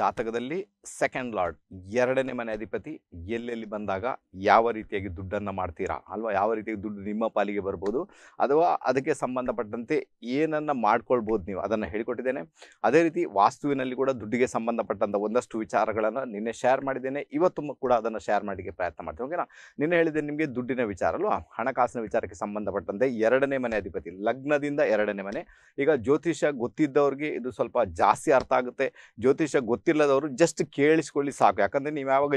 ಜಾತಕದಲ್ಲಿ second lord ಎರಡನೇ ಮನೆ ಅಧಿಪತಿ ಎಲ್ಲೆಲ್ಲಿ ಬಂದಾಗ ಯಾವ ರೀತಿಯಾಗಿ ದುಡ್ಡನ್ನು ಮಾಡ್ತೀರಾ ಅಲ್ವಾ ಯಾವ ರೀತಿಯಾಗಿ ದುಡ್ಡು ನಿಮ್ಮ ಪಾಲಿಗೆ ಬರ್ಬೋದು ಅಥವಾ ಅದಕ್ಕೆ ಸಂಬಂಧಪಟ್ಟಂತೆ ಏನನ್ನು ಮಾಡ್ಕೊಳ್ಬೋದು ನೀವು ಅದನ್ನು ಹೇಳಿಕೊಟ್ಟಿದ್ದೇನೆ ಅದೇ ರೀತಿ ವಾಸ್ತುವಿನಲ್ಲಿ ಕೂಡ ದುಡ್ಡಿಗೆ ಸಂಬಂಧಪಟ್ಟಂತ ಒಂದಷ್ಟು ವಿಚಾರಗಳನ್ನು ನಿನ್ನೆ ಶೇರ್ ಮಾಡಿದ್ದೇನೆ ಇವತ್ತು ಕೂಡ ಅದನ್ನು ಶೇರ್ ಮಾಡಲಿಕ್ಕೆ ಪ್ರಯತ್ನ ಮಾಡ್ತೀನಿ ಓಕೆನಾ ನಿನ್ನೆ ಹೇಳಿದೆ ನಿಮಗೆ ದುಡ್ಡಿನ ವಿಚಾರ ಅಲ್ವಾ ಹಣಕಾಸಿನ ವಿಚಾರಕ್ಕೆ ಸಂಬಂಧಪಟ್ಟಂತೆ ಎರಡನೇ ಮನೆ ಅಧಿಪತಿ ಲಗ್ನದಿಂದ ಎರಡನೇ ಮನೆ ಈಗ ಜ್ಯೋತಿಷ್ಯ ಗೊತ್ತಿದ್ದವ್ರಿಗೆ ಇದು ಸ್ವಲ್ಪ ಜಾಸ್ತಿ ಅರ್ಥ ಆಗುತ್ತೆ ಜ್ಯೋತಿಷ್ಯ ಗೊತ್ತಿಲ್ಲದವರು ಜಸ್ಟ್ ಕೇಳಿಸ್ಕೊಳ್ಳಿ ಸಾಕು ಯಾಕಂದರೆ ನೀವು ಯಾವಾಗ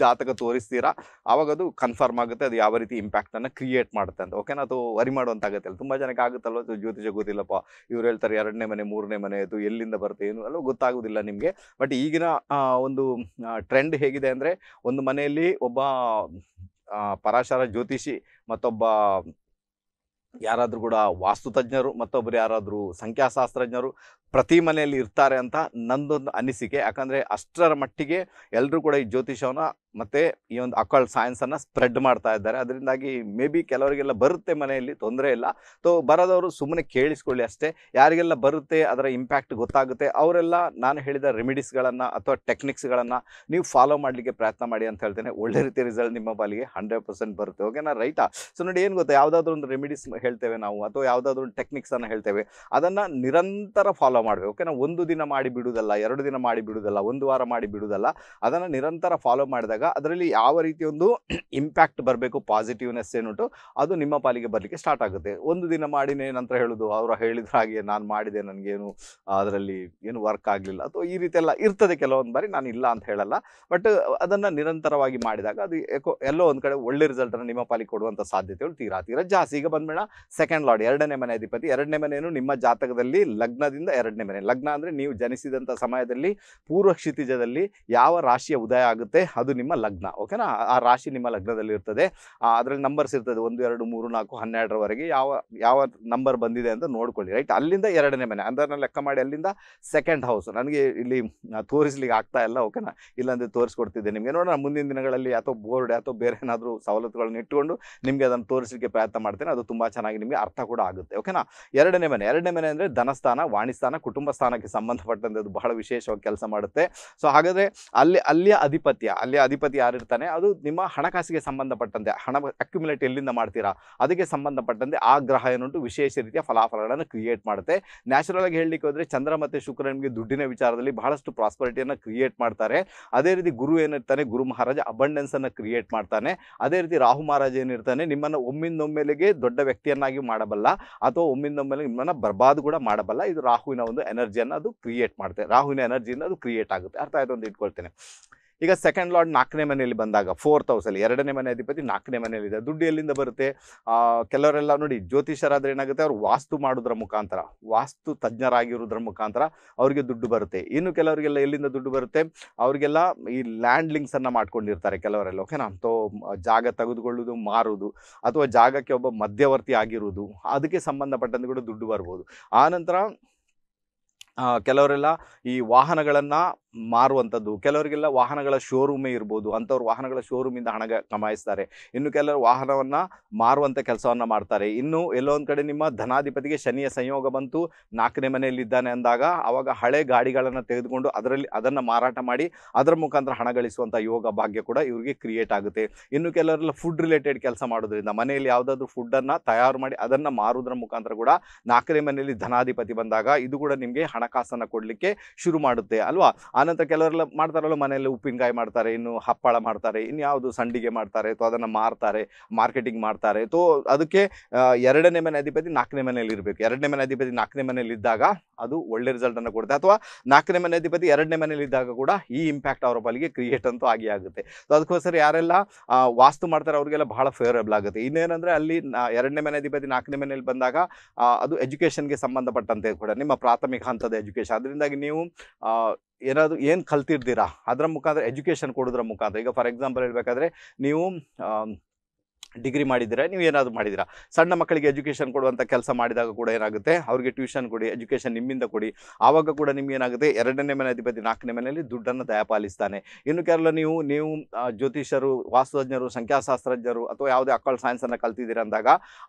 ಜಾತಕ ತೋರಿಸ್ತೀರಾ ಆವಾಗ ಅದು ಕನ್ಫರ್ಮ್ ಆಗುತ್ತೆ ಅದು ಯಾವ ರೀತಿ ಇಂಪ್ಯಾಕ್ಟನ್ನು ಕ್ರಿಯೇಟ್ ಮಾಡುತ್ತೆ ಅಂತ ಓಕೆನಾ ಅದು ವರಿ ಮಾಡುವಂತಾಗುತ್ತೆ ಅಲ್ಲ ತುಂಬ ಜನಕ್ಕೆ ಆಗುತ್ತಲ್ವ ಜ್ಯೋತಿಷ ಗೊತ್ತಿಲ್ಲಪ್ಪ ಇವ್ರು ಹೇಳ್ತಾರೆ ಎರಡನೇ ಮನೆ ಮೂರನೇ ಮನೆ ಅದು ಎಲ್ಲಿಂದ ಬರುತ್ತೆ ಏನು ಅಲ್ಲೋ ಗೊತ್ತಾಗೋದಿಲ್ಲ ನಿಮಗೆ ಬಟ್ ಈಗಿನ ಒಂದು ಟ್ರೆಂಡ್ ಹೇಗಿದೆ ಅಂದರೆ ಒಂದು ಮನೆಯಲ್ಲಿ ಒಬ್ಬ ಪರಾಶರ ಜ್ಯೋತಿಷಿ ಮತ್ತೊಬ್ಬ ಯಾರಾದರೂ ಕೂಡ ವಾಸ್ತುತಜ್ಞರು ಮತ್ತೊಬ್ಬರು ಯಾರಾದರೂ ಸಂಖ್ಯಾಶಾಸ್ತ್ರಜ್ಞರು ಪ್ರತಿ ಮನೆಯಲ್ಲಿ ಇರ್ತಾರೆ ಅಂತ ನಂದೊಂದು ಅನಿಸಿಕೆ ಯಾಕಂದರೆ ಅಷ್ಟರ ಮಟ್ಟಿಗೆ ಎಲ್ಲರೂ ಕೂಡ ಈ ಜ್ಯೋತಿಷವನ್ನ ಮತ್ತು ಈ ಒಂದು ಅಕಾಲ್ಟ್ ಸೈನ್ಸನ್ನು ಸ್ಪ್ರೆಡ್ ಮಾಡ್ತಾ ಇದ್ದಾರೆ ಅದರಿಂದಾಗಿ ಮೇ ಬಿ ಕೆಲವರಿಗೆಲ್ಲ ಬರುತ್ತೆ ಮನೆಯಲ್ಲಿ ತೊಂದರೆ ಇಲ್ಲ ಸೊ ಬರೋದವರು ಸುಮ್ಮನೆ ಕೇಳಿಸ್ಕೊಳ್ಳಿ ಅಷ್ಟೇ ಯಾರಿಗೆಲ್ಲ ಬರುತ್ತೆ ಅದರ ಇಂಪ್ಯಾಕ್ಟ್ ಗೊತ್ತಾಗುತ್ತೆ ಅವರೆಲ್ಲ ನಾನು ಹೇಳಿದ ರೆಮಿಡೀಸ್ಗಳನ್ನು ಅಥವಾ ಟೆಕ್ನಿಕ್ಸ್ಗಳನ್ನು ನೀವು ಫಾಲೋ ಮಾಡಲಿಕ್ಕೆ ಪ್ರಯತ್ನ ಮಾಡಿ ಅಂತ ಹೇಳ್ತೇನೆ ಒಳ್ಳೆ ರೀತಿ ರಿಸಲ್ಟ್ ನಿಮ್ಮ ಬಾಲಿಗೆ ಹಂಡ್ರೆಡ್ ಪರ್ಸೆಂಟ್ ಬರುತ್ತೆ ಓಕೆನಾ ರೈಟಾ ಸೊ ನೋಡಿ ಏನು ಗೊತ್ತಾ ಯಾವುದಾದ್ರೂ ಒಂದು ರೆಮಿಡೀಸ್ ಹೇಳ್ತೇವೆ ನಾವು ಅಥವಾ ಯಾವುದಾದ್ರೂ ಒಂದು ಟೆಕ್ನಿಕ್ಸನ್ನು ಹೇಳ್ತೇವೆ ಅದನ್ನು ನಿರಂತರ ಫಾಲೋ ಮಾಡಬೇಕು ನಾವು ಒಂದು ದಿನ ಮಾಡಿ ಬಿಡುವುದಲ್ಲ ಎರಡು ದಿನ ಮಾಡಿ ಬಿಡುವುದಲ್ಲ ಒಂದು ವಾರ ಮಾಡಿ ಬಿಡುವುದಲ್ಲ ಅದನ್ನು ನಿರಂತರ ಫಾಲೋ ಮಾಡಿದಾಗ ಅದರಲ್ಲಿ ಯಾವ ರೀತಿ ಒಂದು ಇಂಪ್ಯಾಕ್ಟ್ ಬರಬೇಕು ಪಾಸಿಟಿವ್ನೆಸ್ ಏನುಂಟು ಅದು ನಿಮ್ಮ ಪಾಲಿಗೆ ಬರಲಿಕ್ಕೆ ಸ್ಟಾರ್ಟ್ ಆಗುತ್ತೆ ಒಂದು ದಿನ ಮಾಡಿನೇ ನಂತರ ಹೇಳೋದು ಅವರು ಹೇಳಿದ್ರಾಗೆ ಹಾಗೆ ನಾನು ಮಾಡಿದೆ ನನಗೇನು ಅದರಲ್ಲಿ ಏನು ವರ್ಕ್ ಆಗಲಿಲ್ಲ ಅಥವಾ ಈ ರೀತಿ ಎಲ್ಲ ಇರ್ತದೆ ಕೆಲವೊಂದು ಬಾರಿ ನಾನು ಇಲ್ಲ ಅಂತ ಹೇಳಲ್ಲ ಬಟ್ ಅದನ್ನು ನಿರಂತರವಾಗಿ ಮಾಡಿದಾಗ ಅದು ಏಕೋ ಎಲ್ಲೋ ಒಂದು ಕಡೆ ಒಳ್ಳೆ ರಿಸಲ್ಟನ್ನು ನಿಮ್ಮ ಪಾಲಿಗೆ ಕೊಡುವಂಥ ಸಾಧ್ಯತೆಗಳು ತೀರಾ ತೀರಾ ಜಾಸ್ತಿ ಈಗ ಬಂದ್ಬೇಡ ಸೆಕೆಂಡ್ ಲಾರ್ಡ್ ಎರಡನೇ ಮನೆ ಅಧಿಪತಿ ಎರಡನೇ ಮನೆಯನ್ನು ನಿಮ್ಮ ಜಾತಕದಲ್ಲಿ ಲಗ್ನದಿಂದ ಎರಡು ಎರಡನೇ ಮನೆ ಲಗ್ನ ಅಂದರೆ ನೀವು ಜನಿಸಿದಂಥ ಸಮಯದಲ್ಲಿ ಪೂರ್ವ ಕ್ಷಿತಿಜದಲ್ಲಿ ಯಾವ ರಾಶಿಯ ಉದಯ ಆಗುತ್ತೆ ಅದು ನಿಮ್ಮ ಲಗ್ನ ಓಕೆನಾ ಆ ರಾಶಿ ನಿಮ್ಮ ಲಗ್ನದಲ್ಲಿ ಇರ್ತದೆ ಅದರಲ್ಲಿ ನಂಬರ್ಸ್ ಇರ್ತದೆ ಒಂದು ಎರಡು ಮೂರು ನಾಲ್ಕು ಹನ್ನೆರಡರವರೆಗೆ ಯಾವ ಯಾವ ನಂಬರ್ ಬಂದಿದೆ ಅಂತ ನೋಡ್ಕೊಳ್ಳಿ ರೈಟ್ ಅಲ್ಲಿಂದ ಎರಡನೇ ಮನೆ ನಾನು ಲೆಕ್ಕ ಮಾಡಿ ಅಲ್ಲಿಂದ ಸೆಕೆಂಡ್ ಹೌಸ್ ನನಗೆ ಇಲ್ಲಿ ತೋರಿಸ್ಲಿಕ್ಕೆ ಆಗ್ತಾ ಇಲ್ಲ ಓಕೆನಾ ಇಲ್ಲಾಂದರೆ ತೋರಿಸ್ಕೊಡ್ತಿದ್ದೆ ನಿಮಗೆ ನೋಡೋಣ ಮುಂದಿನ ದಿನಗಳಲ್ಲಿ ಅಥವಾ ಬೋರ್ಡ್ ಅಥವಾ ಬೇರೆ ಏನಾದರೂ ಸವಲತ್ತುಗಳನ್ನ ಇಟ್ಟುಕೊಂಡು ನಿಮಗೆ ಅದನ್ನು ತೋರಿಸಲಿಕ್ಕೆ ಪ್ರಯತ್ನ ಮಾಡ್ತೇನೆ ಅದು ತುಂಬ ಚೆನ್ನಾಗಿ ನಿಮಗೆ ಅರ್ಥ ಕೂಡ ಆಗುತ್ತೆ ಓಕೆನಾ ಎರಡನೇ ಮನೆ ಎರಡನೇ ಮನೆ ಅಂದರೆ ಧನಸ್ಥಾನ ವಾಣಿಸ್ಥಾನ ಕುಟುಂಬ ಸ್ಥಾನಕ್ಕೆ ಸಂಬಂಧಪಟ್ಟಂತೆ ಅದು ಬಹಳ ವಿಶೇಷವಾಗಿ ಕೆಲಸ ಮಾಡುತ್ತೆ ಸೊ ಹಾಗಾದರೆ ಅಲ್ಲಿ ಅಲ್ಲಿಯ ಅಧಿಪತ್ಯ ಅಲ್ಲಿಯ ಅಧಿಪತಿ ಯಾರಿರ್ತಾನೆ ಅದು ನಿಮ್ಮ ಹಣಕಾಸಿಗೆ ಸಂಬಂಧಪಟ್ಟಂತೆ ಹಣ ಅಕ್ಯುಮಿಲೇಟ್ ಎಲ್ಲಿಂದ ಮಾಡ್ತೀರಾ ಅದಕ್ಕೆ ಸಂಬಂಧಪಟ್ಟಂತೆ ಆ ಗ್ರಹ ಏನುಂಟು ವಿಶೇಷ ರೀತಿಯ ಫಲಾಫಲಗಳನ್ನು ಕ್ರಿಯೇಟ್ ಮಾಡುತ್ತೆ ನ್ಯಾಚುರಲ್ ಆಗಿ ಹೇಳಲಿಕ್ಕೆ ಹೋದರೆ ಚಂದ್ರ ಮತ್ತು ಶುಕ್ರ ನಿಮಗೆ ದುಡ್ಡಿನ ವಿಚಾರದಲ್ಲಿ ಬಹಳಷ್ಟು ಪ್ರಾಸ್ಪರಿಟಿಯನ್ನು ಕ್ರಿಯೇಟ್ ಮಾಡ್ತಾರೆ ಅದೇ ರೀತಿ ಗುರು ಏನಿರ್ತಾನೆ ಗುರು ಮಹಾರಾಜ ಅಬಂಡೆನ್ಸನ್ನು ಕ್ರಿಯೇಟ್ ಮಾಡ್ತಾನೆ ಅದೇ ರೀತಿ ರಾಹು ಮಹಾರಾಜ ಏನಿರ್ತಾನೆ ನಿಮ್ಮನ್ನು ಒಮ್ಮಿಂದೊಮ್ಮೆಲೆಗೆ ದೊಡ್ಡ ವ್ಯಕ್ತಿಯನ್ನಾಗಿ ಮಾಡಬಲ್ಲ ಅಥವಾ ಒಮ್ಮಿಂದೊಮ್ಮೆಲೆ ನಿಮ್ಮನ್ನು ಬರ್ಬಾದು ಕೂಡ ಮಾಡಬಲ್ಲ ಇದು ರಾಹುವಿನ ಒಂದು ಎನರ್ಜಿಯನ್ನು ಅದು ಕ್ರಿಯೇಟ್ ಮಾಡುತ್ತೆ ರಾಹುವಿನ ಎನರ್ಜಿಯಿಂದ ಅದು ಕ್ರಿಯೇಟ್ ಆಗುತ್ತೆ ಅರ್ಥ ಆಯಿತು ಒಂದು ಇಟ್ಕೊಳ್ತೇನೆ ಈಗ ಸೆಕೆಂಡ್ ಲಾರ್ಡ್ ನಾಲ್ಕನೇ ಮನೆಯಲ್ಲಿ ಬಂದಾಗ ಫೋರ್ತ್ ಹೌಸಲ್ಲಿ ಎರಡನೇ ಮನೆ ಅಧಿಪತಿ ನಾಲ್ಕನೇ ಇದೆ ದುಡ್ಡು ಎಲ್ಲಿಂದ ಬರುತ್ತೆ ಕೆಲವರೆಲ್ಲ ನೋಡಿ ಜ್ಯೋತಿಷರಾದ್ರೆ ಏನಾಗುತ್ತೆ ಅವರು ವಾಸ್ತು ಮಾಡೋದ್ರ ಮುಖಾಂತರ ವಾಸ್ತು ತಜ್ಞರಾಗಿರೋದ್ರ ಮುಖಾಂತರ ಅವರಿಗೆ ದುಡ್ಡು ಬರುತ್ತೆ ಇನ್ನು ಕೆಲವರಿಗೆಲ್ಲ ಎಲ್ಲಿಂದ ದುಡ್ಡು ಬರುತ್ತೆ ಅವರಿಗೆಲ್ಲ ಈ ಲ್ಯಾಂಡ್ ಲಿಂಕ್ಸನ್ನು ಮಾಡ್ಕೊಂಡಿರ್ತಾರೆ ಕೆಲವರೆಲ್ಲ ಓಕೆನಾ ತೋ ಜಾಗ ತೆಗೆದುಕೊಳ್ಳೋದು ಮಾರುವುದು ಅಥವಾ ಜಾಗಕ್ಕೆ ಒಬ್ಬ ಮಧ್ಯವರ್ತಿ ಆಗಿರುವುದು ಅದಕ್ಕೆ ಸಂಬಂಧಪಟ್ಟಂತೆ ಕೂಡ ದುಡ್ಡು ಬರ್ಬೋದು ಆನಂತರ ಕೆಲವರೆಲ್ಲ ಈ ವಾಹನಗಳನ್ನು ಮಾರುವಂಥದ್ದು ಕೆಲವರಿಗೆಲ್ಲ ವಾಹನಗಳ ಶೋರೂಮೇ ಇರ್ಬೋದು ಅಂಥವ್ರು ವಾಹನಗಳ ಶೋರೂಮಿಂದ ಹಣ ಕಮಾಯಿಸ್ತಾರೆ ಇನ್ನು ಕೆಲವರು ವಾಹನವನ್ನು ಮಾರುವಂಥ ಕೆಲಸವನ್ನು ಮಾಡ್ತಾರೆ ಇನ್ನು ಎಲ್ಲೋ ಕಡೆ ನಿಮ್ಮ ಧನಾಧಿಪತಿಗೆ ಶನಿಯ ಸಂಯೋಗ ಬಂತು ನಾಲ್ಕನೇ ಮನೆಯಲ್ಲಿದ್ದಾನೆ ಅಂದಾಗ ಆವಾಗ ಹಳೆ ಗಾಡಿಗಳನ್ನು ತೆಗೆದುಕೊಂಡು ಅದರಲ್ಲಿ ಅದನ್ನು ಮಾರಾಟ ಮಾಡಿ ಅದರ ಮುಖಾಂತರ ಹಣ ಗಳಿಸುವಂಥ ಯೋಗ ಭಾಗ್ಯ ಕೂಡ ಇವರಿಗೆ ಕ್ರಿಯೇಟ್ ಆಗುತ್ತೆ ಇನ್ನು ಕೆಲವರೆಲ್ಲ ಫುಡ್ ರಿಲೇಟೆಡ್ ಕೆಲಸ ಮಾಡೋದ್ರಿಂದ ಮನೆಯಲ್ಲಿ ಯಾವುದಾದ್ರೂ ಫುಡ್ಡನ್ನು ತಯಾರು ಮಾಡಿ ಅದನ್ನು ಮಾರೋದ್ರ ಮುಖಾಂತರ ಕೂಡ ನಾಲ್ಕನೇ ಮನೆಯಲ್ಲಿ ಧನಾಧಿಪತಿ ಬಂದಾಗ ಇದು ಕೂಡ ನಿಮಗೆ ಹಣಕಾಸನ್ನು ಕೊಡಲಿಕ್ಕೆ ಶುರು ಮಾಡುತ್ತೆ ಅಲ್ವಾ ಆನಂತರ ಕೆಲವರೆಲ್ಲ ಮಾಡ್ತಾರಲ್ಲ ಮನೆಯಲ್ಲಿ ಉಪ್ಪಿನಕಾಯಿ ಮಾಡ್ತಾರೆ ಇನ್ನು ಹಪ್ಪಳ ಮಾಡ್ತಾರೆ ಇನ್ನು ಯಾವುದು ಸಂಡಿಗೆ ಮಾಡ್ತಾರೆ ಅಥವಾ ಅದನ್ನು ಮಾರ್ತಾರೆ ಮಾರ್ಕೆಟಿಂಗ್ ಮಾಡ್ತಾರೆ ತೋ ಅದಕ್ಕೆ ಎರಡನೇ ಮನೆ ಅಧಿಪತಿ ನಾಲ್ಕನೇ ಮನೆಯಲ್ಲಿ ಇರಬೇಕು ಎರಡನೇ ಮನೆ ಅಧಿಪತಿ ನಾಲ್ಕನೇ ಮನೆಯಲ್ಲಿ ಇದ್ದಾಗ ಅದು ಒಳ್ಳೆ ರಿಸಲ್ಟನ್ನು ಕೊಡುತ್ತೆ ಅಥವಾ ನಾಲ್ಕನೇ ಮನೆ ಅಧಿಪತಿ ಎರಡನೇ ಮನೆಯಲ್ಲಿ ಇದ್ದಾಗ ಕೂಡ ಈ ಇಂಪ್ಯಾಕ್ಟ್ ಅವರ ಪಾಲಿಗೆ ಕ್ರಿಯೇಟ್ ಅಂತೂ ಆಗಿ ಆಗುತ್ತೆ ಸೊ ಅದಕ್ಕೋಸ್ಕರ ಯಾರೆಲ್ಲ ವಾಸ್ತು ಮಾಡ್ತಾರೆ ಅವರಿಗೆಲ್ಲ ಬಹಳ ಫೇವರೇಬಲ್ ಆಗುತ್ತೆ ಇನ್ನೇನಂದರೆ ಅಲ್ಲಿ ಎರಡನೇ ಮನೆ ಅಧಿಪತಿ ನಾಲ್ಕನೇ ಮನೆಯಲ್ಲಿ ಬಂದಾಗ ಅದು ಎಜುಕೇಷನ್ಗೆ ಸಂಬಂಧಪಟ್ಟಂತೆ ಕೂಡ ನಿಮ್ಮ ಪ್ರಾಥಮಿಕ ಹಂತದ ಎಜುಕೇಷನ್ ಅದರಿಂದಾಗಿ ನೀವು ಏನಾದರೂ ಏನು ಕಲ್ತಿರ್ದಿರಾ ಅದರ ಮುಖಾಂತರ ಎಜುಕೇಷನ್ ಕೊಡೋದ್ರ ಮುಖಾಂತರ ಈಗ ಫಾರ್ ಎಕ್ಸಾಂಪಲ್ ಹೇಳಬೇಕಾದ್ರೆ ನೀವು ಡಿಗ್ರಿ ಮಾಡಿದ್ದೀರಾ ನೀವು ಏನಾದರೂ ಮಾಡಿದ್ದೀರಾ ಸಣ್ಣ ಮಕ್ಕಳಿಗೆ ಎಜುಕೇಷನ್ ಕೊಡುವಂಥ ಕೆಲಸ ಮಾಡಿದಾಗ ಕೂಡ ಏನಾಗುತ್ತೆ ಅವರಿಗೆ ಟ್ಯೂಷನ್ ಕೊಡಿ ಎಜುಕೇಷನ್ ನಿಮ್ಮಿಂದ ಕೊಡಿ ಆವಾಗ ಕೂಡ ನಿಮ್ಗೆ ಏನಾಗುತ್ತೆ ಎರಡನೇ ಮನೆ ಅಧಿಪತಿ ನಾಲ್ಕನೇ ಮನೆಯಲ್ಲಿ ದುಡ್ಡನ್ನು ದಯಪಾಲಿಸ್ತಾನೆ ಇನ್ನು ಕೇರಳ ನೀವು ನೀವು ಜ್ಯೋತಿಷರು ವಾಸ್ತುಜ್ಞರು ಸಂಖ್ಯಾಶಾಸ್ತ್ರಜ್ಞರು ಅಥವಾ ಯಾವುದೇ ಅಕ್ಕಳ ಸೈನ್ಸನ್ನು ಕಲ್ತಿದ್ದೀರಾ ಅಂದಾಗ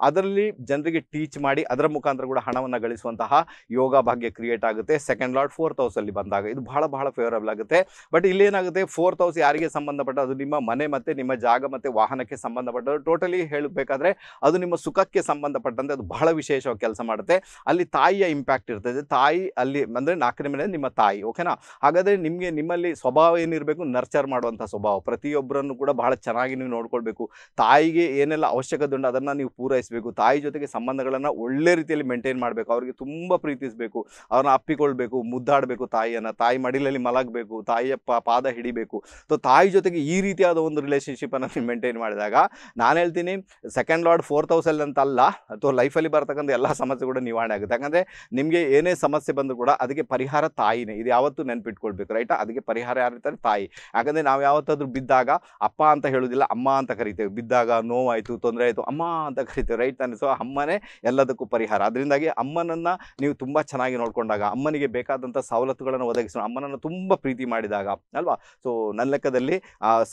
ಅದರಲ್ಲಿ ಜನರಿಗೆ ಟೀಚ್ ಮಾಡಿ ಅದರ ಮುಖಾಂತರ ಕೂಡ ಹಣವನ್ನು ಗಳಿಸುವಂತಹ ಯೋಗ ಭಾಗ್ಯ ಕ್ರಿಯೇಟ್ ಆಗುತ್ತೆ ಸೆಕೆಂಡ್ ಲಾಟ್ ಫೋರ್ತ್ ಹೌಸಲ್ಲಿ ಬಂದಾಗ ಇದು ಬಹಳ ಬಹಳ ಫೇವರಬಲ್ ಆಗುತ್ತೆ ಬಟ್ ಏನಾಗುತ್ತೆ ಫೋರ್ತ್ ಹೌಸ್ ಯಾರಿಗೆ ಸಂಬಂಧಪಟ್ಟ ಅದು ನಿಮ್ಮ ಮನೆ ಮತ್ತು ನಿಮ್ಮ ಜಾಗ ಮತ್ತು ವಾಹನಕ್ಕೆ ಸಂಬಂಧಪಟ್ಟ ಟೋಟಲಿ ಹೇಳಬೇಕಾದ್ರೆ ಅದು ನಿಮ್ಮ ಸುಖಕ್ಕೆ ಸಂಬಂಧಪಟ್ಟಂತೆ ಅದು ಬಹಳ ವಿಶೇಷವಾಗಿ ಕೆಲಸ ಮಾಡುತ್ತೆ ಅಲ್ಲಿ ತಾಯಿಯ ಇಂಪ್ಯಾಕ್ಟ್ ಇರ್ತದೆ ತಾಯಿ ಅಲ್ಲಿ ಅಂದರೆ ನಾಲ್ಕನೇ ಮನೆ ನಿಮ್ಮ ತಾಯಿ ಓಕೆನಾ ಹಾಗಾದರೆ ನಿಮಗೆ ನಿಮ್ಮಲ್ಲಿ ಸ್ವಭಾವ ಏನಿರಬೇಕು ನರ್ಚರ್ ಮಾಡುವಂಥ ಸ್ವಭಾವ ಪ್ರತಿಯೊಬ್ಬರನ್ನು ಕೂಡ ಬಹಳ ಚೆನ್ನಾಗಿ ನೀವು ನೋಡ್ಕೊಳ್ಬೇಕು ತಾಯಿಗೆ ಏನೆಲ್ಲ ಅವಶ್ಯಕತೆ ಉಂಟು ಅದನ್ನು ನೀವು ಪೂರೈಸಬೇಕು ತಾಯಿ ಜೊತೆಗೆ ಸಂಬಂಧಗಳನ್ನು ಒಳ್ಳೆ ರೀತಿಯಲ್ಲಿ ಮೇಂಟೈನ್ ಮಾಡಬೇಕು ಅವರಿಗೆ ತುಂಬ ಪ್ರೀತಿಸಬೇಕು ಅವ್ರನ್ನ ಅಪ್ಪಿಕೊಳ್ಬೇಕು ಮುದ್ದಾಡಬೇಕು ತಾಯಿಯನ್ನು ತಾಯಿ ಮಡಿಲಲ್ಲಿ ಮಲಗಬೇಕು ತಾಯಿಯ ಪಾದ ಹಿಡಿಬೇಕು ಸೊ ತಾಯಿ ಜೊತೆಗೆ ಈ ರೀತಿಯಾದ ಒಂದು ರಿಲೇಷನ್ಶಿಪ್ಪನ್ನು ನೀವು ಮೇಂಟೈನ್ ಮಾಡಿದಾಗ ನಾನೇ ಹೇಳ್ತೀನಿ ಸೆಕೆಂಡ್ ಲಾರ್ಡ್ ಫೋರ್ತ್ ಹೌಸಲ್ಲಿ ಅಂತ ಅಲ್ಲ ಅಥವಾ ಲೈಫಲ್ಲಿ ಬರ್ತಕ್ಕಂಥ ಎಲ್ಲ ಸಮಸ್ಯೆ ಕೂಡ ನಿವಾರಣೆ ಆಗುತ್ತೆ ಯಾಕಂದರೆ ನಿಮಗೆ ಏನೇ ಸಮಸ್ಯೆ ಬಂದರೂ ಕೂಡ ಅದಕ್ಕೆ ಪರಿಹಾರ ತಾಯಿನೇ ಇದು ಯಾವತ್ತೂ ನೆನಪಿಟ್ಕೊಳ್ಬೇಕು ರೈಟ್ ಅದಕ್ಕೆ ಪರಿಹಾರ ಯಾರಿರ್ತಾರೆ ತಾಯಿ ಯಾಕಂದರೆ ನಾವು ಯಾವತ್ತಾದರೂ ಬಿದ್ದಾಗ ಅಪ್ಪ ಅಂತ ಹೇಳೋದಿಲ್ಲ ಅಮ್ಮ ಅಂತ ಕರಿತೇವೆ ಬಿದ್ದಾಗ ನೋವಾಯಿತು ತೊಂದರೆ ಆಯಿತು ಅಮ್ಮ ಅಂತ ಕರಿತೇವೆ ರೈಟ್ ನಾನು ಸೊ ಅಮ್ಮನೇ ಎಲ್ಲದಕ್ಕೂ ಪರಿಹಾರ ಅದರಿಂದಾಗಿ ಅಮ್ಮನನ್ನು ನೀವು ತುಂಬ ಚೆನ್ನಾಗಿ ನೋಡಿಕೊಂಡಾಗ ಅಮ್ಮನಿಗೆ ಬೇಕಾದಂಥ ಸವಲತ್ತುಗಳನ್ನು ಒದಗಿಸೋ ಅಮ್ಮನನ್ನು ತುಂಬ ಪ್ರೀತಿ ಮಾಡಿದಾಗ ಅಲ್ವಾ ಸೊ ನನ್ನ ಲೆಕ್ಕದಲ್ಲಿ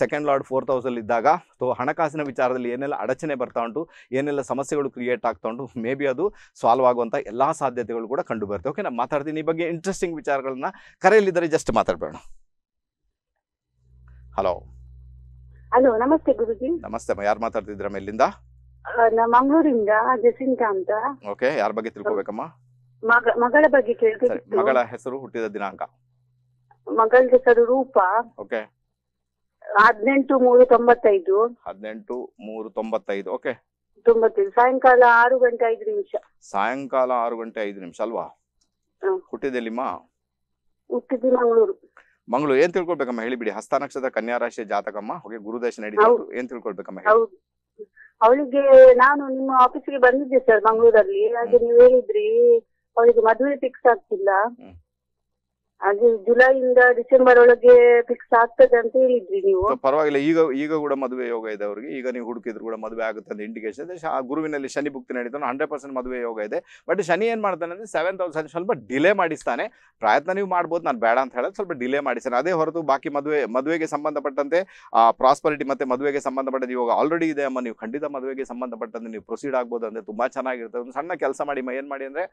ಸೆಕೆಂಡ್ ಲಾರ್ಡ್ ಫೋರ್ತ್ ಇದ್ದಾಗ ಸೊ ಹಣಕಾಸಿನ ವಿಚಾರದಲ್ಲಿ ಏನೆಲ್ಲ ಅಡಚಣೆ ಬರ್ತಾ ಉಂಟು ಏನೆಲ್ಲ ಸಮಸ್ಯೆಗಳು ಕ್ರಿಯೇಟ್ ಆಗ್ತಾ ಉಂಟು ಮೇ ಬಿ ಅದು ಸಾಲ್ವ್ ಆಗುವಂಥ ಎಲ್ಲ ಸಾಧ್ಯತೆಗಳು ಕೂಡ ಕಂಡು ಬರುತ್ತೆ ಓಕೆ ನಾನು ಮಾತಾಡ್ತೀನಿ ಈ ಬಗ್ಗೆ ಇಂಟ್ರೆಸ್ಟಿಂಗ್ ವಿಚಾರಗಳನ್ನ ಕರೆಯಲ್ಲಿದ್ದರೆ ಜಸ್ಟ್ ಮಾತಾಡಬೇಡ ಹಲೋ ಹಲೋ ನಮಸ್ತೆ ಗುರುಜಿ ನಮಸ್ತೆ ಯಾರು ಮಾತಾಡ್ತಿದ್ದೀರಾ ಮೇಲಿಂದ ಮಂಗಳೂರಿಂದ ಅಂತ ಓಕೆ ಯಾರ ಬಗ್ಗೆ ತಿಳ್ಕೊಬೇಕಮ್ಮ ಮಗಳ ಬಗ್ಗೆ ಕೇಳ್ತೀನಿ ಮಗಳ ಹೆಸರು ಹುಟ್ಟಿದ ದಿನಾಂಕ ಮಗಳ ಹೆಸರು ರೂಪಾ ಓಕೆ ಹದಿನೆಂಟು ಮೂರು ತೊಂಬತ್ತೈದು ಹದಿನೆಂಟು ಮೂರು ತೊಂಬತ್ತೈದು ಓಕೆ ತೊಂಬತ್ತೈದು ಸಾಯಂಕಾಲ ಆರು ಗಂಟೆ ಐದು ನಿಮಿಷ ಸಾಯಂಕಾಲ ಆರು ಗಂಟೆ ಐದು ನಿಮಿಷ ಅಲ್ವಾ ಹ್ಮ್. ಹುಟ್ಟಿದೆಲ್ಲಿಮ್ಮ ಹುಟ್ಟಿದ್ದು ಮಂಗಳೂರು ಮಂಗಳೂರು ಏನ್ ತಿಳ್ಕೊಳ್ಬೇಕಮ್ಮ ಹೇಳಿಬಿಡಿ ಹಸ್ತ ನಕ್ಷತ್ರ ಕನ್ಯಾ ರಾಶಿಯ ಜಾತಕಮ್ಮ ಹೋಗಿ ಗುರುದೇಶ ನಡೀತಾ ಏನ್ ತಿಳ್ಕೊಳ್ಬೇಕಮ್ಮ ಹೇಳಿ ಅವಳಿಗೆ ನಾನು ನಿಮ್ಮ ಆಫೀಸಿಗೆ ಬಂದಿದ್ದೆ ಸರ್ ಮಂಗಳೂರಲ್ಲಿ ಹಾಗೆ ನೀವು ಹೇಳಿದ್ರಿ ಅವಳಿಗೆ ಮದುವೆ ಫಿಕ್ಸ್ ಆಗ್ತಿಲ್ಲ ಅದು ಜುಲೈ ಇಂದ ಡಿಸೆಂಬರ್ ಒಳಗೆ ಫಿಕ್ಸ್ ಆಗ್ತದೆ ಅಂತ ಹೇಳಿದ್ರಿ ನೀವು ಪರವಾಗಿಲ್ಲ ಈಗ ಈಗ ಕೂಡ ಮದುವೆ ಯೋಗ ಇದೆ ಅವರಿಗೆ ಈಗ ನೀವು ಹುಡುಕಿದ್ರು ಕೂಡ ಮದುವೆ ಆಗುತ್ತೆ ಅಂತ ಇಂಡಿಕೇಶನ್ ಇದೆ ಆ ಗುರುವಿನಲ್ಲಿ ಶನಿ ಭುಕ್ತಿ ನಡೀತಾನೆ ಹಂಡ್ರೆಡ್ ಪರ್ಸೆಂಟ್ ಮದುವೆ ಯೋಗ ಇದೆ ಬಟ್ ಶನಿ ಏನ್ ಮಾಡ್ತಾನೆ ಅಂದ್ರೆ ಸೆವೆನ್ ತೌಸಂಡ್ ಸ್ವಲ್ಪ ಡಿಲೇ ಮಾಡಿಸ್ತಾನೆ ಪ್ರಯತ್ನ ನೀವು ಮಾಡ್ಬೋದು ನಾನು ಬೇಡ ಅಂತ ಹೇಳೋದು ಸ್ವಲ್ಪ ಡಿಲೇ ಮಾಡಿಸ್ತಾನೆ ಅದೇ ಹೊರತು ಬಾಕಿ ಮದುವೆ ಮದುವೆಗೆ ಸಂಬಂಧಪಟ್ಟಂತೆ ಆ ಪ್ರಾಸ್ಪರಿಟಿ ಮತ್ತೆ ಮದುವೆಗೆ ಸಂಬಂಧಪಟ್ಟಂತೆ ಇವಾಗ ಆಲ್ರೆಡಿ ಇದೆ ಅಮ್ಮ ನೀವು ಖಂಡಿತ ಮದುವೆಗೆ ಸಂಬಂಧಪಟ್ಟಂತೆ ನೀವು ಪ್ರೊಸೀಡ್ ಆಗ್ಬೋದು ಅಂದ್ರೆ ತುಂಬಾ ಚೆನ್ನಾಗಿರ್ತದೆ ಒಂದು ಸಣ್ಣ ಕೆಲಸ ಮಾಡಿ ಏನ್ ಮಾಡಿ ಅಂದ್ರೆ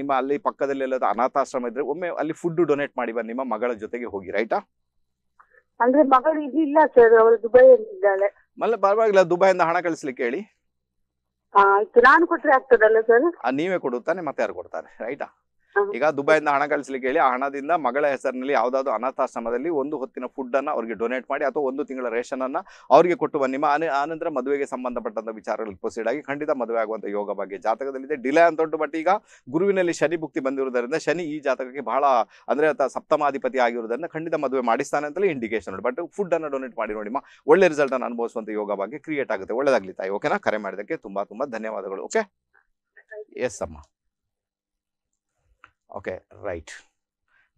ನಿಮ್ಮ ಅಲ್ಲಿ ಪಕ್ಕದಲ್ಲಿ ಅನಾಥಾಶ್ರಮ ಇದ್ರೆ ಒಮ್ಮೆ ಅಲ್ಲಿ ಫುಡ್ ಡೊನೇಟ್ ಕಾಂಟ್ಯಾಕ್ಟ್ ಮಾಡಿ ಬಂದು ನಿಮ್ಮ ಮಗಳ ಜೊತೆಗೆ ಹೋಗಿ ರೈಟಾ ಅಂದ್ರೆ ಮಗಳು ಇಲ್ಲ ಸರ್ ಅವಳು ದುಬೈಯಲ್ಲಿ ಇದ್ದಾಳೆ ಮಲ್ಲ ಪರವಾಗಿಲ್ಲ ದುಬೈಯಿಂದ ಹಣ ಕಳಿಸ್ಲಿಕ್ಕೆ ಹೇಳಿ ಆ ನಾನು ಕೊಟ್ರೆ ಆಗ್ತದಲ್ಲ ಸರ್ ನೀವೇ ಕೊಡುತ್ತಾನೆ ಮತ್ತೆ ಯಾರು ಕೊಡ್ತಾರೆ ರೈಟಾ ಈಗ ದುಬೈಯಿಂದ ಹಣ ಕಳಿಸ್ಲಿಕ್ಕೆ ಹೇಳಿ ಆ ಹಣದಿಂದ ಮಗಳ ಹೆಸರಿನಲ್ಲಿ ಯಾವ್ದಾದ್ರು ಅನಾಥಾಶ್ರಮದಲ್ಲಿ ಒಂದು ಹೊತ್ತಿನ ಫುಡ್ ಅನ್ನ ಅವ್ರಿಗೆ ಡೊನೇಟ್ ಮಾಡಿ ಅಥವಾ ಒಂದು ತಿಂಗಳ ರೇಷನ್ ಅನ್ನ ಅವರಿಗೆ ಕೊಟ್ಟು ಬನ್ನಿ ಆನಂತರ ಮದುವೆಗೆ ಸಂಬಂಧಪಟ್ಟಂತ ವಿಚಾರಗಳಲ್ಲಿ ಪ್ರೊಸೀಡ್ ಆಗಿ ಖಂಡಿತ ಮದುವೆ ಆಗುವಂತ ಯೋಗ ಬಗ್ಗೆ ಜಾತಕದಲ್ಲಿದೆ ಡಿಲೇ ಅಂತ ಉಂಟು ಬಟ್ ಈಗ ಗುರುವಿನಲ್ಲಿ ಶನಿ ಭುಕ್ತಿ ಬಂದಿರುವುದರಿಂದ ಶನಿ ಈ ಜಾತಕಕ್ಕೆ ಬಹಳ ಅಂದ್ರೆ ಸಪ್ತಮಾಧಿಪತಿ ಆಗಿರುವುದರಿಂದ ಖಂಡಿತ ಮದುವೆ ಮಾಡಿಸ್ತಾನೆ ಅಂತಲೇ ಇಂಡಿಕೇಶನ್ ನೋಡಿ ಬಟ್ ಫುಡ್ ಅನ್ನ ಡೊನೇಟ್ ಮಾಡಿ ನೋಡಿ ಒಳ್ಳೆ ರಿಸಲ್ಟ್ ಅನ್ನು ಅನುಭವಿಸುವಂತ ಯೋಗ ಬಗ್ಗೆ ಕ್ರಿಯೇಟ್ ಆಗುತ್ತೆ ಒಳ್ಳೆದಾಗ್ಲಿ ತಾಯಿ ಓಕೆನಾ ಕರೆ ಮಾಡಿದಕ್ಕೆ ತುಂಬಾ ತುಂಬಾ ಧನ್ಯವಾದಗಳು ಓಕೆ ಎಸ್ ಅಮ್ಮ ओके राइट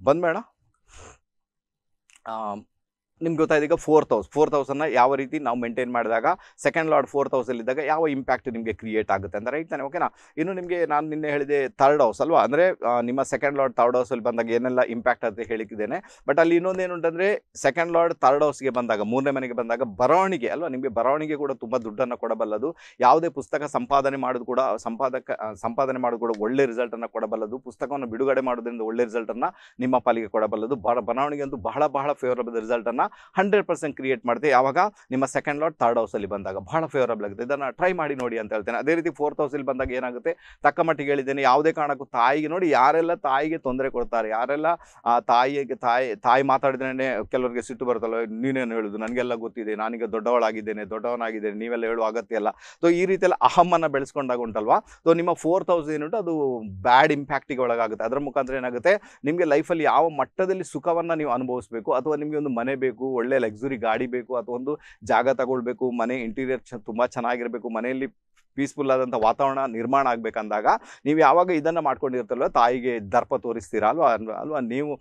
बंद मैडम ನಿಮ್ಗೆ ಗೊತ್ತಾಯ್ತು ಈಗ ಫೋರ್ ತೌಸ್ ಫೋರ್ ತೌಸನ್ನ ಯಾವ ರೀತಿ ನಾವು ಮೇಂಟೈನ್ ಮಾಡಿದಾಗ ಸೆಕೆಂಡ್ ಲಾರ್ಡ್ ಫೋರ್ ಇದ್ದಾಗ ಯಾವ ಇಂಪ್ಯಾಕ್ಟ್ ನಿಮಗೆ ಕ್ರಿಯೇಟ್ ಆಗುತ್ತೆ ಅಂದರೆ ರೈಟ್ ತಾನೆ ಓಕೆನಾ ಇನ್ನು ನಿಮಗೆ ನಾನು ನಿನ್ನೆ ಹೇಳಿದೆ ಥರ್ಡ್ ಹೌಸ್ ಅಲ್ವಾ ಅಂದರೆ ನಿಮ್ಮ ಸೆಕೆಂಡ್ ಲಾರ್ಡ್ ಥರ್ಡ್ ಹೌಸಲ್ಲಿ ಬಂದಾಗ ಏನೆಲ್ಲ ಇಂಪ್ಯಾಕ್ಟ್ ಅಂತ ಹೇಳಿದ್ದೇನೆ ಬಟ್ ಅಲ್ಲಿ ಇನ್ನೊಂದೇನು ಅಂತಂದರೆ ಸೆಕೆಂಡ್ ಲಾರ್ಡ್ ಥರ್ಡ್ ಹೌಸ್ಗೆ ಬಂದಾಗ ಮೂರನೇ ಮನೆಗೆ ಬಂದಾಗ ಬರವಣಿಗೆ ಅಲ್ವಾ ನಿಮಗೆ ಬರವಣಿಗೆ ಕೂಡ ತುಂಬ ದುಡ್ಡನ್ನು ಕೊಡಬಲ್ಲದು ಯಾವುದೇ ಪುಸ್ತಕ ಸಂಪಾದನೆ ಮಾಡೋದು ಕೂಡ ಸಂಪಾದಕ ಸಂಪಾದನೆ ಮಾಡೋದು ಕೂಡ ಒಳ್ಳೆ ರಿಸಲ್ಟನ್ನು ಕೊಡಬಲ್ಲದು ಪುಸ್ತಕವನ್ನು ಬಿಡುಗಡೆ ಮಾಡೋದ್ರಿಂದ ಒಳ್ಳೆ ರಿಸಲ್ಟನ್ನು ನಿಮ್ಮ ಪಾಲಿಗೆ ಕೊಡಬಲ್ಲದು ಬಹಳ ಬರವಣಿಗೆ ಅಂತೂ ಬಹಳ ಬಹಳ ಫೇವರಬಲ್ ರಿಸಲ್ಟನ್ನು ಹಂಡ್ರೆಡ್ ಪರ್ಸೆಂಟ್ ಕ್ರಿಯೇಟ್ ಮಾಡ್ತೀವಿ ಯಾವಾಗ ನಿಮ್ಮ ಸೆಕೆಂಡ್ ಲಾಟ್ ಥರ್ಡ್ ಹೌಸಲ್ಲಿ ಬಂದಾಗ ಭಾಳ ಫೇವರಬಲ್ ಆಗುತ್ತೆ ಇದನ್ನು ಟ್ರೈ ಮಾಡಿ ನೋಡಿ ಅಂತ ಹೇಳ್ತೇನೆ ಅದೇ ರೀತಿ ಫೋರ್ತ್ ಹೌಸಲ್ಲಿ ಬಂದಾಗ ಏನಾಗುತ್ತೆ ತಕ್ಕ ಮಟ್ಟಿಗೆ ಹೇಳಿದ್ದೇನೆ ಯಾವುದೇ ಕಾರಣಕ್ಕೂ ತಾಯಿಗೆ ನೋಡಿ ಯಾರೆಲ್ಲ ತಾಯಿಗೆ ತೊಂದರೆ ಕೊಡ್ತಾರೆ ಯಾರೆಲ್ಲ ತಾಯಿಗೆ ತಾಯಿ ತಾಯಿ ಮಾತಾಡಿದ್ರೆ ಕೆಲವರಿಗೆ ಸಿಟ್ಟು ಬರುತ್ತಲ್ಲ ನೀನೇನು ಹೇಳುದು ನನಗೆಲ್ಲ ಗೊತ್ತಿದೆ ನಾನೀಗ ದೊಡ್ಡವಳಾಗಿದ್ದೇನೆ ದೊಡ್ಡವನಾಗಿದ್ದೇನೆ ನೀವೆಲ್ಲ ಹೇಳುವ ಅಗತ್ಯ ಇಲ್ಲ ಸೊ ಈ ರೀತಿಯೆಲ್ಲ ಅಹಮ್ಮನ್ನು ಬೆಳೆಸ್ಕೊಂಡಾಗ ಉಂಟಲ್ವಾ ಸೊ ನಿಮ್ಮ ಫೋರ್ತ್ ಹೌಸ್ ಏನುಂಟು ಅದು ಬ್ಯಾಡ್ ಇಂಪ್ಯಾಕ್ಟಿಗೆ ಒಳಗಾಗುತ್ತೆ ಅದರ ಮುಖಾಂತರ ಏನಾಗುತ್ತೆ ನಿಮಗೆ ಲೈಫಲ್ಲಿ ಯಾವ ಮಟ್ಟದಲ್ಲಿ ಸುಖವನ್ನು ನೀವು ಅನುಭವಿಸಬೇಕು ಅಥವಾ ನಿಮಗೆ ಒಂದು ಮನೆ ಬೇಕು ಬೇಕು ಒಳ್ಳೆ ಲಕ್ಸುರಿ ಗಾಡಿ ಬೇಕು ಅಥವಾ ಒಂದು ಜಾಗ ತಗೊಳ್ಬೇಕು ಮನೆ ಇಂಟೀರಿಯರ್ ತುಂಬಾ ಚೆನ್ನಾಗಿರ್ಬೇಕು ಚೆನ್ನಾಗಿರಬೇಕು ಮನೆಯಲ್ಲಿ ಪೀಸ್ಫುಲ್ ಆದಂಥ ವಾತಾವರಣ ನಿರ್ಮಾಣ ಆಗಬೇಕಂದಾಗ ನೀವು ಯಾವಾಗ ಇದನ್ನು ಮಾಡ್ಕೊಂಡಿರ್ತಲ್ವ ತಾಯಿಗೆ ದರ್ಪ ತೋರಿಸ್ತೀರಾ ಅಲ್ವಾ ಅಲ್ವಾ ನೀವು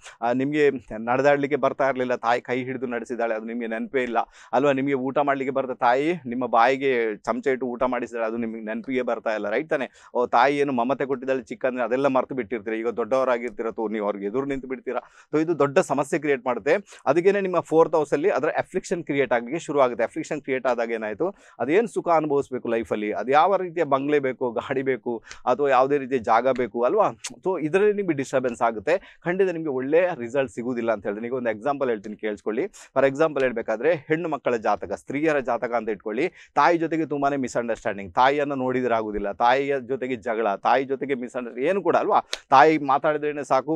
ನಿಮಗೆ ನಡೆದಾಡಲಿಕ್ಕೆ ಬರ್ತಾ ಇರಲಿಲ್ಲ ತಾಯಿ ಕೈ ಹಿಡಿದು ನಡೆಸಿದಾಳೆ ಅದು ನಿಮಗೆ ನೆನಪೇ ಇಲ್ಲ ಅಲ್ವಾ ನಿಮಗೆ ಊಟ ಮಾಡಲಿಕ್ಕೆ ಬರ್ತಾ ತಾಯಿ ನಿಮ್ಮ ಬಾಯಿಗೆ ಚಮಚ ಇಟ್ಟು ಊಟ ಮಾಡಿಸಿದಾಳೆ ಅದು ನಿಮಗೆ ನೆನಪಿಗೆ ಬರ್ತಾ ಇಲ್ಲ ರೈಟ್ ತಾನೆ ಓ ತಾಯಿ ಏನು ಮಮತೆ ಕೊಟ್ಟಿದ್ದಾಳೆ ಚಿಕ್ಕಂದ್ರೆ ಅದೆಲ್ಲ ಮರೆತು ಬಿಟ್ಟಿರ್ತೀರ ಈಗ ದೊಡ್ಡವರಾಗಿರ್ತೀರ ತೋ ನೀವು ಅವ್ರಿಗೆ ಎದುರು ನಿಂತು ಬಿಡ್ತೀರಾ ಸೊ ಇದು ದೊಡ್ಡ ಸಮಸ್ಯೆ ಕ್ರಿಯೇಟ್ ಮಾಡುತ್ತೆ ಅದಕ್ಕೇನೆ ನಿಮ್ಮ ಫೋರ್ತ್ ಹೌಸಲ್ಲಿ ಅದರ ಅಫ್ಲಿಕ್ಷನ್ ಕ್ರಿಯೇಟ್ ಆಗಲಿಕ್ಕೆ ಶುರು ಆಗುತ್ತೆ ಅಫ್ಲಿಕ್ಷನ್ ಕ್ರಿಯೇಟ್ ಆದಾಗ ಏನಾಯಿತು ಅದೇನು ಸುಖ ಅನುಭವಿಸಬೇಕು ಲೈಫಲ್ಲಿ ಅದು ಯಾವ ರೀತಿಯ ಬಂಗ್ಲೆ ಬೇಕು ಗಾಡಿ ಬೇಕು ಅಥವಾ ಯಾವುದೇ ರೀತಿಯ ಜಾಗ ಬೇಕು ಅಲ್ವಾ ಸೊ ಇದರಲ್ಲಿ ನಿಮಗೆ ಡಿಸ್ಟರ್ಬೆನ್ಸ್ ಆಗುತ್ತೆ ಖಂಡಿತ ನಿಮಗೆ ಒಳ್ಳೆ ರಿಸಲ್ಟ್ ಸಿಗುವುದಿಲ್ಲ ಅಂತ ಹೇಳಿದ್ರೆ ನೀವು ಒಂದು ಎಕ್ಸಾಂಪಲ್ ಹೇಳ್ತೀನಿ ಕೇಳಿಸ್ಕೊಳ್ಳಿ ಫಾರ್ ಎಕ್ಸಾಂಪಲ್ ಹೇಳಬೇಕಾದ್ರೆ ಹೆಣ್ಣು ಮಕ್ಕಳ ಜಾತಕ ಸ್ತ್ರೀಯರ ಜಾತಕ ಅಂತ ಇಟ್ಕೊಳ್ಳಿ ತಾಯಿ ಜೊತೆಗೆ ತುಂಬಾ ಮಿಸ್ಅಂಡರ್ಸ್ಟ್ಯಾಂಡಿಂಗ್ ತಾಯಿಯನ್ನು ನೋಡಿದ್ರೆ ಆಗೋದಿಲ್ಲ ತಾಯಿಯ ಜೊತೆಗೆ ಜಗಳ ತಾಯಿ ಜೊತೆಗೆ ಮಿಸ್ಅಂಡರ್ಸ್ಟ್ಯಾಂಡ್ ಏನು ಕೂಡ ಅಲ್ವಾ ತಾಯಿ ಮಾತಾಡಿದ್ರೇನೆ ಸಾಕು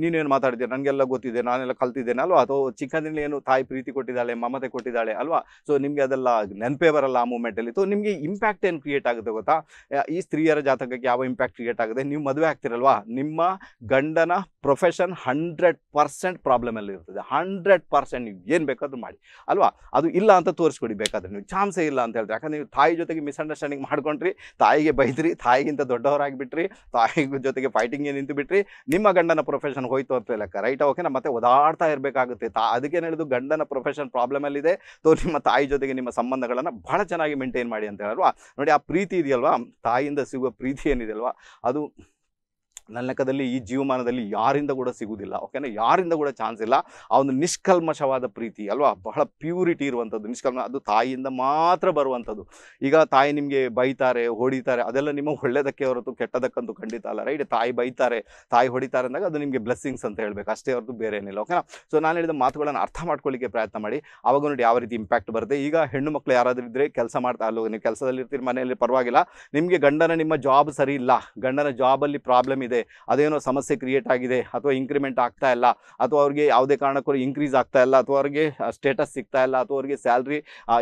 ನೀನೇನು ಮಾತಾಡಿದೆ ನನಗೆಲ್ಲ ಗೊತ್ತಿದೆ ನಾನೆಲ್ಲ ಕಲ್ತಿದ್ದೇನೆ ಅಲ್ವಾ ಅಥವಾ ಚಿಕ್ಕಂದಿನಲ್ಲಿ ಏನು ತಾಯಿ ಪ್ರೀತಿ ಕೊಟ್ಟಿದ್ದಾಳೆ ಮಮತೆ ಕೊಟ್ಟಿದ್ದಾಳೆ ಅಲ್ವಾ ಸೊ ನಿಮಗೆ ಅದೆಲ್ಲ ನೆನಪೇ ಬರಲ್ಲ ಆ ಮೂಮೆಂಟಲ್ಲಿ ಸೊ ನಿಮಗೆ ಇಂಪ್ಯಾಕ್ಟ್ ಏನು ಕ್ರಿಯೇಟ್ ಆಗುತ್ತೆ ಗೊತ್ತಾ ಈ ಸ್ತ್ರೀಯರ ಜಾತಕಕ್ಕೆ ಯಾವ ಇಂಪ್ಯಾಕ್ಟ್ ಕ್ರಿಯೇಟ್ ಆಗುತ್ತೆ ನೀವು ಮದುವೆ ಆಗ್ತಿರಲ್ವಾ ನಿಮ್ಮ ಗಂಡನ ಪ್ರೊಫೆಷನ್ ಹಂಡ್ರೆಡ್ ಪರ್ಸೆಂಟ್ ಪ್ರಾಬ್ಲಮಲ್ಲಿ ಇರ್ತದೆ ಹಂಡ್ರೆಡ್ ಪರ್ಸೆಂಟ್ ನೀವು ಏನು ಬೇಕಾದರೂ ಮಾಡಿ ಅಲ್ವಾ ಅದು ಇಲ್ಲ ಅಂತ ತೋರಿಸ್ಕೊಡಿ ಬೇಕಾದ್ರೆ ನೀವು ಚಾನ್ಸೇ ಇಲ್ಲ ಅಂತ ಹೇಳಿದ್ರೆ ಯಾಕಂದ್ರೆ ನೀವು ತಾಯಿ ಜೊತೆಗೆ ಮಿಸ್ಅಂಡರ್ಸ್ಟ್ಯಾಂಡಿಂಗ್ ಮಾಡ್ಕೊಂಡ್ರಿ ತಾಯಿಗೆ ಬೈದ್ರಿ ತಾಯಿಗಿಂತ ದೊಡ್ಡವರಾಗಿಬಿಟ್ರಿ ತಾಯಿ ಜೊತೆಗೆ ಫೈಟಿಂಗ್ಗೆ ನಿಂತು ಬಿಟ್ರಿ ನಿಮ್ಮ ಗಂಡನ ಪ್ರೊಫೆಷನ್ ಹೋಯ್ತು ಅಂತ ಲೆಕ್ಕ ರೈಟ್ ಓಕೆನಾ ಮತ್ತೆ ಓದಾಡ್ತಾ ಇರಬೇಕಾಗುತ್ತೆ ತಾ ಅದಕ್ಕೇನು ಹೇಳಿದು ಗಂಡನ ಪ್ರೊಫೆಷನ್ ಪ್ರಾಬ್ಲಮಲ್ಲಿದೆ ತೋ ನಿಮ್ಮ ತಾಯಿ ಜೊತೆಗೆ ನಿಮ್ಮ ಸಂಬಂಧಗಳನ್ನು ಭಾಳ ಚೆನ್ನಾಗಿ ಮೇಂಟೈನ್ ಮಾಡಿ ಅಂತ ಹೇಳಲ್ವಾ ನೋಡಿ ಆ ಪ್ರೀ ಪ್ರೀತಿ ಇದೆಯಲ್ವಾ ತಾಯಿಯಿಂದ ಸಿಗುವ ಪ್ರೀತಿ ಅಲ್ವಾ ಅದು ನನ್ನ ಲೆಕ್ಕದಲ್ಲಿ ಈ ಜೀವಮಾನದಲ್ಲಿ ಯಾರಿಂದ ಕೂಡ ಸಿಗುವುದಿಲ್ಲ ಓಕೆನಾ ಯಾರಿಂದ ಕೂಡ ಚಾನ್ಸ್ ಇಲ್ಲ ಆ ಒಂದು ನಿಷ್ಕಲ್ಮಶವಾದ ಪ್ರೀತಿ ಅಲ್ವಾ ಬಹಳ ಪ್ಯೂರಿಟಿ ಇರುವಂಥದ್ದು ನಿಷ್ಕಲ್ಮ ಅದು ತಾಯಿಯಿಂದ ಮಾತ್ರ ಬರುವಂಥದ್ದು ಈಗ ತಾಯಿ ನಿಮಗೆ ಬೈತಾರೆ ಹೊಡಿತಾರೆ ಅದೆಲ್ಲ ನಿಮ್ಮ ಒಳ್ಳೆಯದಕ್ಕೆ ಹೊರತು ಕೆಟ್ಟದಕ್ಕಂತೂ ಖಂಡಿತ ಅಲ್ಲ ರೈಟ್ ತಾಯಿ ಬೈತಾರೆ ತಾಯಿ ಹೊಡಿತಾರೆ ಅಂದಾಗ ಅದು ನಿಮಗೆ ಬ್ಲೆಸ್ಸಿಂಗ್ಸ್ ಅಂತ ಹೇಳಬೇಕು ಅಷ್ಟೇ ಹೊರತು ಬೇರೆ ಏನಿಲ್ಲ ಓಕೆನಾ ಸೊ ನಾನು ಹೇಳಿದ ಮಾತುಗಳನ್ನು ಅರ್ಥ ಮಾಡ್ಕೊಳ್ಳಿಕ್ಕೆ ಪ್ರಯತ್ನ ಮಾಡಿ ಅವಾಗ ನೋಡಿ ಯಾವ ರೀತಿ ಇಂಪ್ಯಾಕ್ಟ್ ಬರುತ್ತೆ ಈಗ ಹೆಣ್ಣು ಮಕ್ಕಳು ಯಾರಾದರೂ ಇದ್ದರೆ ಕೆಲಸ ಮಾಡ್ತಾ ಅಲ್ಲೋ ನೀವು ಕೆಲಸದಲ್ಲಿ ಮನೆಯಲ್ಲಿ ಪರವಾಗಿಲ್ಲ ನಿಮಗೆ ಗಂಡನ ನಿಮ್ಮ ಜಾಬ್ ಸರಿ ಇಲ್ಲ ಗಂಡನ ಜಾಬಲ್ಲಿ ಪ್ರಾಬ್ಲಮ್ ಇದೆ ಅದೇನೋ ಸಮಸ್ಯೆ ಕ್ರಿಯೇಟ್ ಆಗಿದೆ ಅಥವಾ ಇನ್ಕ್ರಿಮೆಂಟ್ ಆಗ್ತಾ ಇಲ್ಲ ಅಥವಾ ಅವ್ರಿಗೆ ಯಾವುದೇ ಕಾರಣಕ್ಕೂ ಇನ್ಕ್ರೀಸ್ ಆಗ್ತಾ ಇಲ್ಲ ಅಥವಾ ಅವ್ರಿಗೆ ಸ್ಟೇಟಸ್ ಸಿಗ್ತಾ ಇಲ್ಲ ಅಥವಾ ಅವ್ರಿಗೆ ಸ್ಯಾಲ್ರಿ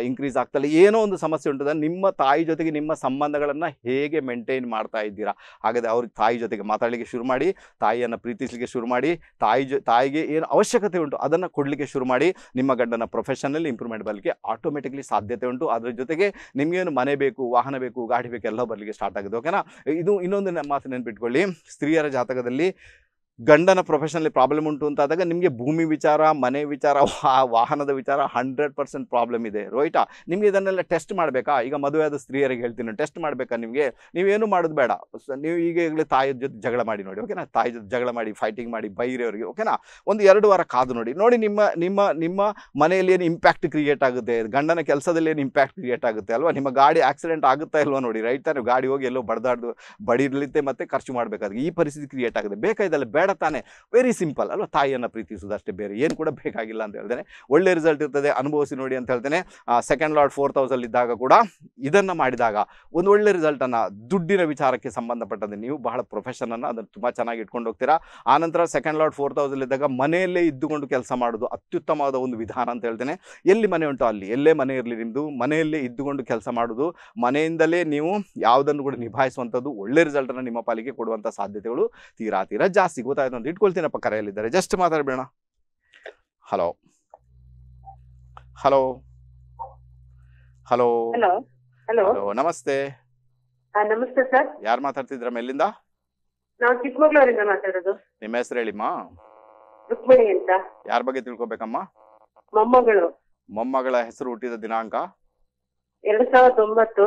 ಇನ್ಕ್ರೀಸ್ ಆಗ್ತಾ ಇಲ್ಲ ಏನೋ ಒಂದು ಸಮಸ್ಯೆ ಉಂಟದ ನಿಮ್ಮ ತಾಯಿ ಜೊತೆಗೆ ನಿಮ್ಮ ಸಂಬಂಧಗಳನ್ನು ಹೇಗೆ ಮೇಂಟೈನ್ ಮಾಡ್ತಾ ಇದ್ದೀರಾ ಹಾಗಾದರೆ ಅವ್ರ ತಾಯಿ ಜೊತೆಗೆ ಮಾತಾಡಲಿಕ್ಕೆ ಶುರು ಮಾಡಿ ತಾಯಿಯನ್ನು ಪ್ರೀತಿಸಲಿಕ್ಕೆ ಶುರು ಮಾಡಿ ತಾಯಿ ಜೊ ತಾಯಿಗೆ ಏನು ಅವಶ್ಯಕತೆ ಉಂಟು ಅದನ್ನು ಕೊಡಲಿಕ್ಕೆ ಶುರು ಮಾಡಿ ನಿಮ್ಮ ಗಂಡನ ಪ್ರೊಫೆಷನಲ್ಲಿ ಇಂಪ್ರೂವ್ಮೆಂಟ್ ಬರಲಿಕ್ಕೆ ಆಟೋಮೆಟಿಕ್ಲಿ ಸಾಧ್ಯತೆ ಉಂಟು ಅದರ ಜೊತೆಗೆ ನಿಮಗೇನು ಮನೆ ಬೇಕು ವಾಹನ ಬೇಕು ಗಾಡಿ ಬೇಕು ಎಲ್ಲ ಬರಲಿಕ್ಕೆ ಸ್ಟಾರ್ಟ್ ಆಗಿದೆ ಓಕೆನಾ ಇದು ಇನ್ನೊಂದು ಮಾತು ನೆನ್ಪಿಟ್ಕೊಳ್ಳಿ ಸ್ತ್ರೀಯರ ಜಾತಕದಲ್ಲಿ ಗಂಡನ ಪ್ರೊಫೆಷನಲ್ಲಿ ಪ್ರಾಬ್ಲಮ್ ಉಂಟು ಅಂತ ಆದಾಗ ನಿಮಗೆ ಭೂಮಿ ವಿಚಾರ ಮನೆ ವಿಚಾರ ವಾಹನದ ವಿಚಾರ ಹಂಡ್ರೆಡ್ ಪರ್ಸೆಂಟ್ ಪ್ರಾಬ್ಲಮ್ ಇದೆ ರೋಯ್ಟಾ ನಿಮಗೆ ಇದನ್ನೆಲ್ಲ ಟೆಸ್ಟ್ ಮಾಡಬೇಕಾ ಈಗ ಮದುವೆಯಾದ ಸ್ತ್ರೀಯರಿಗೆ ಹೇಳ್ತೀನಿ ಟೆಸ್ಟ್ ಮಾಡಬೇಕಾ ನಿಮಗೆ ನೀವೇನು ಮಾಡೋದು ಬೇಡ ನೀವು ಈಗ ಈಗಲೇ ತಾಯಿ ಜೊತೆ ಜಗಳ ಮಾಡಿ ನೋಡಿ ಓಕೆನಾ ತಾಯಿ ಜೊತೆ ಜಗಳ ಮಾಡಿ ಫೈಟಿಂಗ್ ಮಾಡಿ ಬೈರೆಯವರಿಗೆ ಓಕೆನಾ ಒಂದು ಎರಡು ವಾರ ಕಾದು ನೋಡಿ ನೋಡಿ ನಿಮ್ಮ ನಿಮ್ಮ ನಿಮ್ಮ ಮನೆಯಲ್ಲಿ ಏನು ಇಂಪ್ಯಾಕ್ಟ್ ಕ್ರಿಯೇಟ್ ಆಗುತ್ತೆ ಗಂಡನ ಕೆಲಸದಲ್ಲಿ ಏನು ಇಂಪ್ಯಾಕ್ಟ್ ಕ್ರಿಯೇಟ್ ಆಗುತ್ತೆ ಅಲ್ವಾ ನಿಮ್ಮ ಗಾಡಿ ಆಕ್ಸಿಡೆಂಟ್ ಆಗುತ್ತಾ ಇಲ್ವಾ ನೋಡಿ ರೈಟ್ ನೀವು ಗಾಡಿ ಹೋಗಿ ಎಲ್ಲೋ ಬಡದಾಡ್ದು ಬಡಿರ್ಲಿತ್ತೆ ಮತ್ತೆ ಖರ್ಚು ಮಾಡಬೇಕಾದ್ರೆ ಈ ಪರಿಸ್ಥಿತಿ ಕ್ರಿಯೇಟ್ ಆಗುತ್ತೆ ಬೇಕಾಯ್ದಲ್ಲ ಬೇಡ ತಾನೆ ವೆರಿ ಸಿಂಪಲ್ ಅಲ್ವಾ ತಾಯಿಯನ್ನು ಪ್ರೀತಿಸೋದಷ್ಟೇ ಬೇರೆ ಏನು ಕೂಡ ಬೇಕಾಗಿಲ್ಲ ಅಂತ ಹೇಳ್ತೇನೆ ಒಳ್ಳೆ ರಿಸಲ್ಟ್ ಇರ್ತದೆ ಅನುಭವಿಸಿ ನೋಡಿ ಅಂತ ಹೇಳ್ತೇನೆ ಸೆಕೆಂಡ್ ಲಾಟ್ ಫೋರ್ ಇದ್ದಾಗ ಕೂಡ ಇದನ್ನು ಮಾಡಿದಾಗ ಒಂದು ಒಳ್ಳೆ ರಿಸಲ್ಟನ್ನು ದುಡ್ಡಿನ ವಿಚಾರಕ್ಕೆ ಸಂಬಂಧಪಟ್ಟಂತೆ ನೀವು ಬಹಳ ಪ್ರೊಫೆಷನನ್ನು ಅದನ್ನು ತುಂಬ ಚೆನ್ನಾಗಿ ಇಟ್ಕೊಂಡು ಹೋಗ್ತೀರಾ ಆನಂತರ ಸೆಕೆಂಡ್ ಲಾಟ್ ಫೋರ್ ಇದ್ದಾಗ ಮನೆಯಲ್ಲೇ ಇದ್ದುಕೊಂಡು ಕೆಲಸ ಮಾಡೋದು ಅತ್ಯುತ್ತಮವಾದ ಒಂದು ವಿಧಾನ ಅಂತ ಹೇಳ್ತೇನೆ ಎಲ್ಲಿ ಮನೆ ಉಂಟು ಅಲ್ಲಿ ಎಲ್ಲೇ ಮನೆ ಇರಲಿ ನಿಮ್ಮದು ಮನೆಯಲ್ಲೇ ಇದ್ದುಕೊಂಡು ಕೆಲಸ ಮಾಡೋದು ಮನೆಯಿಂದಲೇ ನೀವು ಯಾವುದನ್ನು ಕೂಡ ನಿಭಾಯಿಸುವಂಥದ್ದು ಒಳ್ಳೆ ರಿಸಲ್ಟನ್ನು ನಿಮ್ಮ ಪಾಲಿಗೆ ಕೊಡುವಂಥ ಸಾಧ್ಯತೆಗಳು ತೀರಾ ತೀರಾ ಜಾಸ್ತಿ ಗೊತ್ತಾಯ್ತು ಅಂತ ಇಟ್ಕೊಳ್ತೀನಪ್ಪ ಕರೆಯಲ್ಲಿದ್ದಾರೆ ಜಸ್ಟ್ ಮಾತಾಡಬೇಡ ಹಲೋ ಹಲೋ ಹಲೋ ಹಲೋ ನಮಸ್ತೆ ನಮಸ್ತೆ ಸರ್ ಯಾರು ಮಾತಾಡ್ತಿದ್ರ ಎಲ್ಲಿಂದ ನಾವು ಚಿಕ್ಕಮಗಳೂರಿಂದ ಮಾತಾಡೋದು ನಿಮ್ಮ ಹೆಸರು ಹೇಳಿಮ್ಮ ರುಕ್ಮಿಣಿ ಅಂತ ಯಾರ ಬಗ್ಗೆ ತಿಳ್ಕೊಬೇಕಮ್ಮ ಮೊಮ್ಮಗಳ ಹೆಸರು ಹುಟ್ಟಿದ ದಿನಾಂಕ ಎರಡ್ ಸಾವಿರದ ಒಂಬತ್ತು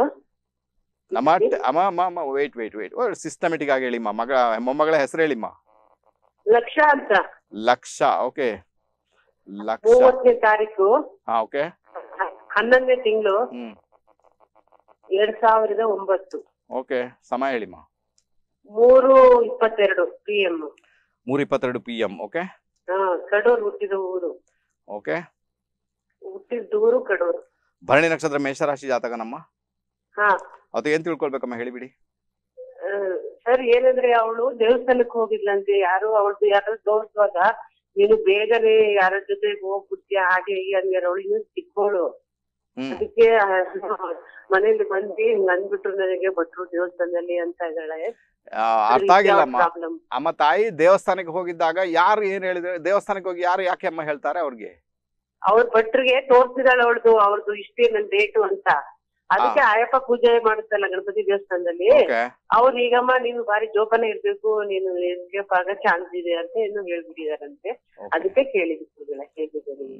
ಅಮ್ಮ ಅಮ್ಮ ವೇಟ್ ವೇಟ್ ವೇಟ್ ಸಿಸ್ಟಮೆಟಿಕ್ ಆಗಿ ಹೇಳಿಮ್ಮ ಮಗ ಮೊಮ್ಮಗಳ ಹೆಸರು ಹೇಳಿಮ್ಮ ಲಕ್ಷ ಅಂತ ಲಕ್ಷ ಓಕೆ ಲಕ್ಷ ಮೂವತ್ತನೇ ತಾರೀಕು ಹಾ ಓಕೆ ಹನ್ನೊಂದನೇ ತಿಂಗಳು ಎರಡ್ ಸಾವಿರದ ಒಂಬತ್ತು ಓಕೆ ಸಮಯ ಹೇಳಿಮ್ಮ ಮೂರು ಇಪ್ಪತ್ತೆರಡು ಪಿ ಎಂ ಮೂರ್ ಇಪ್ಪತ್ತೆರಡು ಪಿ ಎಂ ಓಕೆ ಕಡೂರ್ ಹುಟ್ಟಿದ ಊರು ಓಕೆ ಹುಟ್ಟಿದ ಊರು ಕಡೂರು ಭರಣಿ ನಕ್ಷತ್ರ ಮೇಷರಾಶಿ ಜಾತಕ ನಮ್ಮ ಹಾ ಅದು ಏನ್ ತಿಳ್ಕೊಳ್ಬೇಕಮ್ಮ ಹೇಳಿಬಿಡಿ ಸರ್ ಏನಂದ್ರೆ ಅವಳು ದೇವಸ್ಥಾನಕ್ಕೆ ಹೋಗಿದ್ಲಂತೆ ಯಾರು ಅವಳದ್ದು ಯಾರು ತೋರಿಸುವಾಗ ನೀನು ಬೇಗನೆ ಯಾರ ಜೊತೆ ಹೋಗ್ಬಿಡ್ತೀಯ ಹಾಗೆ ಹೀಗೆ ಅಂದ್ರೆ ಅವಳು ಇನ್ನೂ ಸಿಕ್ಕೋಳು ಅದಕ್ಕೆ ಮನೇಲಿ ಬಂದು ಅಂದ್ಬಿಟ್ರು ನನಗೆ ಬಟ್ರು ದೇವಸ್ಥಾನದಲ್ಲಿ ಅಂತ ಇದ್ದಾಳೆ ಅರ್ಥ ಆಗಿಲ್ಲಮ್ಮ ಅಮ್ಮ ತಾಯಿ ದೇವಸ್ಥಾನಕ್ಕೆ ಹೋಗಿದ್ದಾಗ ಯಾರು ಏನ್ ಹೇಳಿದ್ರೆ ದೇವಸ್ಥಾನಕ್ಕೆ ಹೋಗಿ ಯಾರು ಯಾಕೆ ಅಮ್ಮ ಹೇಳ್ತಾರೆ ಅವ್ರಿಗೆ ಅವ್ರ ಭಟ್ರಿಗೆ ತೋರ್ಸಿದಾಳ ಅವಳದು ಅವ್ರದ್ದು ಇಷ್ಟೇ ನನ್ ಡೇಟು ಅಂತ ಅದಕ್ಕೆ ಆಯಪ್ಪ ಪೂಜೆ ಮಾಡುತ್ತಲ್ಲ ಗಣಪತಿ ದೇವಸ್ಥಾನದಲ್ಲಿ ಅವ್ರು ಈಗಮ್ಮ ನೀನು ಬಾರಿ ಜೋಪಾನ ಇರ್ಬೇಕು ನೀನು ಎಸ್ಕೇಪ್ ಆಗೋ ಚಾನ್ಸ್ ಇದೆ ಅಂತ ಇನ್ನು ಹೇಳ್ಬಿಟ್ಟಿದಾರಂತೆ ಅದಕ್ಕೆ ಕೇಳಿದ್ವಿ ಹೇಗಿದ್ದಾರೆ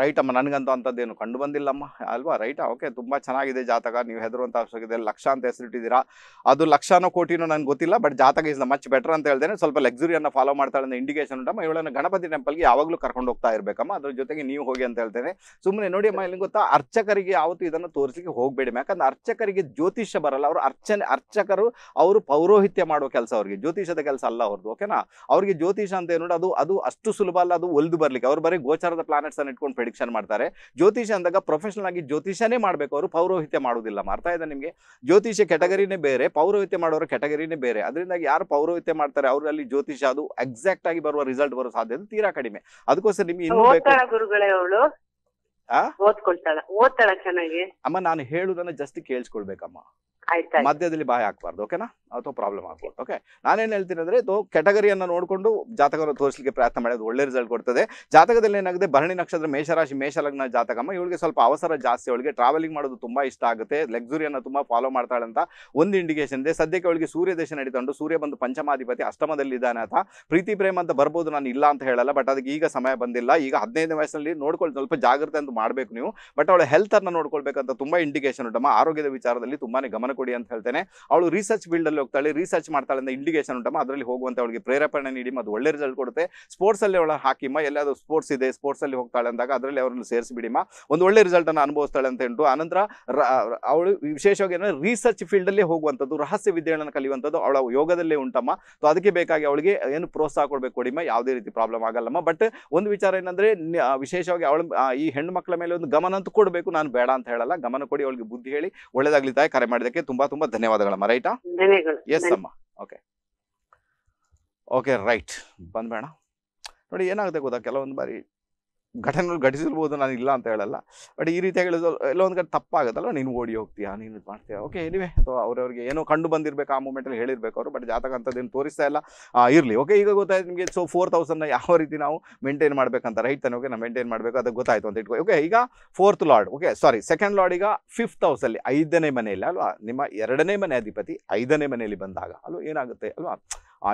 ರೈಟ್ ಅಮ್ಮ ನನಗಂತೂ ಏನು ಕಂಡು ಬಂದಿಲ್ಲಮ್ಮ ಅಲ್ವಾ ರೈಟ್ ಓಕೆ ತುಂಬ ಚೆನ್ನಾಗಿದೆ ಜಾತಕ ನೀವು ಹೆದರುವಂಥ ಅವಶ್ಯಕತೆ ಲಕ್ಷ ಅಂತ ಹೆಸರಿಟ್ಟಿದ್ದೀರಾ ಅದು ಲಕ್ಷನೋ ಕೋಟಿನೋ ನನಗೆ ಗೊತ್ತಿಲ್ಲ ಬಟ್ ಜಾತಕ ಇಸ್ ಮಚ್ ಬೆಟರ್ ಅಂತ ಹೇಳ್ದೇನೆ ಸ್ವಲ್ಪ ಲಕ್ಸುರಿಯನ್ನು ಫಾಲೋ ಮಾಡ್ತಾಳೆ ಅಂತ ಇಂಡಿಕೇಶನ್ ಉಂಟಮ್ಮ ಇವಳನ್ನು ಗಣಪತಿ ಟೆಂಪಲ್ಗೆ ಯಾವಾಗಲೂ ಕರ್ಕೊಂಡು ಹೋಗ್ತಾ ಇರಬೇಕಮ್ಮ ಅದ್ರ ಜೊತೆಗೆ ನೀವು ಹೋಗಿ ಅಂತ ಹೇಳ್ತೇನೆ ಸುಮ್ಮನೆ ನೋಡಿ ಅಮ್ಮ ಇಲ್ಲಿ ಗೊತ್ತಾ ಅರ್ಚಕರಿಗೆ ಯಾವತ್ತು ಇದನ್ನು ತೋರಿಸಲಿಕ್ಕೆ ಹೋಗಬೇಡಿ ಯಾಕಂದ್ರೆ ಅರ್ಚಕರಿಗೆ ಜ್ಯೋತಿಷ್ಯ ಬರಲ್ಲ ಅವರು ಅರ್ಚನೆ ಅರ್ಚಕರು ಅವರು ಪೌರೋಹಿತ್ಯ ಮಾಡೋ ಕೆಲಸ ಅವರಿಗೆ ಜ್ಯೋತಿಷದ ಕೆಲಸ ಅಲ್ಲ ಅವ್ರದ್ದು ಓಕೆನಾ ಅವರಿಗೆ ಜ್ಯೋತಿಷ ಅಂತ ಏನು ಅದು ಅದು ಅಷ್ಟು ಸುಲಭ ಅಲ್ಲ ಅದು ಒಲ್ದು ಬರಲಿಕ್ಕೆ ಅವ್ರು ಬರೀ ಗೋಚಾರದ ಪ್ಲಾನೆಟ್ಸನ್ನು ಇಟ್ಕೊಂಡು ಪ್ರಿಡಿಕ್ಷನ್ ಮಾಡ್ತಾರೆ ಜ್ಯೋತಿಷ ಅಂದಾಗ ಪ್ರೊಫೆಷನಲ್ ಆಗಿ ಜ್ಯೋತಿಷನೇ ಮಾಡಬೇಕು ಅವರು ಪೌರೋಹಿತ್ಯ ಮಾಡೋದಿಲ್ಲ ಅರ್ಥ ಇದೆ ನಿಮಗೆ ಜ್ಯೋತಿಷ ಕೆಟಗರಿನೇ ಬೇರೆ ಪೌರೋಹಿತ್ಯ ಮಾಡೋರ ಕೆಟಗರಿನೇ ಬೇರೆ ಅದರಿಂದಾಗಿ ಯಾರು ಪೌರೋಹಿತ್ಯ ಮಾಡ್ತಾರೆ ಅವರಲ್ಲಿ ಜ್ಯೋತಿಷ ಅದು ಎಕ್ಸಾಕ್ಟ್ ಆಗಿ ಬರುವ ರಿಸಲ್ಟ್ ಬರೋ ಸಾಧ್ಯತೆ ತೀರಾ ಕಡಿಮೆ ಅದಕ್ಕೋಸ್ಕರ ನಿಮ್ಗೆ ಓದ್ತಾಳ ಅಮ್ಮ ನಾನು ಹೇಳುದನ್ನ ಜಸ್ಟ್ ಕೇಳಿಸ್ಕೊಳ್ಬೇಕಮ್ಮ ಮಧ್ಯದಲ್ಲಿ ಬಾಯಿ ಹಾಕಬಾರ್ದು ಓಕೆನಾ ಅಥವಾ ಪ್ರಾಬ್ಲಮ್ ಆಗ್ಬೋದು ಓಕೆ ನಾನೇನು ಹೇಳ್ತೀನಿ ಅಂದ್ರೆ ಇದು ಕೆಟಗರಿಯನ್ನು ನೋಡಿಕೊಂಡು ಜಾತಕವನ್ನು ತೋರಿಸಲಿಕ್ಕೆ ಪ್ರಯತ್ನ ಮಾಡೋದು ಒಳ್ಳೆ ರಿಸಲ್ಟ್ ಕೊಡ್ತದೆ ಜಾತಕದಲ್ಲಿ ಏನಾಗಿದೆ ಭರಣಿ ನಕ್ಷತ್ರ ಮೇಷರಾಶಿ ಮೇಷಲಗ್ನ ಜಾತಕಮ್ಮ ಇವಳಿಗೆ ಸ್ವಲ್ಪ ಅವಸರ ಜಾಸ್ತಿ ಅವಳಿಗೆ ಟ್ರಾವೆಲಿಂಗ್ ಮಾಡೋದು ತುಂಬಾ ಇಷ್ಟ ಆಗುತ್ತೆ ಲಕ್ಸುರಿಯನ್ನು ತುಂಬಾ ಫಾಲೋ ಮಾಡ್ತಾಳೆ ಅಂತ ಒಂದು ಇಂಡಿಕೇಶನ್ ಇದೆ ಸದ್ಯಕ್ಕೆ ಅವಳಿಗೆ ಸೂರ್ಯ ದೇಶ ನಡೀತಂಡು ಸೂರ್ಯ ಬಂದು ಪಂಚಮಾಧಿಪತಿ ಅಷ್ಟಮದಲ್ಲಿ ಇದ್ದಾನೆ ಅಂತ ಪ್ರೀತಿ ಪ್ರೇಮ ಅಂತ ಬರ್ಬೋದು ನಾನು ಇಲ್ಲ ಅಂತ ಹೇಳಲ್ಲ ಬಟ್ ಅದಕ್ಕೆ ಈಗ ಸಮಯ ಬಂದಿಲ್ಲ ಈಗ ಹದಿನೈದು ವಯಸ್ಸಿನಲ್ಲಿ ನೋಡ್ಕೊಳ್ಳಿ ಸ್ವಲ್ಪ ಜಾಗ್ರತೆ ಅಂತ ಮಾಡಬೇಕು ನೀವು ಬಟ್ ಅವಳ ಹೆಲ್ತ್ ಅನ್ನು ನೋಡ್ಕೊಳ್ಬೇಕಂತ ತುಂಬಾ ಇಂಡಿಕೇಶನ್ ಉಂಟಮ್ಮ ಆರೋಗ್ಯದ ವಿಚಾರದಲ್ಲಿ ತುಂಬಾನೇ ಗಮನ ಕೊಡಿ ಅಂತ ಹೇಳ್ತೇನೆ ಅವಳು ರಿಸರ್ಚ್ ಫೀಲ್ಡ್ ಅಲ್ಲಿ ಹೋಗ್ತಾಳೆ ರಿಸರ್ಚ್ ಮಾಡ್ತಾಳೆ ಅಂತ ಇಂಡಿಕೇಶನ್ ಉಂಟಮ್ಮ ಅದರಲ್ಲಿ ಹೋಗುವಂತ ಅವಳಿಗೆ ಪ್ರೇರೇಪಣೆ ನೀಡಿ ಅದು ಒಳ್ಳೆ ರಿಸಲ್ಟ್ ಕೊಡುತ್ತೆ ಸ್ಪೋರ್ಟ್ಸ್ ಅಲ್ಲಿ ಅವಳ ಹಾಕಿಮ್ಮ ಎಲ್ಲಾದ್ರೂ ಸ್ಪೋರ್ಟ್ಸ್ ಇದೆ ಸ್ಪೋರ್ಟ್ಸ್ ಅಲ್ಲಿ ಹೋಗ್ತಾಳೆ ಅಂದಾಗ ಅದರಲ್ಲಿ ಅವರನ್ನು ಸೇರಿಸಿಬಿಡಿಮ್ಮ ಒಂದು ಒಳ್ಳೆ ರಿಸಲ್ಟ್ ಅನ್ನು ಅನುಭವಿಸ್ತಾಳೆ ಅಂತ ಉಂಟು ಆನಂತರ ಅವಳು ವಿಶೇಷವಾಗಿ ಏನಂದ್ರೆ ರಿಸರ್ಚ್ ಫೀಲ್ಡ್ ಅಲ್ಲೇ ಹೋಗುವಂಥದ್ದು ರಹಸ್ಯ ವಿದ್ಯೆಗಳನ್ನು ಕಲಿಯುವಂಥದ್ದು ಅವಳ ಯೋಗದಲ್ಲೇ ಉಂಟಮ್ಮ ಸೊ ಅದಕ್ಕೆ ಬೇಕಾಗಿ ಅವಳಿಗೆ ಏನು ಪ್ರೋತ್ಸಾಹ ಕೊಡಬೇಕು ಕೊಡಿಮ ಯಾವುದೇ ರೀತಿ ಪ್ರಾಬ್ಲಮ್ ಆಗಲ್ಲಮ್ಮ ಬಟ್ ಒಂದು ವಿಚಾರ ಏನಂದ್ರೆ ವಿಶೇಷವಾಗಿ ಅವಳ ಈ ಹೆಣ್ಣು ಮಕ್ಕಳ ಮೇಲೆ ಒಂದು ಗಮನ ಅಂತೂ ಕೊಡಬೇಕು ನಾನು ಬೇಡ ಅಂತ ಹೇಳಲ್ಲ ಗಮನ ಕೊಡಿ ಅವಳಿಗೆ ಬುದ್ಧಿ ಹೇಳಿ ಒಳ್ಳೇದಾಗ್ಲಿ ತಾಯಿ ಕರೆ ಮಾಡಿದಕ್ಕೆ ತುಂಬಾ ತುಂಬಾ ಧನ್ಯವಾದಗಳಮ್ಮ ರೈಟಾ ಎಸ್ ಅಮ್ಮ ಓಕೆ ಓಕೆ ರೈಟ್ ಬಂದ್ಬೇಡ ನೋಡಿ ಏನಾಗುತ್ತೆ ಗೊತ್ತಾ ಕೆಲವೊಂದು ಬಾರಿ ಘಟನೆಗಳು ಘಟಿಸಿರ್ಬೋದು ನಾನು ಇಲ್ಲ ಅಂತ ಹೇಳಲ್ಲ ಬಟ್ ಈ ರೀತಿ ಹೇಳಿದ್ರು ಎಲ್ಲ ಒಂದು ಕಡೆ ತಪ್ಪಾಗುತ್ತಲ್ಲ ನೀನು ಓಡಿ ಹೋಗ್ತೀಯಾ ನೀನು ಇದು ಮಾಡ್ತೀಯಾ ಓಕೆ ಎನಿವೆ ಅಥವಾ ಅವ್ರವ್ರಿಗೆ ಏನೋ ಕಂಡು ಬಂದಿರಬೇಕು ಆ ಮೂಮೆಂಟಲ್ಲಿ ಹೇಳಿರ್ಬೇಕು ಅವರು ಬಟ್ ಜಾತಕ ಅಂಥದ್ದೇನು ತೋರಿಸ್ತಾ ಇಲ್ಲ ಇರಲಿ ಓಕೆ ಈಗ ಗೊತ್ತಾಯ್ತು ನಿಮಗೆ ಸೊ ಫೋರ್ ತೌಸಂಡ್ನ ಯಾವ ರೀತಿ ನಾವು ಮೇಂಟೈನ್ ಮಾಡಬೇಕಂತ ರೈಟ್ ತಾನೆ ಓಕೆ ನಾವು ಮೇಂಟೈನ್ ಮಾಡಬೇಕು ಅದಕ್ಕೆ ಗೊತ್ತಾಯ್ತು ಅಂತ ಇಟ್ಕೋ ಓಕೆ ಈಗ fourth lord okay sorry second lord ಈಗ ಫಿಫ್ತ್ ಹೌಸಲ್ಲಿ ಐದನೇ ಮನೆಯಲ್ಲಿ ಅಲ್ವಾ ನಿಮ್ಮ ಎರಡನೇ ಮನೆ ಅಧಿಪತಿ ಐದನೇ ಮನೆಯಲ್ಲಿ ಬಂದಾಗ ಅಲ್ವಾ ಏನಾಗುತ್ತೆ ಅಲ್ವಾ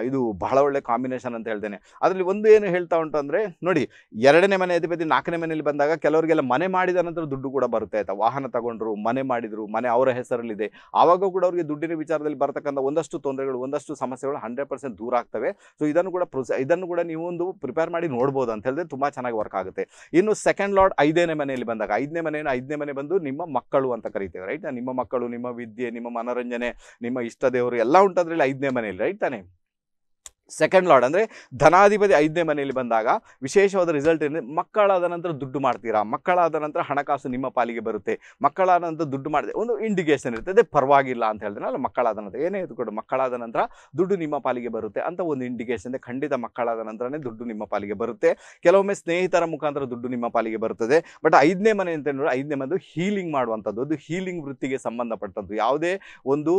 ಇದು ಬಹಳ ಒಳ್ಳೆ ಕಾಂಬಿನೇಷನ್ ಅಂತ ಹೇಳ್ತೇನೆ ಅದರಲ್ಲಿ ಒಂದು ಏನು ಹೇಳ್ತಾ ಉಂಟು ಅಂದರೆ ನೋಡಿ ಎರಡನೇ ಮನೆ ಅಧಿಪತಿ ನಾಲ್ಕನೇ ಮನೆಯಲ್ಲಿ ಬಂದಾಗ ಕೆಲವರಿಗೆಲ್ಲ ಮನೆ ಮಾಡಿದ ನಂತರ ದುಡ್ಡು ಕೂಡ ಬರುತ್ತೆ ಆಯಿತಾ ವಾಹನ ತಗೊಂಡ್ರು ಮನೆ ಮಾಡಿದರು ಮನೆ ಅವರ ಹೆಸರಲ್ಲಿದೆ ಆವಾಗ ಕೂಡ ಅವರಿಗೆ ದುಡ್ಡಿನ ವಿಚಾರದಲ್ಲಿ ಬರ್ತಕ್ಕಂಥ ಒಂದಷ್ಟು ತೊಂದರೆಗಳು ಒಂದಷ್ಟು ಸಮಸ್ಯೆಗಳು ಹಂಡ್ರೆಡ್ ಪರ್ಸೆಂಟ್ ದೂರ ಆಗ್ತವೆ ಸೊ ಇದನ್ನು ಕೂಡ ಪ್ರೊಸ ಇದನ್ನು ಕೂಡ ನೀವು ಒಂದು ಪ್ರಿಪೇರ್ ಮಾಡಿ ನೋಡ್ಬೋದು ಅಂತ ಹೇಳಿದ್ರೆ ತುಂಬ ಚೆನ್ನಾಗಿ ವರ್ಕ್ ಆಗುತ್ತೆ ಇನ್ನು ಸೆಕೆಂಡ್ ಲಾರ್ಡ್ ಐದನೇ ಮನೆಯಲ್ಲಿ ಬಂದಾಗ ಐದನೇ ಮನೆಯನ್ನು ಐದನೇ ಮನೆ ಬಂದು ನಿಮ್ಮ ಮಕ್ಕಳು ಅಂತ ಕರಿತೇವೆ ರೈಟ್ ನಿಮ್ಮ ಮಕ್ಕಳು ನಿಮ್ಮ ವಿದ್ಯೆ ನಿಮ್ಮ ಮನೋರಂಜನೆ ನಿಮ್ಮ ಇಷ್ಟ ದೇವರು ಎಲ್ಲ ಉಂಟದ್ರಲ್ಲಿ ಐದನೇ ಮನೆಯಲ್ಲಿ ರೈಟ್ ತಾನೆ ಸೆಕೆಂಡ್ ಲಾರ್ಡ್ ಅಂದರೆ ಧನಾಧಿಪತಿ ಐದನೇ ಮನೆಯಲ್ಲಿ ಬಂದಾಗ ವಿಶೇಷವಾದ ರಿಸಲ್ಟ್ ಏನಿದೆ ಮಕ್ಕಳಾದ ನಂತರ ದುಡ್ಡು ಮಾಡ್ತೀರಾ ಮಕ್ಕಳಾದ ನಂತರ ಹಣಕಾಸು ನಿಮ್ಮ ಪಾಲಿಗೆ ಬರುತ್ತೆ ಮಕ್ಕಳಾದ ನಂತರ ದುಡ್ಡು ಮಾಡಿದೆ ಒಂದು ಇಂಡಿಕೇಶನ್ ಇರ್ತದೆ ಪರವಾಗಿಲ್ಲ ಅಂತ ಹೇಳಿದ್ರೆ ಅಲ್ಲ ಮಕ್ಕಳಾದ ನಂತರ ಏನೇ ಇದ್ಕೊಂಡು ಮಕ್ಕಳಾದ ನಂತರ ದುಡ್ಡು ನಿಮ್ಮ ಪಾಲಿಗೆ ಬರುತ್ತೆ ಅಂತ ಒಂದು ಇಂಡಿಕೇಶನ್ ಇದೆ ಖಂಡಿತ ಮಕ್ಕಳಾದ ನಂತರನೇ ದುಡ್ಡು ನಿಮ್ಮ ಪಾಲಿಗೆ ಬರುತ್ತೆ ಕೆಲವೊಮ್ಮೆ ಸ್ನೇಹಿತರ ಮುಖಾಂತರ ದುಡ್ಡು ನಿಮ್ಮ ಪಾಲಿಗೆ ಬರುತ್ತದೆ ಬಟ್ ಐದನೇ ಮನೆ ಅಂತ ನೋಡಿ ಐದನೇ ಮನೆದು ಹೀಲಿಂಗ್ ಮಾಡುವಂಥದ್ದು ಅದು ಹೀಲಿಂಗ್ ವೃತ್ತಿಗೆ ಸಂಬಂಧಪಟ್ಟದ್ದು ಯಾವುದೇ ಒಂದು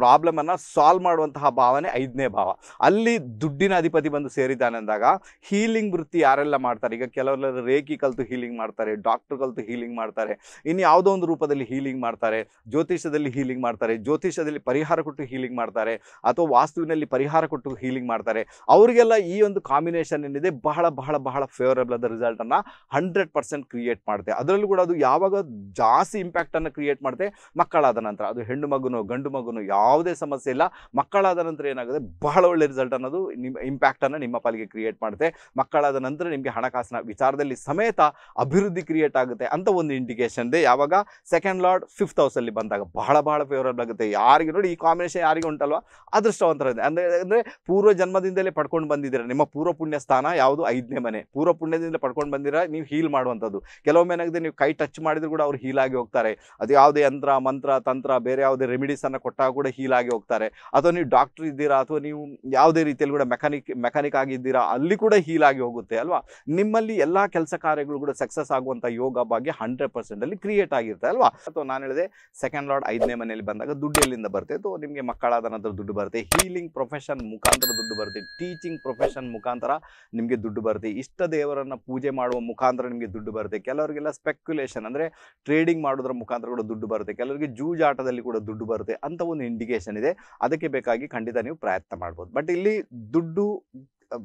ಪ್ರಾಬ್ಲಮನ್ನು ಸಾಲ್ವ್ ಮಾಡುವಂತಹ ಭಾವನೆ ಐದನೇ ಭಾವ ಅಲ್ಲಿ ದುಡ್ಡಿನ ಅಧಿಪತಿ ಬಂದು ಸೇರಿದ್ದಾನೆ ಅಂದಾಗ ಹೀಲಿಂಗ್ ವೃತ್ತಿ ಯಾರೆಲ್ಲ ಮಾಡ್ತಾರೆ ಈಗ ಕೆಲವೆಲ್ಲ ರೇಖಿ ಕಲಿತು ಹೀಲಿಂಗ್ ಮಾಡ್ತಾರೆ ಡಾಕ್ಟರ್ ಕಲಿತು ಹೀಲಿಂಗ್ ಮಾಡ್ತಾರೆ ಇನ್ನು ಯಾವುದೋ ಒಂದು ರೂಪದಲ್ಲಿ ಹೀಲಿಂಗ್ ಮಾಡ್ತಾರೆ ಜ್ಯೋತಿಷದಲ್ಲಿ ಹೀಲಿಂಗ್ ಮಾಡ್ತಾರೆ ಜ್ಯೋತಿಷದಲ್ಲಿ ಪರಿಹಾರ ಕೊಟ್ಟು ಹೀಲಿಂಗ್ ಮಾಡ್ತಾರೆ ಅಥವಾ ವಾಸ್ತುವಿನಲ್ಲಿ ಪರಿಹಾರ ಕೊಟ್ಟು ಹೀಲಿಂಗ್ ಮಾಡ್ತಾರೆ ಅವರಿಗೆಲ್ಲ ಈ ಒಂದು ಕಾಂಬಿನೇಷನ್ ಏನಿದೆ ಬಹಳ ಬಹಳ ಬಹಳ ಫೇವರಬಲ್ ಆದ ರಿಸಲ್ಟನ್ನು ಹಂಡ್ರೆಡ್ ಪರ್ಸೆಂಟ್ ಕ್ರಿಯೇಟ್ ಮಾಡುತ್ತೆ ಅದರಲ್ಲೂ ಕೂಡ ಅದು ಯಾವಾಗ ಜಾಸ್ತಿ ಇಂಪ್ಯಾಕ್ಟನ್ನು ಕ್ರಿಯೇಟ್ ಮಾಡುತ್ತೆ ಮಕ್ಕಳಾದ ನಂತರ ಅದು ಹೆಣ್ಣು ಮಗುನು ಗಂಡು ಮಗುನು ಯಾವ ಯಾವುದೇ ಸಮಸ್ಯೆ ಇಲ್ಲ ಮಕ್ಕಳಾದ ನಂತರ ಏನಾಗುತ್ತೆ ಬಹಳ ಒಳ್ಳೆ ರಿಸಲ್ಟ್ ಅನ್ನೋದು ನಿಮ್ಮ ಇಂಪ್ಯಾಕ್ಟನ್ನು ನಿಮ್ಮ ಪಾಲಿಗೆ ಕ್ರಿಯೇಟ್ ಮಾಡುತ್ತೆ ಮಕ್ಕಳಾದ ನಂತರ ನಿಮಗೆ ಹಣಕಾಸಿನ ವಿಚಾರದಲ್ಲಿ ಸಮೇತ ಅಭಿವೃದ್ಧಿ ಕ್ರಿಯೇಟ್ ಆಗುತ್ತೆ ಅಂತ ಒಂದು ಇಂಡಿಕೇಶನ್ ಇದೆ ಯಾವಾಗ ಸೆಕೆಂಡ್ ಲಾರ್ಡ್ ಫಿಫ್ತ್ ಹೌಸಲ್ಲಿ ಬಂದಾಗ ಬಹಳ ಬಹಳ ಫೇವರಬಲ್ ಆಗುತ್ತೆ ಯಾರಿಗೆ ನೋಡಿ ಈ ಕಾಂಬಿನೇಷನ್ ಯಾರಿಗೆ ಉಂಟಲ್ವಾ ಅದೃಷ್ಟವಂತರ ಇದೆ ಅಂದರೆ ಅಂದರೆ ಪೂರ್ವ ಜನ್ಮದಿಂದಲೇ ಪಡ್ಕೊಂಡು ಬಂದಿದ್ದೀರ ನಿಮ್ಮ ಪೂರ್ವ ಪುಣ್ಯ ಸ್ಥಾನ ಯಾವುದು ಐದನೇ ಮನೆ ಪೂರ್ವ ಪುಣ್ಯದಿಂದ ಪಡ್ಕೊಂಡು ಬಂದಿರ ನೀವು ಹೀಲ್ ಮಾಡುವಂಥದ್ದು ಕೆಲವೊಮ್ಮೆ ಏನಾಗಿದೆ ನೀವು ಕೈ ಟಚ್ ಮಾಡಿದ್ರು ಕೂಡ ಅವ್ರು ಹೀಲ್ ಆಗಿ ಹೋಗ್ತಾರೆ ಅದು ಯಾವುದೇ ಯಂತ್ರ ಮಂತ್ರ ತಂತ್ರ ಬೇರೆ ಯಾವುದೇ ರೆಮಿಡೀಸನ್ನು ಕೊಟ್ಟಾಗ ಕೂಡ ಹೀಲ್ ಆಗಿ ಹೋಗ್ತಾರೆ ಅಥವಾ ನೀವು ಡಾಕ್ಟರ್ ಇದ್ದೀರಾ ಅಥವಾ ನೀವು ಯಾವುದೇ ರೀತಿಯಲ್ಲಿ ಕೂಡ ಮೆಕಾನಿಕ್ ಮೆಕಾನಿಕ್ ಆಗಿದ್ದೀರಾ ಅಲ್ಲಿ ಕೂಡ ಹೀಲ್ ಆಗಿ ಹೋಗುತ್ತೆ ಅಲ್ವಾ ನಿಮ್ಮಲ್ಲಿ ಎಲ್ಲ ಕೆಲಸ ಕಾರ್ಯಗಳು ಕೂಡ ಸಕ್ಸಸ್ ಆಗುವಂಥ ಯೋಗ ಭಾಗ್ಯ ಹಂಡ್ರೆಡ್ ಪರ್ಸೆಂಟಲ್ಲಿ ಕ್ರಿಯೇಟ್ ಆಗಿರುತ್ತೆ ಅಲ್ವಾ ಅಥವಾ ನಾನು ಹೇಳಿದೆ ಸೆಕೆಂಡ್ ಲಾರ್ಡ್ ಐದನೇ ಮನೆಯಲ್ಲಿ ಬಂದಾಗ ದುಡ್ಡು ಎಲ್ಲಿಂದ ಬರುತ್ತೆ ಅಥವಾ ನಿಮಗೆ ಮಕ್ಕಳಾದ ನಂತರ ದುಡ್ಡು ಬರುತ್ತೆ ಹೀಲಿಂಗ್ ಪ್ರೊಫೆಷನ್ ಮುಖಾಂತರ ದುಡ್ಡು ಬರುತ್ತೆ ಟೀಚಿಂಗ್ ಪ್ರೊಫೆಷನ್ ಮುಖಾಂತರ ನಿಮಗೆ ದುಡ್ಡು ಬರುತ್ತೆ ಇಷ್ಟ ದೇವರನ್ನು ಪೂಜೆ ಮಾಡುವ ಮುಖಾಂತರ ನಿಮಗೆ ದುಡ್ಡು ಬರುತ್ತೆ ಕೆಲವರಿಗೆಲ್ಲ ಸ್ಪೆಕ್ಯುಲೇಷನ್ ಅಂದರೆ ಟ್ರೇಡಿಂಗ್ ಮಾಡೋದ್ರ ಮುಖಾಂತರ ಕೂಡ ದುಡ್ಡು ಬರುತ್ತೆ ಕೆಲವರಿಗೆ ಜೂಜಾಟದಲ್ಲಿ ಕೂಡ ದುಡ್ಡು ಬರುತ್ತೆ ಅಂತ ಒಂದು ಇಂಡಿಕೇಶನ್ ಇದೆ ಅದಕ್ಕೆ ಬೇಕಾಗಿ ಖಂಡಿತ ನೀವು ಪ್ರಯತ್ನ ಮಾಡ್ಬೋದು ಬಟ್ ಇಲ್ಲಿ ದುಡ್ಡು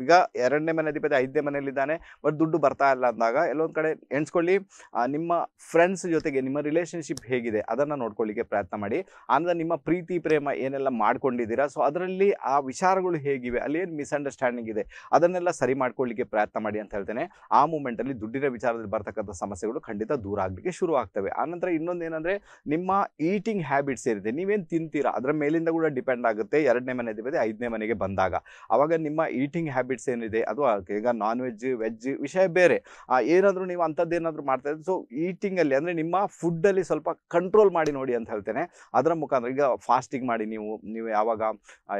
ಈಗ ಎರಡನೇ ಮನೆ ಅಧಿಪತಿ ಐದನೇ ಮನೆಯಲ್ಲಿದ್ದಾನೆ ಬಟ್ ದುಡ್ಡು ಬರ್ತಾ ಇಲ್ಲ ಅಂದಾಗ ಎಲ್ಲೊಂದು ಕಡೆ ಎಣಿಸ್ಕೊಳ್ಳಿ ನಿಮ್ಮ ಫ್ರೆಂಡ್ಸ್ ಜೊತೆಗೆ ನಿಮ್ಮ ರಿಲೇಷನ್ಶಿಪ್ ಹೇಗಿದೆ ಅದನ್ನು ನೋಡ್ಕೊಳ್ಳಿಕ್ಕೆ ಪ್ರಯತ್ನ ಮಾಡಿ ಆನಂತರ ನಿಮ್ಮ ಪ್ರೀತಿ ಪ್ರೇಮ ಏನೆಲ್ಲ ಮಾಡ್ಕೊಂಡಿದ್ದೀರಾ ಸೊ ಅದರಲ್ಲಿ ಆ ವಿಚಾರಗಳು ಹೇಗಿವೆ ಅಲ್ಲಿ ಏನು ಮಿಸ್ಅಂಡರ್ಸ್ಟ್ಯಾಂಡಿಂಗ್ ಇದೆ ಅದನ್ನೆಲ್ಲ ಸರಿ ಮಾಡ್ಕೊಳ್ಳಿಕ್ಕೆ ಪ್ರಯತ್ನ ಮಾಡಿ ಅಂತ ಹೇಳ್ತೇನೆ ಆ ಮೂಮೆಂಟಲ್ಲಿ ದುಡ್ಡಿನ ವಿಚಾರದಲ್ಲಿ ಬರ್ತಕ್ಕಂಥ ಸಮಸ್ಯೆಗಳು ಖಂಡಿತ ದೂರ ಆಗಲಿಕ್ಕೆ ಶುರು ಆಗ್ತವೆ ಆನಂತರ ಇನ್ನೊಂದು ಏನಂದರೆ ನಿಮ್ಮ ಈಟಿಂಗ್ ಹ್ಯಾಬಿಟ್ಸ್ ಏನಿದೆ ನೀವೇನು ತಿಂತೀರಾ ಅದರ ಮೇಲಿಂದ ಕೂಡ ಡಿಪೆಂಡ್ ಆಗುತ್ತೆ ಎರಡನೇ ಮನೆ ಅಧಿಪತಿ ಐದನೇ ಮನೆಗೆ ಬಂದಾಗ ಆವಾಗ ನಿಮ್ಮ ಈಟಿಂಗ್ ಹ್ಯಾಬಿಟ್ಸ್ ಏನಿದೆ ಅಥವಾ ಈಗ ನಾನ್ ವೆಜ್ ವೆಜ್ ವಿಷಯ ಬೇರೆ ಏನಾದರೂ ನೀವು ಅಂಥದ್ದು ಏನಾದರೂ ಮಾಡ್ತಾ ಇದ್ರೆ ಸೊ ಈಟಿಂಗಲ್ಲಿ ಅಂದರೆ ನಿಮ್ಮ ಫುಡ್ಡಲ್ಲಿ ಸ್ವಲ್ಪ ಕಂಟ್ರೋಲ್ ಮಾಡಿ ನೋಡಿ ಅಂತ ಹೇಳ್ತೇನೆ ಅದರ ಮುಖಾಂತರ ಈಗ ಫಾಸ್ಟಿಂಗ್ ಮಾಡಿ ನೀವು ನೀವು ಯಾವಾಗ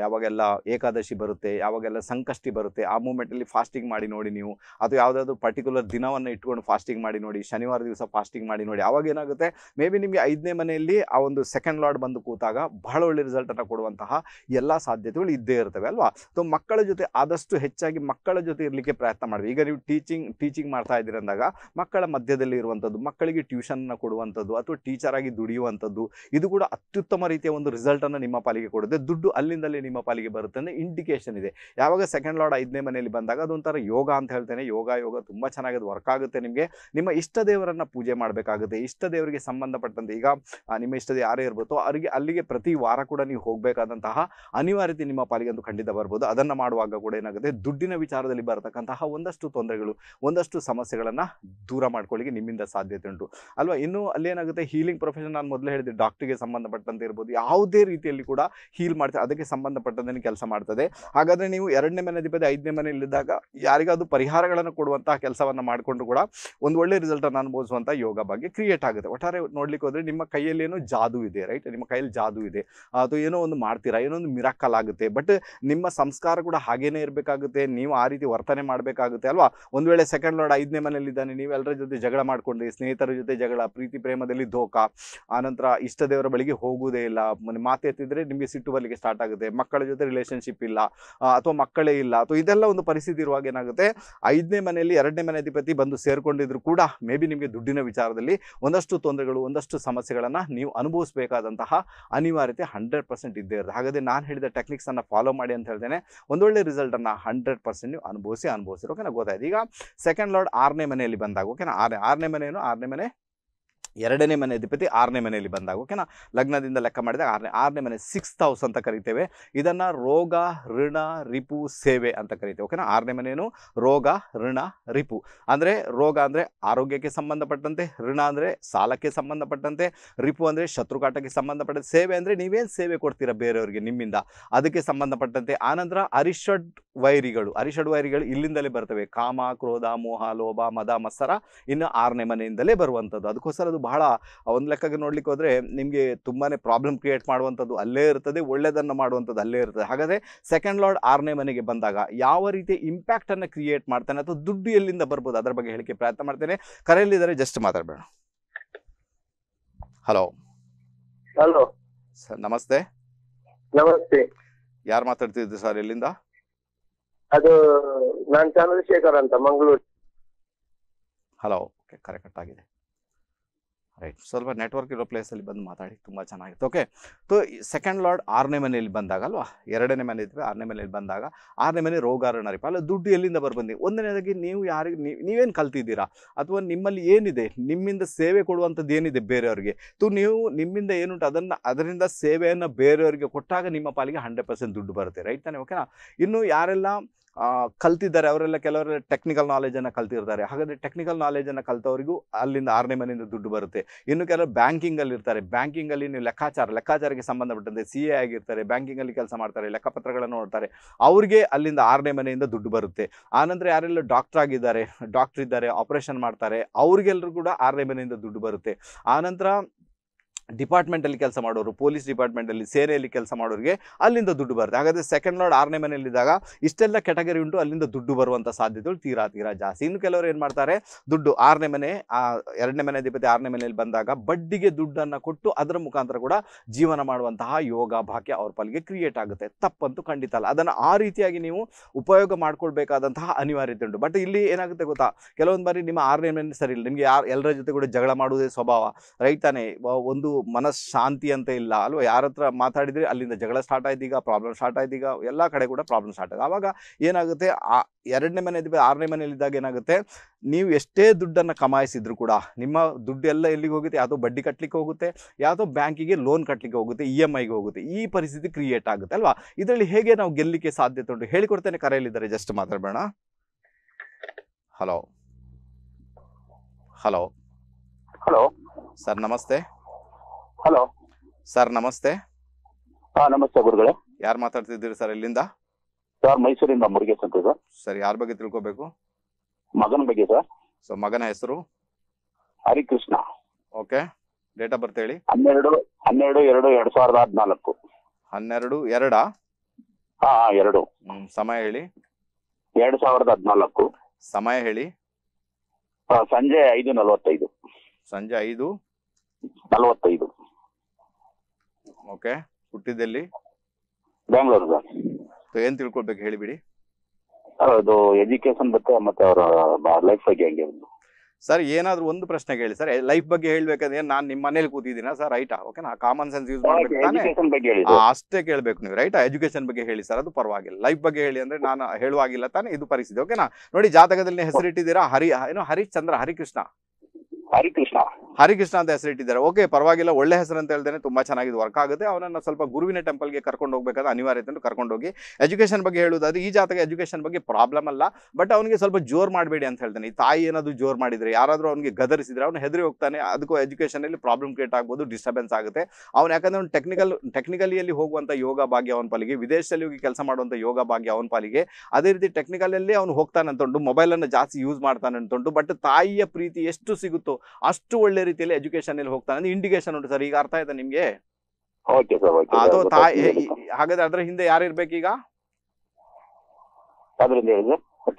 ಯಾವಾಗೆಲ್ಲ ಏಕಾದಶಿ ಬರುತ್ತೆ ಯಾವಾಗೆಲ್ಲ ಸಂಕಷ್ಟಿ ಬರುತ್ತೆ ಆ ಮೂಮೆಂಟಲ್ಲಿ ಫಾಸ್ಟಿಂಗ್ ಮಾಡಿ ನೋಡಿ ನೀವು ಅಥವಾ ಯಾವುದಾದ್ರೂ ಪರ್ಟಿಕ್ಯುಲರ್ ದಿನವನ್ನು ಇಟ್ಕೊಂಡು ಫಾಸ್ಟಿಂಗ್ ಮಾಡಿ ನೋಡಿ ಶನಿವಾರ ದಿವಸ ಫಾಸ್ಟಿಂಗ್ ಮಾಡಿ ನೋಡಿ ಆವಾಗ ಏನಾಗುತ್ತೆ ಮೇ ಬಿ ನಿಮಗೆ ಐದನೇ ಮನೆಯಲ್ಲಿ ಆ ಒಂದು ಸೆಕೆಂಡ್ ಲಾರ್ಡ್ ಬಂದು ಕೂತಾಗ ಬಹಳ ಒಳ್ಳೆ ರಿಸಲ್ಟನ್ನು ಕೊಡುವಂತಹ ಎಲ್ಲ ಸಾಧ್ಯತೆಗಳು ಇದ್ದೇ ಇರ್ತವೆ ಅಲ್ವಾ ಸೊ ಮಕ್ಕಳ ಜೊತೆ ಆದಷ್ಟು ಹೆಚ್ಚಾಗಿ ಮಕ್ಕಳ ಜೊತೆ ಇರಲಿಕ್ಕೆ ಪ್ರಯತ್ನ ಮಾಡಬೇಕು ಈಗ ನೀವು ಟೀಚಿಂಗ್ ಟೀಚಿಂಗ್ ಮಾಡ್ತಾ ಇದ್ದೀರಿ ಅಂದಾಗ ಮಕ್ಕಳ ಮಧ್ಯದಲ್ಲಿ ಇರುವಂಥದ್ದು ಮಕ್ಕಳಿಗೆ ಟ್ಯೂಷನ್ನ ಕೊಡುವಂಥದ್ದು ಅಥವಾ ಟೀಚರ್ ಆಗಿ ದುಡಿಯುವಂಥದ್ದು ಇದು ಕೂಡ ಅತ್ಯುತ್ತಮ ರೀತಿಯ ಒಂದು ರಿಸಲ್ಟನ್ನು ನಿಮ್ಮ ಪಾಲಿಗೆ ಕೊಡುತ್ತೆ ದುಡ್ಡು ಅಲ್ಲಿಂದಲೇ ನಿಮ್ಮ ಪಾಲಿಗೆ ಬರುತ್ತೆ ಅಂದರೆ ಇಂಡಿಕೇಶನ್ ಇದೆ ಯಾವಾಗ ಸೆಕೆಂಡ್ ಲಾರ್ಡ್ ಐದನೇ ಮನೆಯಲ್ಲಿ ಬಂದಾಗ ಅದೊಂಥರ ಯೋಗ ಅಂತ ಹೇಳ್ತೇನೆ ಯೋಗ ಯೋಗ ತುಂಬ ಚೆನ್ನಾಗಿ ಅದು ವರ್ಕ್ ಆಗುತ್ತೆ ನಿಮಗೆ ನಿಮ್ಮ ಇಷ್ಟ ದೇವರನ್ನು ಪೂಜೆ ಮಾಡಬೇಕಾಗುತ್ತೆ ಇಷ್ಟ ದೇವರಿಗೆ ಸಂಬಂಧಪಟ್ಟಂತೆ ಈಗ ನಿಮ್ಮ ಇಷ್ಟದ ಯಾರೇ ಇರ್ಬೋದು ಅವರಿಗೆ ಅಲ್ಲಿಗೆ ಪ್ರತಿ ವಾರ ಕೂಡ ನೀವು ಹೋಗಬೇಕಾದಂತಹ ಅನಿವಾರ್ಯತೆ ನಿಮ್ಮ ಪಾಲಿಗೆ ಒಂದು ಖಂಡಿತ ಬರ್ಬೋದು ಅದನ್ನು ಮಾಡುವಾಗ ಕೂಡ ಏನಾಗುತ್ತೆ ದುಡ್ಡಿನ ವಿಚಾರದಲ್ಲಿ ಬರತಕ್ಕಂತಹ ಒಂದಷ್ಟು ತೊಂದರೆಗಳು ಒಂದಷ್ಟು ಸಮಸ್ಯೆಗಳನ್ನು ದೂರ ಮಾಡ್ಕೊಳ್ಳಿಕ್ಕೆ ನಿಮ್ಮಿಂದ ಸಾಧ್ಯತೆ ಉಂಟು ಅಲ್ವಾ ಇನ್ನು ಅಲ್ಲೇನಾಗುತ್ತೆ ಹೀಲಿಂಗ್ ಪ್ರೊಫೆಷನ್ ನಾನು ಮೊದಲು ಹೇಳಿದೆ ಡಾಕ್ಟ್ರಿಗೆ ಸಂಬಂಧಪಟ್ಟಂತೆ ಇರ್ಬೋದು ಯಾವುದೇ ರೀತಿಯಲ್ಲಿ ಕೂಡ ಹೀಲ್ ಮಾಡ್ತಾರೆ ಅದಕ್ಕೆ ಸಂಬಂಧಪಟ್ಟಂತೆ ಕೆಲಸ ಮಾಡ್ತದೆ ಹಾಗಾದರೆ ನೀವು ಎರಡನೇ ಮನೆ ಮನೆಧಿಪತಿ ಐದನೇ ಮನೆಯಲ್ಲಿದ್ದಾಗ ಯಾರಿಗಾದ್ರೂ ಪರಿಹಾರಗಳನ್ನು ಕೊಡುವಂತಹ ಕೆಲಸವನ್ನು ಮಾಡಿಕೊಂಡು ಕೂಡ ಒಂದು ಒಳ್ಳೆ ರಿಸಲ್ಟನ್ನು ಅನುಭವಿಸುವಂಥ ಯೋಗ ಬಗ್ಗೆ ಕ್ರಿಯೇಟ್ ಆಗುತ್ತೆ ಒಟ್ಟಾರೆ ನೋಡ್ಲಿಕ್ಕೆ ಹೋದರೆ ನಿಮ್ಮ ಕೈಯಲ್ಲಿ ಏನೋ ಜಾದು ಇದೆ ರೈಟ್ ನಿಮ್ಮ ಕೈಯಲ್ಲಿ ಜಾದು ಇದೆ ಅದು ಏನೋ ಒಂದು ಮಾಡ್ತೀರಾ ಏನೋ ಒಂದು ಮಿರಾಕಲ್ ಆಗುತ್ತೆ ಬಟ್ ನಿಮ್ಮ ಸಂಸ್ಕಾರ ಕೂಡ ಹಾಗೇನೇ ಇರಬೇಕಾಗುತ್ತೆ ಆಗುತ್ತೆ ನೀವು ಆ ರೀತಿ ವರ್ತನೆ ಮಾಡಬೇಕಾಗುತ್ತೆ ಅಲ್ವಾ ಒಂದು ವೇಳೆ ಸೆಕೆಂಡ್ ಲೋಡ್ ಐದನೇ ನೀವು ಎಲ್ಲರ ಜೊತೆ ಜಗಳ ಮಾಡ್ಕೊಂಡು ಸ್ನೇಹಿತರ ಜೊತೆ ಜಗಳ ಪ್ರೀತಿ ಪ್ರೇಮದಲ್ಲಿ ಧೋಕ ಆನಂತರ ಇಷ್ಟ ದೇವರ ಬಳಿಗೆ ಹೋಗುವುದೇ ಇಲ್ಲ ಮಾತು ಎತ್ತಿದ್ರೆ ನಿಮಗೆ ಸಿಟ್ಟು ಬರಲಿಕ್ಕೆ ಸ್ಟಾರ್ಟ್ ಆಗುತ್ತೆ ಮಕ್ಕಳ ಜೊತೆ ರಿಲೇಷನ್ಶಿಪ್ ಇಲ್ಲ ಅಥವಾ ಮಕ್ಕಳೇ ಇಲ್ಲ ಅಥವಾ ಇದೆಲ್ಲ ಒಂದು ಪರಿಸ್ಥಿತಿ ಇರುವಾಗ ಏನಾಗುತ್ತೆ ಐದನೇ ಮನೆಯಲ್ಲಿ ಎರಡನೇ ಮನೆ ಅಧಿಪತಿ ಬಂದು ಸೇರಿಕೊಂಡಿದ್ರು ಕೂಡ ಮೇ ಬಿ ನಿಮಗೆ ದುಡ್ಡಿನ ವಿಚಾರದಲ್ಲಿ ಒಂದಷ್ಟು ತೊಂದರೆಗಳು ಒಂದಷ್ಟು ಸಮಸ್ಯೆಗಳನ್ನು ನೀವು ಅನುಭವಿಸಬೇಕಾದಂತಹ ಅನಿವಾರ್ಯತೆ ಹಂಡ್ರೆಡ್ ಪರ್ಸೆಂಟ್ ಇದ್ದೇ ಇರುತ್ತೆ ಹಾಗಾದರೆ ನಾನು ಹೇಳಿದ ಟೆಕ್ನಿಕ್ಸನ್ನು ಫಾಲೋ ಮಾಡಿ ಅಂತ ಹೇಳ್ತೇನೆ ಒಂದೊಳ್ಳೆ ರಿಸಲ್ಟನ್ನು ಹಂಡ್ರೆಡ್ ಪರ್ಸೆಂಟ್ ನೀವು ಅನುಭವಿಸಿ ಅನುಭವಿಸಿರೋ ಓಕೆನಾ ಗೊತ್ತಾಯ್ತು ಈಗ ಸೆಕೆಂಡ್ ಲಾರ್ಡ್ ಆರನೇ ಮನೆಯಲ್ಲಿ ಬಂದಾಗ ಓಕೆನಾ ಆರನೇ ಆರನೇ ಮನೆಯೂ ಆರನೇ ಮನೆ ಎರಡನೇ ಮನೆ ಅಧಿಪತಿ ಆರನೇ ಮನೆಯಲ್ಲಿ ಬಂದಾಗ ಓಕೆನಾ ಲಗ್ನದಿಂದ ಲೆಕ್ಕ ಮಾಡಿದಾಗ ಆರನೇ ಆರನೇ ಮನೆ ಸಿಕ್ಸ್ತ್ ಹೌಸ್ ಅಂತ ಕರಿತೇವೆ ಇದನ್ನು ರೋಗ ಋಣ ರಿಪು ಸೇವೆ ಅಂತ ಕರಿತೇವೆ ಓಕೆನಾ ಆರನೇ ಮನೆಯೂ ರೋಗ ಋಣ ರಿಪು ಅಂದರೆ ರೋಗ ಅಂದರೆ ಆರೋಗ್ಯಕ್ಕೆ ಸಂಬಂಧಪಟ್ಟಂತೆ ಋಣ ಅಂದರೆ ಸಾಲಕ್ಕೆ ಸಂಬಂಧಪಟ್ಟಂತೆ ರಿಪು ಅಂದರೆ ಶತ್ರುಕಾಟಕ್ಕೆ ಸಂಬಂಧಪಟ್ಟಂತೆ ಸೇವೆ ಅಂದರೆ ನೀವೇನು ಸೇವೆ ಕೊಡ್ತೀರಾ ಬೇರೆಯವರಿಗೆ ನಿಮ್ಮಿಂದ ಅದಕ್ಕೆ ಸಂಬಂಧಪಟ್ಟಂತೆ ಆನಂತರ ಅರಿಷಡ್ ವೈರಿಗಳು ಅರಿಷಡ್ ವೈರಿಗಳು ಇಲ್ಲಿಂದಲೇ ಬರ್ತವೆ ಕಾಮ ಕ್ರೋಧ ಮೋಹ ಲೋಭ ಮದ ಮಸರ ಇನ್ನು ಆರನೇ ಮನೆಯಿಂದಲೇ ಬರುವಂಥದ್ದು ಅದಕ್ಕೋಸ್ಕರ ಅದು ಬಹಳ ಒಂದು ಲೆಕ್ಕಕ್ಕೆ ನೋಡ್ಲಿಕ್ಕೆ ಹೋದ್ರೆ ನಿಮಗೆ ತುಂಬಾನೇ ಪ್ರಾಬ್ಲಮ್ ಕ್ರಿಯೇಟ್ ಮಾಡುವಂಥದ್ದು ಅಲ್ಲೇ ಇರ್ತದೆ ಒಳ್ಳೆಯದನ್ನು ಮಾಡುವಂಥದ್ದು ಅಲ್ಲೇ ಇರ್ತದೆ ಹಾಗಾದರೆ ಸೆಕೆಂಡ್ ಲಾರ್ಡ್ ಆರನೇ ಮನೆಗೆ ಬಂದಾಗ ಯಾವ ರೀತಿ ಇಂಪ್ಯಾಕ್ಟ್ ಅನ್ನು ಕ್ರಿಯೇಟ್ ಮಾಡ್ತಾನೆ ಅಥವಾ ದುಡ್ಡು ಎಲ್ಲಿಂದ ಬರ್ಬೋದು ಅದರ ಬಗ್ಗೆ ಹೇಳಿಕೆ ಪ್ರಯತ್ನ ಮಾಡ್ತೇನೆ ಕರೆಯಲ್ಲಿದ್ದಾರೆ ಜಸ್ಟ್ ಮಾತಾಡಬೇಡ ಹಲೋ ಹಲೋ ಸರ್ ನಮಸ್ತೆ ನಮಸ್ತೆ ಯಾರು ಮಾತಾಡ್ತಿದ್ರು ಸರ್ ಎಲ್ಲಿಂದ ಅದು ನಾನು ಚಂದ್ರಶೇಖರ್ ಅಂತ ಮಂಗಳೂರು ಹಲೋ ಕರೆಕ್ಟ್ ಆಗಿದೆ ರೈಟ್ ಸ್ವಲ್ಪ ನೆಟ್ವರ್ಕ್ ಇರೋ ಪ್ಲೇಸಲ್ಲಿ ಬಂದು ಮಾತಾಡಿ ತುಂಬ ಚೆನ್ನಾಗಿತ್ತು ಓಕೆ ತೊ ಸೆಕೆಂಡ್ ಲಾರ್ಡ್ ಆರನೇ ಮನೆಯಲ್ಲಿ ಬಂದಾಗ ಅಲ್ವಾ ಎರಡನೇ ಮನೆ ಇದ್ದರೆ ಆರನೇ ಮನೆಯಲ್ಲಿ ಬಂದಾಗ ಆರನೇ ಮನೆ ರೋಗಾರಣ ಅಲ್ಲ ದುಡ್ಡು ಎಲ್ಲಿಂದ ಬರ್ಬಂದಿ ಒಂದನೇದಾಗಿ ನೀವು ಯಾರಿಗೆ ನೀವೇನು ಕಲ್ತಿದ್ದೀರಾ ಅಥವಾ ನಿಮ್ಮಲ್ಲಿ ಏನಿದೆ ನಿಮ್ಮಿಂದ ಸೇವೆ ಕೊಡುವಂಥದ್ದು ಏನಿದೆ ಬೇರೆಯವ್ರಿಗೆ ತು ನೀವು ನಿಮ್ಮಿಂದ ಏನುಂಟು ಅದನ್ನು ಅದರಿಂದ ಸೇವೆಯನ್ನು ಬೇರೆಯವರಿಗೆ ಕೊಟ್ಟಾಗ ನಿಮ್ಮ ಪಾಲಿಗೆ ಹಂಡ್ರೆಡ್ ಪರ್ಸೆಂಟ್ ದುಡ್ಡು ಬರುತ್ತೆ ರೈಟ್ ತಾನೆ ಓಕೆನಾ ಇನ್ನು ಯಾರೆಲ್ಲ ಕಲ್ತಿದ್ದಾರೆ ಅವರೆಲ್ಲ ಕೆಲವರೆಲ್ಲ ಟೆಕ್ನಿಕಲ್ ನಾಲೆಜ್ ಕಲ್ತಿರ್ತಾರೆ ಹಾಗಾದ್ರೆ ಟೆಕ್ನಿಕಲ್ ನಾಲೆಜ್ ಅನ್ನ ಕಲ್ತವರಿಗೂ ಅಲ್ಲಿಂದ ಆರನೇ ಮನೆಯಿಂದ ದುಡ್ಡು ಬರುತ್ತೆ ಇನ್ನು ಕೆಲವರು ಬ್ಯಾಂಕಿಂಗ್ ಅಲ್ಲಿ ಇರ್ತಾರೆ ಬ್ಯಾಂಕಿಂಗ್ ಅಲ್ಲಿ ನೀವು ಲೆಕ್ಕಾಚಾರ ಲೆಕ್ಕಾಚಾರಕ್ಕೆ ಸಂಬಂಧಪಟ್ಟಂತೆ ಸಿ ಎ ಆಗಿರ್ತಾರೆ ಬ್ಯಾಂಕಿಂಗ್ ಅಲ್ಲಿ ಕೆಲಸ ಮಾಡ್ತಾರೆ ಲೆಕ್ಕಪತ್ರಗಳನ್ನು ನೋಡ್ತಾರೆ ಅವ್ರಿಗೆ ಅಲ್ಲಿಂದ ಆರನೇ ಮನೆಯಿಂದ ದುಡ್ಡು ಬರುತ್ತೆ ಆನಂತರ ಯಾರೆಲ್ಲ ಡಾಕ್ಟರ್ ಆಗಿದ್ದಾರೆ ಡಾಕ್ಟರ್ ಇದ್ದಾರೆ ಆಪರೇಷನ್ ಮಾಡ್ತಾರೆ ಅವ್ರಿಗೆಲ್ಲರೂ ಕೂಡ ಆರನೇ ಮನೆಯಿಂದ ದುಡ್ಡು ಬರುತ್ತೆ ಆನಂತರ ಡಿಪಾರ್ಟ್ಮೆಂಟಲ್ಲಿ ಕೆಲಸ ಮಾಡೋರು ಪೊಲೀಸ್ ಡಿಪಾರ್ಟ್ಮೆಂಟಲ್ಲಿ ಸೇರೆಯಲ್ಲಿ ಕೆಲಸ ಮಾಡೋರಿಗೆ ಅಲ್ಲಿಂದ ದುಡ್ಡು ಬರುತ್ತೆ ಹಾಗಾದರೆ ಸೆಕೆಂಡ್ ಲಾರ್ಡ್ ಆರನೇ ಮನೆಯಲ್ಲಿದ್ದಾಗ ಇಷ್ಟೆಲ್ಲ ಕೆಟಗರಿ ಉಂಟು ಅಲ್ಲಿಂದ ದುಡ್ಡು ಬರುವಂಥ ಸಾಧ್ಯತೆಗಳು ತೀರಾ ತೀರಾ ಜಾಸ್ತಿ ಇನ್ನು ಕೆಲವರು ಏನು ಮಾಡ್ತಾರೆ ದುಡ್ಡು ಆರನೇ ಮನೆ ಎರಡನೇ ಮನೆ ಅಧಿಪತಿ ಆರನೇ ಮನೆಯಲ್ಲಿ ಬಂದಾಗ ಬಡ್ಡಿಗೆ ದುಡ್ಡನ್ನು ಕೊಟ್ಟು ಅದರ ಮುಖಾಂತರ ಕೂಡ ಜೀವನ ಮಾಡುವಂತಹ ಯೋಗ ಭಾಗ್ಯ ಅವ್ರ ಪಾಲಿಗೆ ಕ್ರಿಯೇಟ್ ಆಗುತ್ತೆ ತಪ್ಪಂತೂ ಖಂಡಿತ ಅಲ್ಲ ಅದನ್ನು ಆ ರೀತಿಯಾಗಿ ನೀವು ಉಪಯೋಗ ಮಾಡ್ಕೊಳ್ಬೇಕಾದಂತಹ ಅನಿವಾರ್ಯತೆ ಉಂಟು ಬಟ್ ಇಲ್ಲಿ ಏನಾಗುತ್ತೆ ಗೊತ್ತಾ ಕೆಲವೊಂದು ಬಾರಿ ನಿಮ್ಮ ಆರನೇ ಮನೆ ಸರಿ ಇಲ್ಲ ನಿಮಗೆ ಯಾರು ಎಲ್ಲರ ಜೊತೆ ಕೂಡ ಜಗಳ ಮಾಡುವುದೇ ಸ್ವಭಾವ ರೈತಾನೆ ಒಂದು ಶಾಂತಿ ಅಂತ ಇಲ್ಲ ಅಲ್ವಾ ಯಾರ ಹತ್ರ ಮಾತಾಡಿದರೆ ಅಲ್ಲಿಂದ ಜಗಳ ಸ್ಟಾರ್ಟ್ ಆಯ್ತೀಗ ಪ್ರಾಬ್ಲಮ್ ಸ್ಟಾರ್ಟ್ ಆಯ್ತೀಗ ಎಲ್ಲ ಕಡೆ ಕೂಡ ಪ್ರಾಬ್ಲಮ್ ಸ್ಟಾರ್ಟ್ ಆಗ ಆವಾಗ ಏನಾಗುತ್ತೆ ಆ ಎರಡನೇ ಮನೆ ಆರನೇ ಮನೆಯಲ್ಲಿದ್ದಾಗ ಏನಾಗುತ್ತೆ ನೀವು ಎಷ್ಟೇ ದುಡ್ಡನ್ನು ಕಮಾಯಿಸಿದ್ರು ಕೂಡ ನಿಮ್ಮ ದುಡ್ಡು ಎಲ್ಲ ಎಲ್ಲಿಗೆ ಹೋಗುತ್ತೆ ಯಾವುದೋ ಬಡ್ಡಿ ಕಟ್ಟಲಿಕ್ಕೆ ಹೋಗುತ್ತೆ ಯಾವುದೋ ಬ್ಯಾಂಕಿಗೆ ಲೋನ್ ಕಟ್ಟಲಿಕ್ಕೆ ಹೋಗುತ್ತೆ ಇ e ಎಮ್ ಐಗೆ ಹೋಗುತ್ತೆ ಈ ಪರಿಸ್ಥಿತಿ ಕ್ರಿಯೇಟ್ ಆಗುತ್ತೆ ಅಲ್ವಾ ಇದರಲ್ಲಿ ಹೇಗೆ ನಾವು ಗೆಲ್ಲಲಿಕ್ಕೆ ಸಾಧ್ಯತೆ ಉಂಟು ಹೇಳಿಕೊಡ್ತೇನೆ ಕರೆಯಲ್ಲಿದ್ದಾರೆ ಜಸ್ಟ್ ಮಾತಾಡಬೇಡ ಹಲೋ ಹಲೋ ಹಲೋ ಸರ್ ನಮಸ್ತೆ ಹಲೋ ಸರ್ ನಮಸ್ತೆ ಹಾ ನಮಸ್ತೆ ಗುರುಗಳೇ ಯಾರು ಮಾತಾಡ್ತಿದ್ದೀರಿ ಸರ್ ಇಲ್ಲಿಂದ ಸರ್ ಮೈಸೂರಿಂದ ಮುರುಗೇಶ್ ಅಂತ ಸರ್ ಸರ್ ಯಾರ ಬಗ್ಗೆ ತಿಳ್ಕೊಬೇಕು ಮಗನ ಬಗ್ಗೆ ಸರ್ ಸೊ ಮಗನ ಹೆಸರು Harikrishna okay date of birth ಹೇಳಿ ಹನ್ನೆರಡು ಹನ್ನೆರಡು ಎರಡು ಎರಡ್ ಸಾವಿರದ ಹದಿನಾಲ್ಕು ಹನ್ನೆರಡು ಎರಡ ಹಾ ಎರಡು ಸಮಯ ಹೇಳಿ ಎರಡ್ ಸಾವಿರದ ಹದಿನಾಲ್ಕು ಸಮಯ ಹೇಳಿ ಸಂಜೆ ಐದು ನಲವತ್ತೈದು ಸಂಜೆ ಐದು ನಲವತ್ತೈದು ಓಕೆ ಹುಟ್ಟಿದಲ್ಲಿ ಬ್ಯಾಂಗ್ಳೂರು ಸರ್ ಏನ್ ತಿಳ್ಕೊಳ್ಬೇಕು ಹೇಳಿಬಿಡಿ ಎಜುಕೇಶನ್ ಬಗ್ಗೆ ಮತ್ತೆ ಅವರ ಲೈಫ್ ಬಗ್ಗೆ ಹೆಂಗೆ ಸರ್ ಏನಾದ್ರು ಒಂದು ಪ್ರಶ್ನೆ ಹೇಳಿ ಸರ್ ಲೈಫ್ ಬಗ್ಗೆ ಹೇಳ್ಬೇಕಂದ್ರೆ ನಾನು ನಿಮ್ಮ ಮನೇಲಿ ಕೂತಿದ್ದೀನ ಸರ್ ರೈಟಾ ಓಕೆನಾ ಕಾಮನ್ ಸೆನ್ಸ್ ಯೂಸ್ ಮಾಡ್ಬೇಕು ಅಷ್ಟೇ ಕೇಳ್ಬೇಕು ನೀವು ರೈಟ್ ಎಜುಕೇಶನ್ ಬಗ್ಗೆ ಹೇಳಿ ಸರ್ ಅದು ಪರವಾಗಿಲ್ಲ ಲೈಫ್ ಬಗ್ಗೆ ಹೇಳಿ ಅಂದ್ರೆ ನಾನು ಹೇಳುವಾಗಿಲ್ಲ ತಾನೇ ಇದು ಪರಿಸ್ಥಿತಿ ಓಕೆನಾ ನೋಡಿ ಜಾತಕದಲ್ಲಿ ಹೆಸರಿಟ್ಟಿದ್ದೀರಾ ಹರಿ ಏನು ಹರಿಶ್ಚಂದ್ರ ಹರಿಕೃಷ್ಣ ಹರಿಕೃಷ್ಣ ಹರಿಕೃಷ್ಣ ಅಂತ ಹೆಸರಿಟ್ಟಿದ್ದಾರೆ ಓಕೆ ಪರವಾಗಿಲ್ಲ ಒಳ್ಳೆ ಹೆಸರು ಅಂತ ಹೇಳಿದ್ರೆ ತುಂಬಾ ಚೆನ್ನಾಗಿದೆ ವರ್ಕ್ ಆಗುತ್ತೆ ಅವನನ್ನು ಸ್ವಲ್ಪ ಗುರುವಿನ ಟೆಂಪಲ್ಗೆ ಕರ್ಕೊಂಡು ಹೋಗ್ಬೇಕಾದ ಅನಿವಾರ್ಯತೆ ಕರ್ಕೊಂಡೋಗಿ ಎಜುಕೇಶನ್ ಬಗ್ಗೆ ಹೇಳುವುದಾದ್ರೆ ಈ ಜಾತಕ ಎಜುಕೇಶನ್ ಬಗ್ಗೆ ಪ್ರಾಬ್ಲಮ್ ಅಲ್ಲ ಬಟ್ ಅವನಿಗೆ ಸ್ವಲ್ಪ ಜೋರ್ ಮಾಡಬೇಡಿ ಅಂತ ಹೇಳ್ತಾನೆ ಈ ತಾಯಿ ಏನಾದ್ರು ಜೋರ್ ಮಾಡಿದ್ರೆ ಯಾರಾದರೂ ಅವನಿಗೆ ಗದರಿಸಿದ್ರೆ ಅವನು ಹೆದರಿ ಹೋಗ್ತಾನೆ ಅದಕ್ಕೂ ಎಜುಕೇಷನಲ್ಲಿ ಪ್ರಾಬ್ಲಮ್ ಕ್ರಿಯೇಟ್ ಆಗ್ಬೋದು ಡಿಸ್ಟರ್ಬೆನ್ಸ್ ಆಗುತ್ತೆ ಅವನು ಯಾಕಂದ್ರೆ ಅವ್ನು ಟೆಕ್ನಿಕಲ್ ಟೆಕ್ನಿಕಲಿಯಲ್ಲಿ ಹೋಗುವಂಥ ಯೋಗ ಭಾಗ್ಯ ಅವನ ಪಾಲಿಗೆ ವಿದೇಶದಲ್ಲಿ ಹೋಗಿ ಕೆಲಸ ಮಾಡುವಂಥ ಯೋಗ ಭಾಗ್ಯ ಅವನ ಪಾಲಿಗೆ ಅದೇ ರೀತಿ ಟೆಕ್ನಿಕಲಲ್ಲಿ ಅವನು ಹೋಗ್ತಾನೆ ಮೊಬೈಲ್ ಮೊಬೈಲನ್ನು ಜಾಸ್ತಿ ಯೂಸ್ ಮಾಡ್ತಾನೆ ಅಂತ ಬಟ್ ತಾಯಿಯ ಪ್ರೀತಿ ಎಷ್ಟು ಸಿಗುತ್ತೋ ಅಷ್ಟು ಒಳ್ಳೆ ಒಳ್ಳೆ ರೀತಿಯಲ್ಲಿ ಎಜುಕೇಶನ್ ಅಲ್ಲಿ ಹೋಗ್ತಾನೆ ಅಂದ್ರೆ ಇಂಡಿಕೇಶನ್ ಉಂಟು ಸರ್ ಈಗ ಅರ್ಥ ಆಯ್ತಾ ನಿಮ್ಗೆ ಅದು ತಾಯಿ ಹಾಗಾದ್ರೆ ಅದ್ರ ಹಿಂದೆ ಯಾರು ಇರ್ಬೇಕೀಗ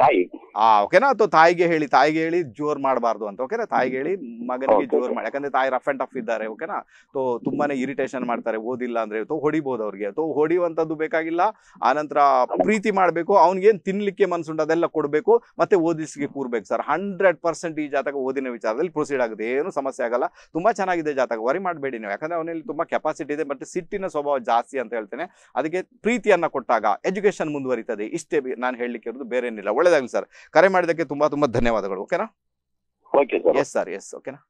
ತಾಯಿ ಆ ಓಕೆನಾ ಅಥವಾ ತಾಯಿಗೆ ಹೇಳಿ ತಾಯಿಗೆ ಹೇಳಿ ಜೋರ್ ಮಾಡಬಾರ್ದು ಅಂತ ಓಕೆನಾ ತಾಯಿಗೆ ಹೇಳಿ ಮಗನಿಗೆ ಜೋರ್ ಮಾಡಿ ಯಾಕಂದ್ರೆ ತಾಯಿ ರಫ್ ಅಂಡ್ ಟಫ್ ಇದ್ದಾರೆ ಓಕೆನಾ ತೋ ತುಂಬಾನೇ ಇರಿಟೇಷನ್ ಮಾಡ್ತಾರೆ ಓದಿಲ್ಲ ಅಂದ್ರೆ ಅಥವಾ ಹೊಡಿಬಹುದು ಅವ್ರಿಗೆ ಅಥವಾ ಹೊಡಿಯುವಂತದ್ದು ಬೇಕಾಗಿಲ್ಲ ಆನಂತರ ಪ್ರೀತಿ ಮಾಡಬೇಕು ಏನ್ ತಿನ್ಲಿಕ್ಕೆ ಮನ್ಸು ಅದೆಲ್ಲ ಕೊಡಬೇಕು ಮತ್ತೆ ಓದಿಸಿಗೆ ಕೂರ್ಬೇಕು ಸರ್ ಹಂಡ್ರೆಡ್ ಪರ್ಸೆಂಟ್ ಈ ಜಾತಕ ಓದಿನ ವಿಚಾರದಲ್ಲಿ ಪ್ರೊಸೀಡ್ ಆಗುತ್ತೆ ಏನು ಸಮಸ್ಯೆ ಆಗಲ್ಲ ತುಂಬಾ ಚೆನ್ನಾಗಿದೆ ಜಾತಕ ವರಿ ಮಾಡಬೇಡಿ ನೀವು ಯಾಕಂದ್ರೆ ಅವನಲ್ಲಿ ತುಂಬಾ ಕೆಪಾಸಿಟಿ ಇದೆ ಮತ್ತೆ ಸಿಟ್ಟಿನ ಸ್ವಭಾವ ಜಾಸ್ತಿ ಅಂತ ಹೇಳ್ತೇನೆ ಅದಕ್ಕೆ ಪ್ರೀತಿಯನ್ನ ಕೊಟ್ಟಾಗ ಎಜುಕೇಶನ್ ಮುಂದುವರಿತದೆ ಇಷ್ಟೇ ನಾನು ಹೇಳಲಿಕ್ಕೆ ಇರೋದು ಬೇರೆ ಏನಿಲ್ಲ ಒಳ್ಳೇದಾಗಲಿ ಸರ್ ಕರೆ ಮಾಡಿದ್ದಕ್ಕೆ ತುಂಬಾ ತುಂಬಾ ಧನ್ಯವಾದಗಳು ಓಕೆನಾ ಓಕೆ ಎಸ್ ಸರ್ ಎಸ್ ಓಕೆನಾ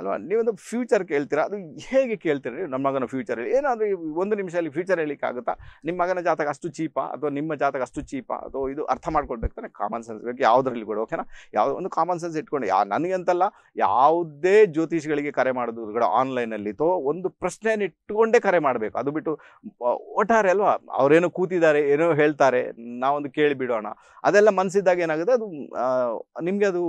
ಅಲ್ವಾ ನೀವೊಂದು ಫ್ಯೂಚರ್ ಕೇಳ್ತೀರಾ ಅದು ಹೇಗೆ ಕೇಳ್ತೀರಿ ನೀವು ನಮ್ಮ ಮಗನ ಫ್ಯೂಚರ್ ಹೇಳಿ ಏನಾದರೂ ಒಂದು ನಿಮಿಷದಲ್ಲಿ ಫ್ಯೂಚರ್ ಹೇಳಿಕ್ಕಾಗುತ್ತಾ ನಿಮ್ಮ ಮಗನ ಜಾತಕ ಅಷ್ಟು ಚೀಪ ಅಥವಾ ನಿಮ್ಮ ಜಾತಕ ಅಷ್ಟು ಚೀಪ ಅಥವಾ ಇದು ಅರ್ಥ ಮಾಡ್ಕೊಳ್ಬೇಕು ತಾನೆ ಕಾಮನ್ ಸೆನ್ಸ್ ಬೇಕು ಯಾವುದರಲ್ಲಿ ಕೂಡ ಓಕೆನಾ ಯಾವುದೋ ಒಂದು ಕಾಮನ್ ಸೆನ್ಸ್ ಇಟ್ಕೊಂಡು ಯಾ ನನಗಂತಲ್ಲ ಯಾವುದೇ ಜ್ಯೋತಿಷಿಗಳಿಗೆ ಕರೆ ಮಾಡೋದು ಕೂಡ ಆನ್ಲೈನಲ್ಲಿ ತೋ ಒಂದು ಪ್ರಶ್ನೆಯನ್ನು ಇಟ್ಟುಕೊಂಡೇ ಕರೆ ಮಾಡಬೇಕು ಅದು ಬಿಟ್ಟು ಒಟ್ಟಾರೆ ಅಲ್ವಾ ಅವರೇನೋ ಕೂತಿದ್ದಾರೆ ಏನೋ ಹೇಳ್ತಾರೆ ನಾವೊಂದು ಕೇಳಿಬಿಡೋಣ ಅದೆಲ್ಲ ಮನಸ್ಸಿದ್ದಾಗ ಏನಾಗುತ್ತೆ ಅದು ನಿಮಗೆ ಅದು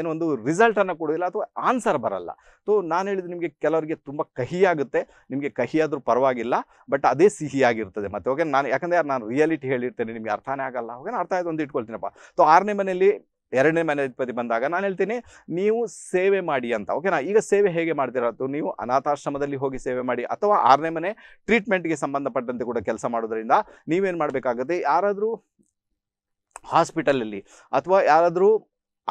ಏನೋ ಒಂದು ರಿಸಲ್ಟನ್ನು ಕೊಡೋದಿಲ್ಲ ಅಥವಾ ಆನ್ಸರ್ ಬರಲ್ಲ ಸೊ ನಾನು ಹೇಳಿದ್ರೆ ನಿಮಗೆ ಕೆಲವರಿಗೆ ತುಂಬ ಕಹಿ ಆಗುತ್ತೆ ನಿಮಗೆ ಕಹಿ ಆದರೂ ಪರವಾಗಿಲ್ಲ ಬಟ್ ಅದೇ ಸಿಹಿ ಸಿಹಿಯಾಗಿರ್ತದೆ ಮತ್ತು ಓಕೆ ನಾನು ಯಾಕಂದರೆ ಯಾರು ನಾನು ರಿಯಾಲಿಟಿ ಹೇಳಿರ್ತೇನೆ ನಿಮಗೆ ಅರ್ಥನೇ ಆಗಲ್ಲ ಅವಾಗ ಅರ್ಥ ಆಯ್ತು ಒಂದು ಇಟ್ಕೊಳ್ತೀನಪ್ಪ ಸೊ ಆರನೇ ಮನೆಯಲ್ಲಿ ಎರಡನೇ ಮನೆ ಅಧಿಪತಿ ಬಂದಾಗ ನಾನು ಹೇಳ್ತೀನಿ ನೀವು ಸೇವೆ ಮಾಡಿ ಅಂತ ಓಕೆನಾ ಈಗ ಸೇವೆ ಹೇಗೆ ಮಾಡ್ತೀರ ಅಥವಾ ನೀವು ಅನಾಥಾಶ್ರಮದಲ್ಲಿ ಹೋಗಿ ಸೇವೆ ಮಾಡಿ ಅಥವಾ ಆರನೇ ಮನೆ ಟ್ರೀಟ್ಮೆಂಟ್ಗೆ ಸಂಬಂಧಪಟ್ಟಂತೆ ಕೂಡ ಕೆಲಸ ಮಾಡೋದ್ರಿಂದ ನೀವೇನು ಮಾಡಬೇಕಾಗುತ್ತೆ ಯಾರಾದರೂ ಹಾಸ್ಪಿಟಲಲ್ಲಿ ಅಥವಾ ಯಾರಾದರೂ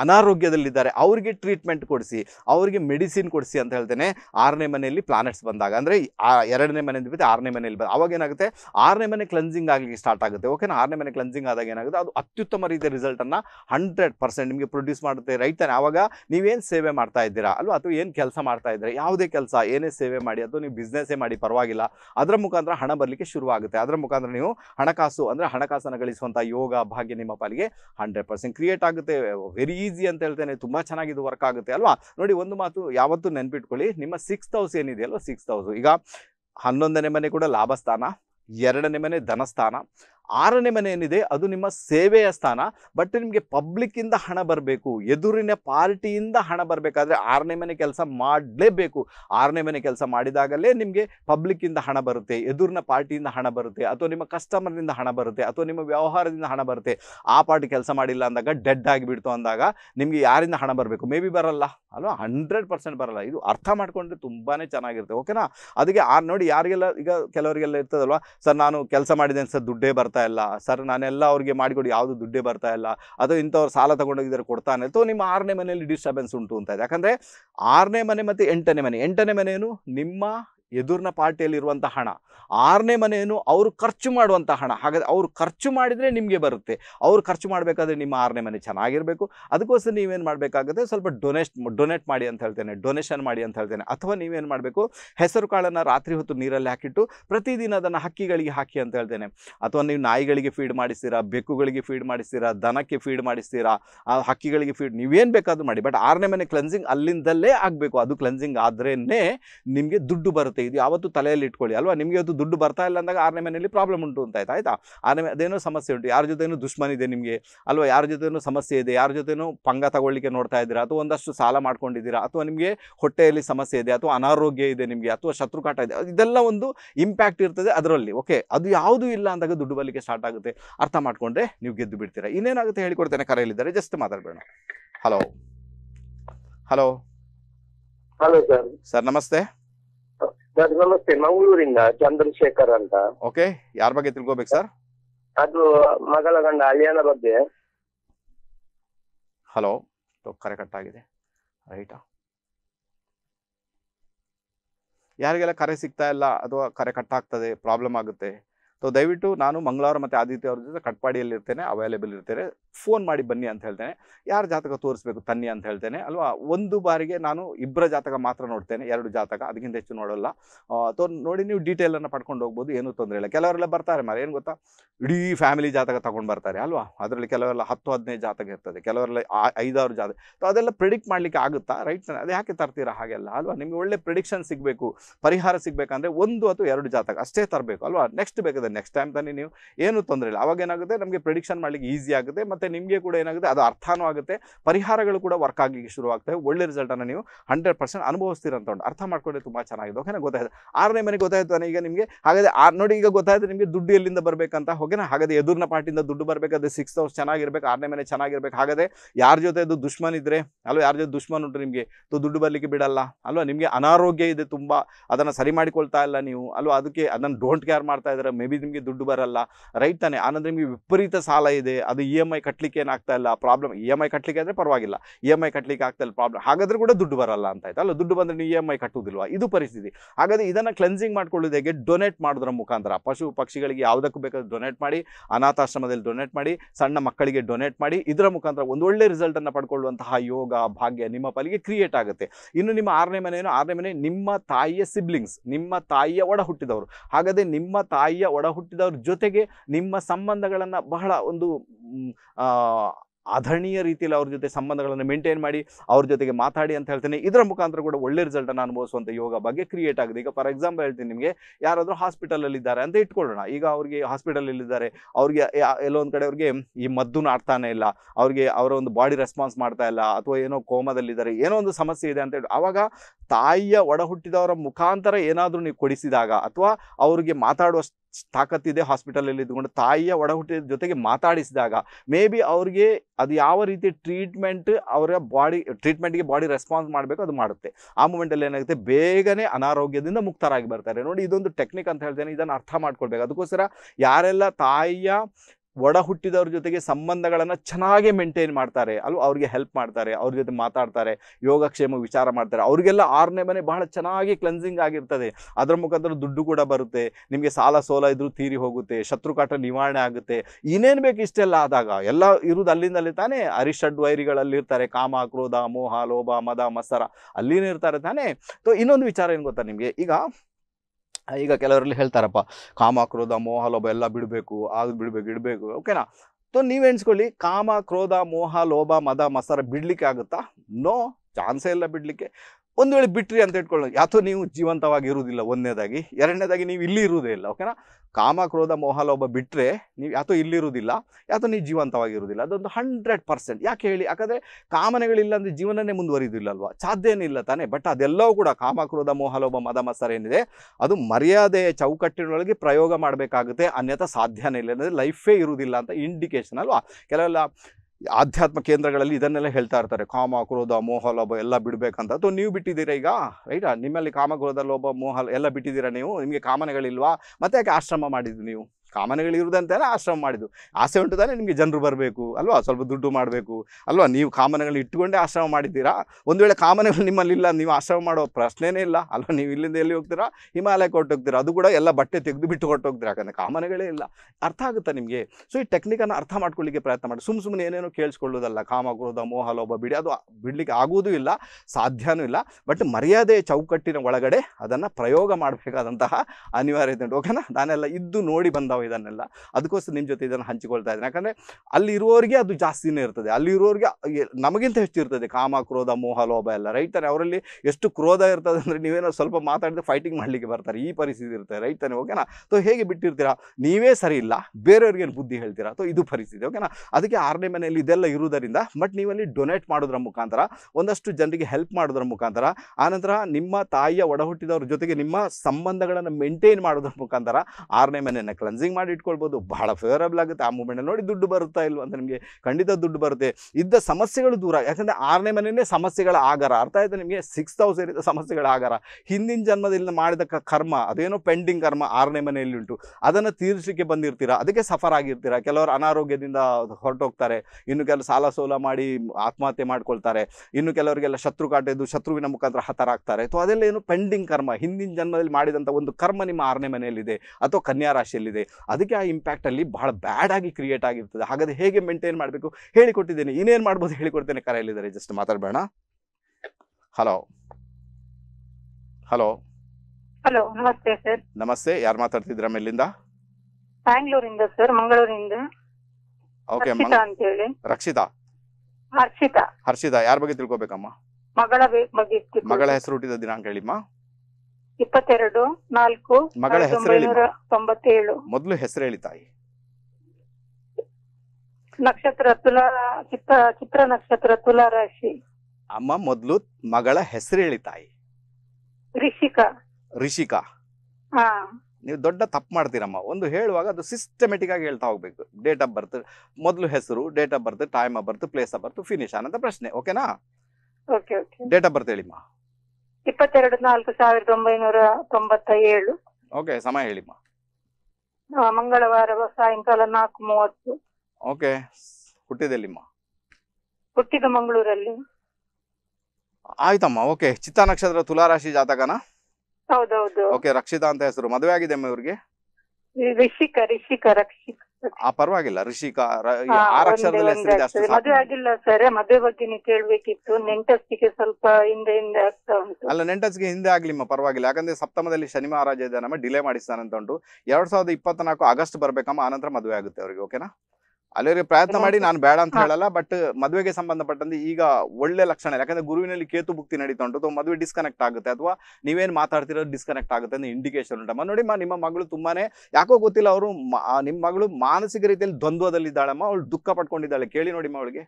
ಅನಾರೋಗ್ಯದಲ್ಲಿದ್ದಾರೆ ಅವ್ರಿಗೆ ಟ್ರೀಟ್ಮೆಂಟ್ ಕೊಡಿಸಿ ಅವರಿಗೆ ಮೆಡಿಸಿನ್ ಕೊಡಿಸಿ ಅಂತ ಹೇಳ್ತೇನೆ ಆರನೇ ಮನೆಯಲ್ಲಿ ಪ್ಲಾನೆಟ್ಸ್ ಬಂದಾಗ ಅಂದರೆ ಎರಡನೇ ಮನೆಯಿಂದ ಬಿಟ್ಟು ಆರನೇ ಮನೆಯಲ್ಲಿ ಬಂದ ಅವಾಗ ಏನಾಗುತ್ತೆ ಆರನೇ ಮನೆ ಕ್ಲೆನ್ಸಿಂಗ್ ಆಗಲಿಕ್ಕೆ ಸ್ಟಾರ್ಟ್ ಆಗುತ್ತೆ ಓಕೆನಾ ಆರನೇ ಮನೆ ಕ್ಲೆನ್ಸಿಂಗ್ ಆದಾಗ ಏನಾಗುತ್ತೆ ಅದು ಅತ್ಯುತ್ತಮ ರೀತಿಯ ರಿಸಲ್ಟನ್ನು ಹಂಡ್ರೆಡ್ ಪರ್ಸೆಂಟ್ ನಿಮಗೆ ಪ್ರೊಡ್ಯೂಸ್ ಮಾಡುತ್ತೆ ರೈತನೇ ಆವಾಗ ನೀವೇನು ಸೇವೆ ಮಾಡ್ತಾ ಇದ್ದೀರಾ ಅಲ್ವಾ ಅಥವಾ ಏನು ಕೆಲಸ ಮಾಡ್ತಾ ಇದ್ದೀರಾ ಯಾವುದೇ ಕೆಲಸ ಏನೇ ಸೇವೆ ಮಾಡಿ ಅಥವಾ ನೀವು ಬಿಸ್ನೆಸ್ಸೇ ಮಾಡಿ ಪರವಾಗಿಲ್ಲ ಅದರ ಮುಖಾಂತರ ಹಣ ಬರಲಿಕ್ಕೆ ಶುರುವಾಗುತ್ತೆ ಅದರ ಮುಖಾಂತರ ನೀವು ಹಣಕಾಸು ಅಂದರೆ ಹಣಕಾಸನ್ನು ಗಳಿಸುವಂಥ ಯೋಗ ಭಾಗ್ಯ ನಿಮ್ಮ ಪಾಲಿಗೆ ಹಂಡ್ರೆಡ್ ಪರ್ಸೆಂಟ್ ಕ್ರಿಯೇಟ್ ಆಗುತ್ತೆ ವೆರಿ ಈಸಿ ಅಂತ ಹೇಳ್ತೇನೆ ತುಂಬಾ ಚೆನ್ನಾಗಿ ಇದು ವರ್ಕ್ ಆಗುತ್ತೆ ಅಲ್ವಾ ನೋಡಿ ಒಂದು ಮಾತು ಯಾವತ್ತೂ ನೆನ್ಪಿಟ್ಕೊಳ್ಳಿ ನಿಮ್ಮ ಸಿಕ್ಸ್ ಹೌಸ್ ಏನಿದೆ ಅಲ್ವಾ ಸಿಕ್ಸ್ ಹೌಸ್ ಈಗ ಹನ್ನೊಂದನೇ ಮನೆ ಕೂಡ ಲಾಭಸ್ಥಾನ ಎರಡನೇ ಮನೆ ಧನಸ್ಥಾನ ಆರನೇ ಮನೆ ಏನಿದೆ ಅದು ನಿಮ್ಮ ಸೇವೆಯ ಸ್ಥಾನ ಬಟ್ ನಿಮಗೆ ಪಬ್ಲಿಕ್ಕಿಂದ ಹಣ ಬರಬೇಕು ಎದುರಿನ ಪಾರ್ಟಿಯಿಂದ ಹಣ ಬರಬೇಕಾದ್ರೆ ಆರನೇ ಮನೆ ಕೆಲಸ ಮಾಡಲೇಬೇಕು ಆರನೇ ಮನೆ ಕೆಲಸ ಮಾಡಿದಾಗಲೇ ನಿಮಗೆ ಪಬ್ಲಿಕ್ಕಿಂದ ಹಣ ಬರುತ್ತೆ ಎದುರಿನ ಪಾರ್ಟಿಯಿಂದ ಹಣ ಬರುತ್ತೆ ಅಥವಾ ನಿಮ್ಮ ಕಸ್ಟಮರ್ನಿಂದ ಹಣ ಬರುತ್ತೆ ಅಥವಾ ನಿಮ್ಮ ವ್ಯವಹಾರದಿಂದ ಹಣ ಬರುತ್ತೆ ಆ ಪಾರ್ಟಿ ಕೆಲಸ ಮಾಡಿಲ್ಲ ಅಂದಾಗ ಡೆಡ್ ಆಗಿಬಿಡ್ತು ಅಂದಾಗ ನಿಮಗೆ ಯಾರಿಂದ ಹಣ ಬರಬೇಕು ಮೇ ಬಿ ಬರಲ್ಲ ಅಲ್ವಾ ಹಂಡ್ರೆಡ್ ಪರ್ಸೆಂಟ್ ಬರಲ್ಲ ಇದು ಅರ್ಥ ಮಾಡಿಕೊಂಡ್ರೆ ತುಂಬಾ ಚೆನ್ನಾಗಿರುತ್ತೆ ಓಕೆನಾ ಅದಕ್ಕೆ ಆ ನೋಡಿ ಯಾರಿಗೆಲ್ಲ ಈಗ ಕೆಲವರಿಗೆಲ್ಲ ಇರ್ತದಲ್ವಾ ಸರ್ ನಾನು ಕೆಲಸ ಮಾಡಿದ್ದೇನೆ ಸರ್ ದುಡ್ಡೇ ಬರ್ತಾ ಬರ್ತಾ ಇಲ್ಲ ಸರ್ ನಾನೆಲ್ಲ ಅವ್ರಿಗೆ ಮಾಡಿಕೊಡಿ ಯಾವುದು ದುಡ್ಡೇ ಬರ್ತಾ ಇಲ್ಲ ಅದು ಇಂಥವ್ರು ಸಾಲ ತಗೊಂಡೋಗಿದ್ದಾರೆ ಕೊಡ್ತಾನೆ ಅಥವಾ ನಿಮ್ಮ ಆರನೇ ಮನೆಯಲ್ಲಿ ಡಿಸ್ಟರ್ಬೆನ್ಸ್ ಉಂಟು ಅಂತ ಇದೆ ಯಾಕಂದರೆ ಆರನೇ ಮನೆ ಮತ್ತು ಎಂಟನೇ ಮನೆ ಎಂಟನೇ ಮನೆಯೇನು ನಿಮ್ಮ ಎದುರಿನ ಪಾರ್ಟಿಯಲ್ಲಿರುವಂಥ ಹಣ ಆರನೇ ಮನೆಯನ್ನು ಅವರು ಖರ್ಚು ಮಾಡುವಂಥ ಹಣ ಹಾಗಾದರೆ ಅವರು ಖರ್ಚು ಮಾಡಿದರೆ ನಿಮಗೆ ಬರುತ್ತೆ ಅವ್ರು ಖರ್ಚು ಮಾಡಬೇಕಾದ್ರೆ ನಿಮ್ಮ ಆರನೇ ಮನೆ ಚೆನ್ನಾಗಿರಬೇಕು ಅದಕ್ಕೋಸ್ಕರ ನೀವೇನು ಮಾಡಬೇಕಾಗುತ್ತೆ ಸ್ವಲ್ಪ ಡೊನೇಟ್ ಡೊನೇಟ್ ಮಾಡಿ ಅಂತ ಹೇಳ್ತೇನೆ ಡೊನೇಷನ್ ಮಾಡಿ ಅಂತ ಹೇಳ್ತೇನೆ ಅಥವಾ ನೀವೇನು ಮಾಡಬೇಕು ಹೆಸರು ಕಾಳನ್ನು ರಾತ್ರಿ ಹೊತ್ತು ನೀರಲ್ಲಿ ಹಾಕಿಟ್ಟು ಪ್ರತಿದಿನ ಅದನ್ನು ಹಕ್ಕಿಗಳಿಗೆ ಹಾಕಿ ಅಂತ ಹೇಳ್ತೇನೆ ಅಥವಾ ನೀವು ನಾಯಿಗಳಿಗೆ ಫೀಡ್ ಮಾಡಿಸ್ತೀರಾ ಬೆಕ್ಕುಗಳಿಗೆ ಫೀಡ್ ಮಾಡಿಸ್ತೀರಾ ದನಕ್ಕೆ ಫೀಡ್ ಮಾಡಿಸ್ತೀರಾ ಆ ಹಕ್ಕಿಗಳಿಗೆ ಫೀಡ್ ನೀವೇನು ಬೇಕಾದರೂ ಮಾಡಿ ಬಟ್ ಆರನೇ ಮನೆ ಕ್ಲೆನ್ಸಿಂಗ್ ಅಲ್ಲಿಂದಲ್ಲೇ ಆಗಬೇಕು ಅದು ಕ್ಲೆನ್ಸಿಂಗ್ ಆದ್ರೇ ನಿಮಗೆ ದುಡ್ಡು ಬರುತ್ತೆ ಬರುತ್ತೆ ಇದು ಯಾವತ್ತು ತಲೆಯಲ್ಲಿ ಇಟ್ಕೊಳ್ಳಿ ಅಲ್ವಾ ನಿಮಗೆ ಅದು ದುಡ್ಡು ಬರ್ತಾ ಇಲ್ಲ ಅಂದಾಗ ಆರನೇ ಮನೆಯಲ್ಲಿ ಪ್ರಾಬ್ಲಮ್ ಉಂಟು ಅಂತ ಆಯ್ತು ಆಯ್ತಾ ಆರನೇ ಅದೇನೋ ಸಮಸ್ಯೆ ಉಂಟು ಯಾರ ಜೊತೆನೂ ಇದೆ ನಿಮಗೆ ಅಲ್ವಾ ಯಾರ ಜೊತೆನೂ ಸಮಸ್ಯೆ ಇದೆ ಯಾರ ಜೊತೆನೂ ಪಂಗ ತಗೊಳ್ಳಿಕ್ಕೆ ನೋಡ್ತಾ ಇದ್ದೀರಾ ಅಥವಾ ಒಂದಷ್ಟು ಸಾಲ ಮಾಡ್ಕೊಂಡಿದ್ದೀರಾ ಅಥವಾ ನಿಮಗೆ ಹೊಟ್ಟೆಯಲ್ಲಿ ಸಮಸ್ಯೆ ಇದೆ ಅಥವಾ ಅನಾರೋಗ್ಯ ಇದೆ ನಿಮಗೆ ಅಥವಾ ಕಾಟ ಇದೆ ಇದೆಲ್ಲ ಒಂದು ಇಂಪ್ಯಾಕ್ಟ್ ಇರ್ತದೆ ಅದರಲ್ಲಿ ಓಕೆ ಅದು ಯಾವುದು ಇಲ್ಲ ಅಂದಾಗ ದುಡ್ಡು ಬರಲಿಕ್ಕೆ ಸ್ಟಾರ್ಟ್ ಆಗುತ್ತೆ ಅರ್ಥ ಮಾಡ್ಕೊಂಡ್ರೆ ನೀವು ಗೆದ್ದು ಬಿಡ್ತೀರಾ ಇನ್ನೇನಾಗುತ್ತೆ ಹೇಳಿಕೊಡ್ತೇನೆ ಕರೆಯಲ್ಲಿದ್ದಾರೆ ಜಸ್ಟ್ ಮಾತಾಡಬೇಡ hello hello hello sir sir ನಮಸ್ತೆ ಸರ್ ನಮಸ್ತೆ ಮಂಗಳೂರಿಂದ ಚಂದ್ರಶೇಖರ್ ಅಂತ ಓಕೆ ಯಾರ ಬಗ್ಗೆ ತಿಳ್ಕೋಬೇಕು ಸರ್ ಅದು ಮಗಳ ಗಂಡ ಅಳಿಯನ ಬಗ್ಗೆ ಹಲೋ ಕರೆ ಕಟ್ ಆಗಿದೆ ರೈಟಾ ಯಾರಿಗೆಲ್ಲ ಕರೆ ಸಿಗ್ತಾ ಇಲ್ಲ ಅಥವಾ ಕರೆ ಕಟ್ ಆಗ್ತದೆ ಪ್ರಾಬ್ಲಮ್ ಆಗುತ್ತೆ ಸೊ ದಯವಿಟ್ಟು ನಾನು ಮಂಗಳವಾರ ಮತ್ತು ಆದಿತ್ಯ ಅವ್ರ ಜೊತೆ ಕಟ್ಪಾಡಿಯಲ್ಲಿ ಇರ್ತೇನೆ ಅವೈಲೇಬಲ್ ಇರ್ತೇನೆ ಫೋನ್ ಮಾಡಿ ಬನ್ನಿ ಅಂತ ಹೇಳ್ತೇನೆ ಯಾರ ಜಾತಕ ತೋರಿಸ್ಬೇಕು ತನ್ನಿ ಅಂತ ಹೇಳ್ತೇನೆ ಅಲ್ವಾ ಒಂದು ಬಾರಿಗೆ ನಾನು ಇಬ್ಬರ ಜಾತಕ ಮಾತ್ರ ನೋಡ್ತೇನೆ ಎರಡು ಜಾತಕ ಅದಕ್ಕಿಂತ ಹೆಚ್ಚು ನೋಡೋಲ್ಲ ತೋ ನೋಡಿ ನೀವು ಡೀಟೇಲನ್ನು ಪಡ್ಕೊಂಡು ಹೋಗ್ಬೋದು ಏನೂ ತೊಂದರೆ ಇಲ್ಲ ಕೆಲವರೆಲ್ಲ ಬರ್ತಾರೆ ಮಾರೆ ಏನು ಗೊತ್ತಾ ಇಡೀ ಫ್ಯಾಮಿಲಿ ಜಾತಕ ತೊಗೊಂಡು ಬರ್ತಾರೆ ಅಲ್ವಾ ಅದರಲ್ಲಿ ಕೆಲವರೆಲ್ಲ ಹತ್ತು ಹದಿನೈದು ಜಾತಕ ಇರ್ತದೆ ಕೆಲವರೆಲ್ಲ ಐದಾರು ಜಾತಕ ಸೊ ಅದೆಲ್ಲ ಪ್ರಿಡಿಕ್ಟ್ ಮಾಡಲಿಕ್ಕೆ ಆಗುತ್ತಾ ರೈಟ್ ಅದು ಯಾಕೆ ತರ್ತೀರಾ ಹಾಗೆಲ್ಲ ಅಲ್ವಾ ನಿಮಗೆ ಒಳ್ಳೆ ಪ್ರಿಡಿಕ್ಷನ್ ಸಿಗಬೇಕು ಪರಿಹಾರ ಸಿಗಬೇಕಂದ್ರೆ ಒಂದು ಅಥವಾ ಎರಡು ಜಾತಕ ಅಷ್ಟೇ ತರಬೇಕು ಅಲ್ವಾ ನೆಕ್ಸ್ಟ್ ಬೇಕಾದ್ರೆ ನೆಕ್ಸ್ಟ್ ಟೈಮ್ ತಾನೇ ನೀವು ಏನು ತೊಂದರೆ ಇಲ್ಲ ಅವಾಗ ಏನಾಗುತ್ತೆ ನಮಗೆ ಪ್ರಿಡಿಕ್ಷನ್ ಮಾಡಲಿಕ್ಕೆ ಈಸಿ ಆಗುತ್ತೆ ಮತ್ತು ನಿಮಗೆ ಕೂಡ ಏನಾಗುತ್ತೆ ಅದು ಅರ್ಥನೂ ಆಗುತ್ತೆ ಪರಿಹಾರಗಳು ಕೂಡ ವರ್ಕ್ ಆಗಲಿಕ್ಕೆ ಶುರುವಾಗ್ತವೆ ಒಳ್ಳೆ ರಿಸಲ್ಟನ್ನು ನೀವು ಹಂಡ್ರೆಡ್ ಪರ್ಸೆಂಟ್ ಅನುಭವಿಸ್ತೀರ ಅಂತ ಉಂಟು ಅರ್ಥ ಮಾಡ್ಕೊಂಡ್ರೆ ತುಂಬ ಚೆನ್ನಾಗಿದೆ ಓಕೆನಾ ಗೊತ್ತಾಯ್ತು ಆರನೇ ಮನೆಗೆ ಗೊತ್ತಾಯ್ತಾನ ಈಗ ನಿಮಗೆ ಹಾಗಾದರೆ ಆ ನೋಡಿ ಈಗ ಗೊತ್ತಾಯ್ತು ನಿಮಗೆ ದುಡ್ಡು ಎಲ್ಲಿಂದ ಬರಬೇಕಂತ ಹೋಗೇನಾ ಹಾಗಾದ್ರೆ ಎದುರಿನ ಪಾರ್ಟಿಯಿಂದ ದುಡ್ಡು ಬರಬೇಕಾದ್ರೆ ಸಿಕ್ಸ್ ಹೌಸ್ ಚೆನ್ನಾಗಿರ್ಬೇಕು ಆರನೇ ಮನೆ ಚೆನ್ನಾಗಿರಬೇಕು ಹಾಗಾದರೆ ಯಾರ ಜೊತೆ ಅದು ದುಶ್ಮನ್ ಇದ್ರೆ ಅಲ್ವಾ ಯಾರ ಜೊತೆ ದುಶ್ಮನ್ ಉಂಟು ನಿಮಗೆ ದುಡ್ಡು ಬರಲಿಕ್ಕೆ ಬಿಡಲ್ಲ ಅಲ್ವಾ ನಿಮಗೆ ಅನಾರೋಗ್ಯ ಇದೆ ತುಂಬ ಅದನ್ನು ಸರಿ ಮಾಡಿಕೊಳ್ತಾ ಇಲ್ಲ ನೀವು ಅಲ್ವಾ ಅದಕ್ಕೆ ಅದನ್ನು ಡೋಂಟ್ ಕೇರ್ ಮಾಡ್ತಾ ಇದ್ದಾರೆ ಮೇ ಬಿ ನಿಮಗೆ ದುಡ್ಡು ಬರಲ್ಲ ರೈಟ್ ತಾನೆ ಆನಂದ್ರೆ ನಿಮಗೆ ವಿಪರೀತ ಸಾಲ ಇದೆ ಅದು ಇ e ಎಮ್ ಐ ಕಟ್ಟಲಿಕ್ಕೆ ಏನಾಗ್ತಾ ಇಲ್ಲ problem E e M I ಕಟ್ಟಲಿಕ್ಕೆ ಆದರೆ ಪರವಾಗಿಲ್ಲ ಇ e ಎಮ್ ಐ ಕಟ್ಟಲಿಕ್ಕೆ ಆಗ್ತಾ ಇಲ್ಲ ಪ್ರಾಬ್ಲಮ್ ಹಾಗಾದ್ರೆ ಕೂಡ ದುಡ್ಡು ಬರಲ್ಲ ಅಂತ ಆಯ್ತು ಅಲ್ಲ ದುಡ್ಡು ಬಂದರೆ ನೀವು ಇ ಎಮ್ ಐ ಕಟ್ಟುವುದಿಲ್ವಾ ಇದು ಪರಿಸ್ಥಿತಿ ಹಾಗಾದ್ರೆ ಇದನ್ನು ಕ್ಲೆನ್ಸಿಂಗ್ ಮಾಡ್ಕೊಳ್ಳೋದು ಹೇಗೆ ಡೊನೇಟ್ ಮಾಡೋದ್ರ ಮುಖಾಂತರ ಪಶು ಪಕ್ಷಿಗಳಿಗೆ ಯಾವುದಕ್ಕೂ ಬೇಕಾದ್ರೂ ಡೊನೇಟ್ ಮಾಡಿ ಅನಾಥಾಶ್ರಮದಲ್ಲಿ ಡೊನೇಟ್ ಮಾಡಿ ಸಣ್ಣ ಮಕ್ಕಳಿಗೆ ಡೊನೇಟ್ ಮಾಡಿ ಇದರ ಮುಖಾಂತರ ಒಂದು ಒಳ್ಳೆ ರಿಸಲ್ಟನ್ನು ಪಡ್ಕೊಳ್ಳುವಂತಹ ಯೋಗ ಭಾಗ್ಯ ನಿಮ್ಮ ಪಾಲಿಗೆ ಕ್ರಿಯೇಟ್ ಆಗುತ್ತೆ ಇನ್ನು ನಿಮ್ಮ ಆರನೇ ಮನೆಯನ್ನು ಆರನೇ ಮನೆ ನಿಮ್ಮ ತಾಯಿಯ ಸಿಬ್ಲಿಂಗ್ಸ್ ನಿಮ್ಮ ತಾಯಿಯ ಒಡ ಹುಟ್ಟಿದವರು ಹಾಗಾದರೆ ನಿಮ್ಮ ತಾಯಿಯ ಒಡ ಹುಟ್ಟಿದವ್ರ ಜೊತೆಗೆ ನಿಮ್ಮ ಸಂಬಂಧಗಳನ್ನು ಬಹಳ ಒಂದು ಆಧರಣೀಯ ರೀತಿಯಲ್ಲಿ ಅವ್ರ ಜೊತೆ ಸಂಬಂಧಗಳನ್ನು ಮೇಂಟೈನ್ ಮಾಡಿ ಅವ್ರ ಜೊತೆಗೆ ಮಾತಾಡಿ ಅಂತ ಹೇಳ್ತೇನೆ ಇದರ ಮುಖಾಂತರ ಕೂಡ ಒಳ್ಳೆ ರಿಸಲ್ಟ್ ಅನ್ನು ಅನುಭವಿಸುವಂತಹ ಯೋಗ ಬಗ್ಗೆ ಕ್ರಿಯೇಟ್ ಆಗಿದೆ ಈಗ ಫಾರ್ ಎಕ್ಸಾಂಪಲ್ ಹೇಳ್ತೀನಿ ನಿಮಗೆ ಯಾರಾದರೂ ಹಾಸ್ಪಿಟಲಲ್ಲಿದ್ದಾರೆ ಅಂತ ಇಟ್ಕೊಳ್ಳೋಣ ಈಗ ಅವ್ರಿಗೆ ಹಾಸ್ಪಿಟಲಲ್ಲಿದ್ದಾರೆ ಅವ್ರಿಗೆ ಎಲ್ಲೊಂದು ಕಡೆ ಅವ್ರಿಗೆ ಈ ಮದ್ದು ಆಡ್ತಾನೆ ಇಲ್ಲ ಅವ್ರಿಗೆ ಅವರ ಒಂದು ಬಾಡಿ ರೆಸ್ಪಾನ್ಸ್ ಮಾಡ್ತಾ ಇಲ್ಲ ಅಥವಾ ಏನೋ ಕೋಮದಲ್ಲಿದ್ದಾರೆ ಏನೋ ಒಂದು ಸಮಸ್ಯೆ ಇದೆ ಅಂತ ಹೇಳಿ ಆವಾಗ ತಾಯಿಯ ಒಡ ಹುಟ್ಟಿದವರ ಮುಖಾಂತರ ಏನಾದರೂ ನೀವು ಕೊಡಿಸಿದಾಗ ಅಥವಾ ಅವ್ರಿಗೆ ಮಾತಾಡುವ ತಾಕತ್ತಿದೆ ಹಾಸ್ಪಿಟಲಲ್ಲಿ ಇದ್ಕೊಂಡು ತಾಯಿಯ ಒಡಹುಟ್ಟಿದ ಜೊತೆಗೆ ಮಾತಾಡಿಸಿದಾಗ ಮೇ ಬಿ ಅವ್ರಿಗೆ ಅದು ಯಾವ ರೀತಿ ಟ್ರೀಟ್ಮೆಂಟ್ ಅವರ ಬಾಡಿ ಟ್ರೀಟ್ಮೆಂಟ್ಗೆ ಬಾಡಿ ರೆಸ್ಪಾನ್ಸ್ ಮಾಡಬೇಕು ಅದು ಮಾಡುತ್ತೆ ಆ ಮೂಮೆಂಟಲ್ಲಿ ಏನಾಗುತ್ತೆ ಬೇಗನೆ ಅನಾರೋಗ್ಯದಿಂದ ಮುಕ್ತರಾಗಿ ಬರ್ತಾರೆ ನೋಡಿ ಇದೊಂದು ಟೆಕ್ನಿಕ್ ಅಂತ ಹೇಳ್ತೇನೆ ಇದನ್ನು ಅರ್ಥ ಮಾಡ್ಕೊಳ್ಬೇಕು ಅದಕ್ಕೋಸ್ಕರ ಯಾರೆಲ್ಲ ತಾಯಿಯ ಒಡ ಹುಟ್ಟಿದವ್ರ ಜೊತೆಗೆ ಸಂಬಂಧಗಳನ್ನು ಚೆನ್ನಾಗಿ ಮೇಂಟೈನ್ ಮಾಡ್ತಾರೆ ಅಲ್ವ ಅವ್ರಿಗೆ ಹೆಲ್ಪ್ ಮಾಡ್ತಾರೆ ಅವ್ರ ಜೊತೆ ಮಾತಾಡ್ತಾರೆ ಯೋಗಕ್ಷೇಮ ವಿಚಾರ ಮಾಡ್ತಾರೆ ಅವರಿಗೆಲ್ಲ ಆರನೇ ಮನೆ ಬಹಳ ಚೆನ್ನಾಗಿ ಕ್ಲೆನ್ಸಿಂಗ್ ಆಗಿರ್ತದೆ ಅದರ ಮುಖಾಂತರ ದುಡ್ಡು ಕೂಡ ಬರುತ್ತೆ ನಿಮಗೆ ಸಾಲ ಸೋಲ ಇದ್ರೂ ತೀರಿ ಹೋಗುತ್ತೆ ಶತ್ರುಕಾಟ ನಿವಾರಣೆ ಆಗುತ್ತೆ ಇನ್ನೇನು ಬೇಕು ಇಷ್ಟೆಲ್ಲ ಆದಾಗ ಎಲ್ಲ ಇರುವುದು ಅಲ್ಲಿಂದಲೇ ತಾನೇ ಅರಿಷಡ್ ವೈರಿಗಳಲ್ಲಿರ್ತಾರೆ ಕಾಮ ಕ್ರೋಧ ಮೋಹ ಲೋಭ ಮದ ಮಸರ ಅಲ್ಲಿನೇ ಇರ್ತಾರೆ ತಾನೇ ಸೊ ಇನ್ನೊಂದು ವಿಚಾರ ಏನು ಗೊತ್ತಾ ನಿಮಗೆ ಈಗ ಈಗ ಕೆಲವರಲ್ಲಿ ಹೇಳ್ತಾರಪ್ಪ ಕಾಮ ಕ್ರೋಧ ಮೋಹ ಲೋಭ ಎಲ್ಲ ಬಿಡಬೇಕು ಅದು ಬಿಡಬೇಕು ಇಡಬೇಕು ಓಕೆನಾ ಸೊ ನೀವು ಎಣಿಸ್ಕೊಳ್ಳಿ ಕಾಮ ಕ್ರೋಧ ಮೋಹ ಲೋಭ ಮದ ಮಸರ ಬಿಡಲಿಕ್ಕೆ ಆಗುತ್ತಾ ನೋ ಚಾನ್ಸೇ ಇಲ್ಲ ಬಿಡಲಿಕ್ಕೆ ಒಂದು ವೇಳೆ ಬಿಟ್ರಿ ಅಂತ ಇಟ್ಕೊಳ್ಳೋ ಯಾತೋ ನೀವು ಜೀವಂತವಾಗಿ ಇರುವುದಿಲ್ಲ ಒಂದನೇದಾಗಿ ಎರಡನೇದಾಗಿ ನೀವು ಇಲ್ಲಿ ಇರುವುದೇ ಇಲ್ಲ ಓಕೆನಾ ಕಾಮ ಕ್ರೋಧ ಮೋಹಲೋಭ ಬಿಟ್ಟರೆ ನೀವು ಯಾತೋ ಇಲ್ಲಿರುವುದಿಲ್ಲ ಯಾತೋ ನೀವು ಜೀವಂತವಾಗಿರುವುದಿಲ್ಲ ಅದೊಂದು ಹಂಡ್ರೆಡ್ ಪರ್ಸೆಂಟ್ ಯಾಕೆ ಹೇಳಿ ಯಾಕಂದರೆ ಕಾಮನೆಗಳಿಲ್ಲ ಅಂದರೆ ಜೀವನನೇ ಮುಂದುವರಿದಿಲ್ಲ ಅಲ್ವಾ ಸಾಧ್ಯನೇ ಇಲ್ಲ ತಾನೇ ಬಟ್ ಅದೆಲ್ಲವೂ ಕೂಡ ಕಾಮ ಕ್ರೋಧ ಮೋಹಲೋಭ ಮದ ಮಸರ ಏನಿದೆ ಅದು ಮರ್ಯಾದೆಯ ಚೌಕಟ್ಟಿನೊಳಗೆ ಪ್ರಯೋಗ ಮಾಡಬೇಕಾಗುತ್ತೆ ಅನ್ಯಥಾ ಸಾಧ್ಯನೇ ಇಲ್ಲ ಅಂದರೆ ಲೈಫೇ ಇರುವುದಿಲ್ಲ ಅಂತ ಇಂಡಿಕೇಶನ್ ಅಲ್ವಾ ಕೆಲವೆಲ್ಲ ಆಧ್ಯಾತ್ಮ ಕೇಂದ್ರಗಳಲ್ಲಿ ಇದನ್ನೆಲ್ಲ ಹೇಳ್ತಾ ಇರ್ತಾರೆ ಕಾಮ ಕ್ರೋಧ ಮೋಹ ಲೋಭ ಎಲ್ಲ ಬಿಡಬೇಕಂತ ಅಥವಾ ನೀವು ಬಿಟ್ಟಿದ್ದೀರಾ ಈಗ ರೈಟಾ ನಿಮ್ಮಲ್ಲಿ ಕಾಮ ಕ್ರೋಧ ಲೋಭ ಮೋಹ ಎಲ್ಲ ಬಿಟ್ಟಿದ್ದೀರಾ ನೀವು ನಿಮಗೆ ಕಾಮನೆಗಳಿಲ್ವಾ ಮತ್ತೆ ಯಾಕೆ ಆಶ್ರಮ ಮಾಡಿದ್ದು ನೀವು ಕಾಮನೆಗಳಿರುವುದಂತೆಲ್ಲ ಆಶ್ರಮ ಮಾಡಿದ್ದು ಆಸೆ ಉಂಟು ನಿಮಗೆ ಜನರು ಬರಬೇಕು ಅಲ್ವಾ ಸ್ವಲ್ಪ ದುಡ್ಡು ಮಾಡಬೇಕು ಅಲ್ವಾ ನೀವು ಕಾಮನೆಗಳನ್ನ ಇಟ್ಟುಕೊಂಡೇ ಆಶ್ರಮ ಮಾಡಿದ್ದೀರಾ ಒಂದು ವೇಳೆ ಕಾಮನೆಗಳು ನಿಮ್ಮಲ್ಲಿ ಇಲ್ಲ ನೀವು ಆಶ್ರಮ ಮಾಡೋ ಪ್ರಶ್ನೆನೇ ಇಲ್ಲ ಅಲ್ವಾ ನೀವು ಇಲ್ಲಿಂದ ಎಲ್ಲಿ ಹೋಗ್ತೀರಾ ಹಿಮಾಲಯಕ್ಕೆ ಹೋಗ್ತೀರಾ ಅದು ಕೂಡ ಎಲ್ಲ ಬಟ್ಟೆ ತೆಗೆದು ಬಿಟ್ಟು ಹೋಗ್ತೀರಾ ಯಾಕಂದರೆ ಕಾಮನೆಗಳೇ ಇಲ್ಲ ಅರ್ಥ ಆಗುತ್ತಾ ನಿಮಗೆ ಸೊ ಈ ಟೆಕ್ನಿಕನ್ನು ಅರ್ಥ ಮಾಡ್ಕೊಳ್ಳಿಕ್ಕೆ ಪ್ರಯತ್ನ ಮಾಡಿ ಸುಮ್ಮ ಸುಮ್ಮನೆ ಏನೇನೋ ಕೇಳಿಸ್ಕೊಳ್ಳೋದಲ್ಲ ಕಾಮ ಕ್ರೋಧ ಮೋಹ ಲೋಭ ಬಿಡಿ ಅದು ಬಿಡಲಿಕ್ಕೆ ಆಗುವುದೂ ಇಲ್ಲ ಸಾಧ್ಯನೂ ಇಲ್ಲ ಬಟ್ ಮರ್ಯಾದೆ ಚೌಕಟ್ಟಿನ ಒಳಗಡೆ ಅದನ್ನು ಪ್ರಯೋಗ ಮಾಡಬೇಕಾದಂತಹ ಅನಿವಾರ್ಯತೆ ಉಂಟು ಓಕೆನಾ ನಾನೆಲ್ಲ ಇದ್ದು ನೋಡಿ ಬಂದವ ಇದನ್ನೆಲ್ಲ ಅದಕ್ಕೋಸ್ಕರ ನಿಮ್ಮ ಜೊತೆ ಇದನ್ನು ಹಂಚಿಕೊಳ್ತಾ ಇದ್ದೀನಿ ಯಾಕಂದರೆ ಅಲ್ಲಿರುವವರಿಗೆ ಅದು ಜಾಸ್ತಿನೇ ಇರ್ತದೆ ಅಲ್ಲಿರುವವರಿಗೆ ನಮಗಿಂತ ಹೆಚ್ಚು ಇರ್ತದೆ ಕಾಮ ಕ್ರೋಧ ಮೋಹ ಲೋಭ ಎಲ್ಲ ರೈಟ್ ಅವರಲ್ಲಿ ಎಷ್ಟು ಕ್ರೋಧ ಇರ್ತದೆ ಅಂದರೆ ನೀವೇನೋ ಸ್ವಲ್ಪ ಮಾತಾಡಿದ್ರೆ ಫೈಟಿಂಗ್ ಮಾಡಲಿಕ್ಕೆ ಬರ್ತಾರೆ ಈ ಪರಿಸ್ಥಿತಿ ಇರ್ತದೆ ರೈಟ್ ಓಕೆನಾ ಸೊ ಹೇಗೆ ಬಿಟ್ಟಿರ್ತೀರಾ ನೀವೇ ಸರಿ ಇಲ್ಲ ಬೇರೆಯವ್ರಿಗೆ ಏನು ಬುದ್ಧಿ ಹೇಳ್ತೀರಾ ಅಥವಾ ಇದು ಪರಿಸ್ಥಿತಿ ಓಕೆನಾ ಅದಕ್ಕೆ ಆರನೇ ಮನೆಯಲ್ಲಿ ಇದೆಲ್ಲ ಇರುವುದರಿಂದ ಬಟ್ ನೀವಲ್ಲಿ ಡೊನೇಟ್ ಮಾಡೋದ್ರ ಮುಖಾಂತರ ಒಂದಷ್ಟು ಜನರಿಗೆ ಹೆಲ್ಪ್ ಮಾಡೋದ್ರ ಮುಖಾಂತರ ಆನಂತರ ನಿಮ್ಮ ತಾಯಿಯ ಒಡಹುಟ್ಟಿದವ್ರ ಜೊತೆಗೆ ನಿಮ್ಮ ಸಂಬಂಧಗಳನ್ನು ಮೇಂಟೈನ್ ಮಾಡೋದ್ರ ಮುಖಾಂತರ ಆರನೇ ಮನೆಯನ್ನು ಕ್ಲನ್ಸಿಂಗ್ ಹೋಲ್ಡಿಂಗ್ ಮಾಡಿ ಇಟ್ಕೊಳ್ಬೋದು ಬಹಳ ಫೇವರಬಲ್ ಆಗುತ್ತೆ ಆ ಮೂಮೆಂಟಲ್ಲಿ ನೋಡಿ ದುಡ್ಡು ಬರುತ್ತಾ ಇಲ್ವ ಅಂತ ನಿಮಗೆ ಖಂಡಿತ ದುಡ್ಡು ಬರುತ್ತೆ ಇದ್ದ ಸಮಸ್ಯೆಗಳು ದೂರ ಯಾಕಂದರೆ ಆರನೇ ಮನೆಯೇ ಸಮಸ್ಯೆಗಳ ಆಗಾರ ಅರ್ಥ ಆಯ್ತು ನಿಮಗೆ ಸಿಕ್ಸ್ ಹೌಸ್ ಏರಿದ ಸಮಸ್ಯೆಗಳ ಆಗಾರ ಹಿಂದಿನ ಜನ್ಮದಲ್ಲಿ ಮಾಡಿದ ಕರ್ಮ ಅದೇನೋ ಪೆಂಡಿಂಗ್ ಕರ್ಮ ಆರನೇ ಮನೆಯಲ್ಲಿ ಉಂಟು ಅದನ್ನು ತೀರಿಸಲಿಕ್ಕೆ ಬಂದಿರ್ತೀರಾ ಅದಕ್ಕೆ ಸಫರ್ ಆಗಿರ್ತೀರಾ ಕೆಲವರು ಅನಾರೋಗ್ಯದಿಂದ ಹೊರಟೋಗ್ತಾರೆ ಇನ್ನು ಕೆಲವು ಸಾಲ ಸೋಲ ಮಾಡಿ ಆತ್ಮಹತ್ಯೆ ಮಾಡ್ಕೊಳ್ತಾರೆ ಇನ್ನು ಕೆಲವರಿಗೆಲ್ಲ ಶತ್ರು ಕಾಟದ್ದು ಶತ್ರುವಿನ ಮುಖಾಂತರ ಹತರಾಗ್ತಾರೆ ಅಥವಾ ಅದೆಲ್ಲ ಏನು ಪೆಂಡಿಂಗ್ ಕರ್ಮ ಹಿಂದಿನ ಜನ್ಮದಲ್ಲಿ ಮಾಡಿದಂಥ ಒಂದು ಕರ್ಮ ನಿಮ್ಮ ಆರನೇ ಮನೆಯಲ್ಲಿದೆ ಅಥವಾ ಕನ್ಯಾ ರಾಶಿಯಲ್ಲಿದೆ ಅದಕ್ಕೆ ಆ ಅಲ್ಲಿ ಬಹಳ ಬ್ಯಾಡ್ ಆಗಿ ಕ್ರಿಯೇಟ್ ಆಗಿರ್ತದೆ ಹಾಗಾದ್ರೆ ಹೇಗೆ ಮೇಂಟೈನ್ ಮಾಡಬೇಕು ಹೇಳಿಕೊಟ್ಟಿದ್ದೇನೆ ಇನ್ನೇನು ಮಾಡ್ಬೋದು ಹೇಳಿಕೊಡ್ತೇನೆ ಕರೆಯಲ್ಲಿದ್ದಾರೆ ಜಸ್ಟ್ ಮಾತಾಡಬೇಡ ಹಲೋ ಹಲೋ ಹಲೋ ನಮಸ್ತೆ ಸರ್ ನಮಸ್ತೆ ಯಾರು ಮಾತಾಡ್ತಿದ್ರ ಮೇಲಿಂದ ಬ್ಯಾಂಗ್ಳೂರಿಂದ ಸರ್ ಮಂಗಳೂರಿಂದ ಅಂತ ಹೇಳಿ ರಕ್ಷಿತಾ ಹರ್ಷಿತಾ ಹರ್ಷಿತಾ ಯಾರ ಬಗ್ಗೆ ತಿಳ್ಕೊಬೇಕಮ್ಮ ಮಗಳ ಮಗಳ ಹೆಸರು ಹುಟ್ಟಿದ ದಿನಾಂಕ ಹೇಳಿಮ್ಮ ಇಪ್ಪತ್ತೆರಡು ನಾಲ್ಕು ಮಗಳ ತೊಂಬತ್ತೇಳು ಮೊದಲು ಹೆಸರು ಹೇಳಿ ತಾಯಿ ನಕ್ಷತ್ರ ತುಲಾ ಚಿತ್ರ ನಕ್ಷತ್ರ ತುಲಾ ರಾಶಿ ಅಮ್ಮ ಮೊದಲು ಮಗಳ ಹೆಸರು ಹೇಳಿ ತಾಯಿ ರಿಷಿಕಾ ರಿಷಿಕಾ ಹಾ ನೀವು ದೊಡ್ಡ ತಪ್ಪು ಮಾಡ್ತೀರಮ್ಮ ಒಂದು ಹೇಳುವಾಗ ಅದು ಸಿಸ್ಟಮೆಟಿಕ್ ಆಗಿ ಹೇಳ್ತಾ ಹೋಗ್ಬೇಕು ಡೇಟ್ ಆಫ್ ಬರ್ತ್ ಮೊದಲು ಹೆಸರು date of birth time of birth place of birth finish ಅನ್ನೋದ ಪ್ರಶ್ನೆ ಓಕೆನಾ ಡೇಟ್ ಆಫ್ ಬರ್ತ್ ಹೇಳಿಮ್ಮ ಇಪ್ಪತ್ತೆರಡು ನಾಲ್ಕು ಸಾವಿರದ ಒಂಬೈನೂರ ತೊಂಬತ್ತ ಏಳು ಓಕೆ ಸಮಯ ಹೇಳಿಮ್ಮ ಮಂಗಳವಾರ ಸಾಯಂಕಾಲ ನಾಲ್ಕು ಮೂವತ್ತು ಓಕೆ ಹುಟ್ಟಿದಲ್ಲಿಮ್ಮ ಹುಟ್ಟಿದ ಮಂಗಳೂರಲ್ಲಿ ಆಯ್ತಮ್ಮ ಓಕೆ ಚಿತ್ತ ನಕ್ಷತ್ರ ತುಲಾರಾಶಿ ಜಾತಕನ ಹೌದೌದು ಓಕೆ ರಕ್ಷಿತಾ ಅಂತ ಹೆಸರು ಮದುವೆ ಆಗಿದೆ ಅಮ್ಮ ಇವ್ರಿಗೆ ರಿಷಿಕ ರಿಷಿಕ ರಕ್ಷಿಕ ಆ ಪರವಾಗಿಲ್ಲ ಋಷಿಕಾ ಆರಕ್ಷರದಲ್ಲಿ ಮದುವೆ ಆಗಿಲ್ಲ ಸರ್ ಮದುವೆ ಬಗ್ಗೆ ನೀವು ಕೇಳ್ಬೇಕಿತ್ತು ಸ್ವಲ್ಪ ಹಿಂದೆ ಹಿಂದೆ ಆಗ್ತಾ ಉಂಟು ಅಲ್ಲ ನೆಂಟಸ್ಗೆ ಹಿಂದೆ ಆಗ್ಲಿಮ್ಮ ಪರವಾಗಿಲ್ಲ ಯಾಕಂದ್ರೆ ಸಪ್ತಮದಲ್ಲಿ ಶನಿ ಮಹಾರಾಜ ನಮ್ಮ ಡಿಲೇ ಮಾಡಿಸ್ತಾನಂತ ಉಂಟು ಎರಡ್ ಸಾವಿರದ ಇಪ್ಪತ್ನಾಲ್ಕು ಆಗಸ್ಟ್ ಬರ್ಬೇಕಮ್ಮ ಆನಂತರ ಮದುವೆ ಆಗುತ್ತೆ ಅವರಿಗೆ ಓಕೆನಾ ಅಲ್ಲಿ ಪ್ರಯತ್ನ ಮಾಡಿ ನಾನು ಬೇಡ ಅಂತ ಹೇಳಲ್ಲ ಬಟ್ ಮದುವೆಗೆ ಸಂಬಂಧಪಟ್ಟಂತೆ ಈಗ ಒಳ್ಳೆ ಲಕ್ಷಣ ಯಾಕಂದ್ರೆ ಗುರುವಿನಲ್ಲಿ ಕೇತು ಭುಕ್ತಿ ನಡೀತಾ ಉಂಟು ಮದುವೆ ಡಿಸ್ಕನೆಕ್ಟ್ ಆಗುತ್ತೆ ಅಥವಾ ನೀವೇನ್ ಮಾತಾಡ್ತಿರೋ ಡಿಸ್ಕನೆಕ್ಟ್ ಆಗುತ್ತೆ ಅಂತ ಇಂಡಿಕೇಶನ್ ಉಂಟಮ್ಮ ನೋಡಿ ನಿಮ್ಮ ಮಗಳು ತುಂಬಾನೇ ಯಾಕೋ ಗೊತ್ತಿಲ್ಲ ಅವರು ನಿಮ್ಮ ಮಗಳು ಮಾನಸಿಕ ರೀತಿಯಲ್ಲಿ ದ್ವಂದ್ವದಲ್ಲಿದ್ದಾಳಮ್ಮ ಅವಳು ದುಃಖ ಪಟ್ಕೊಂಡಿದ್ದಾಳೆ ಕೇಳಿ ನೋಡಿಮ್ಮ ಅವಳಿಗೆ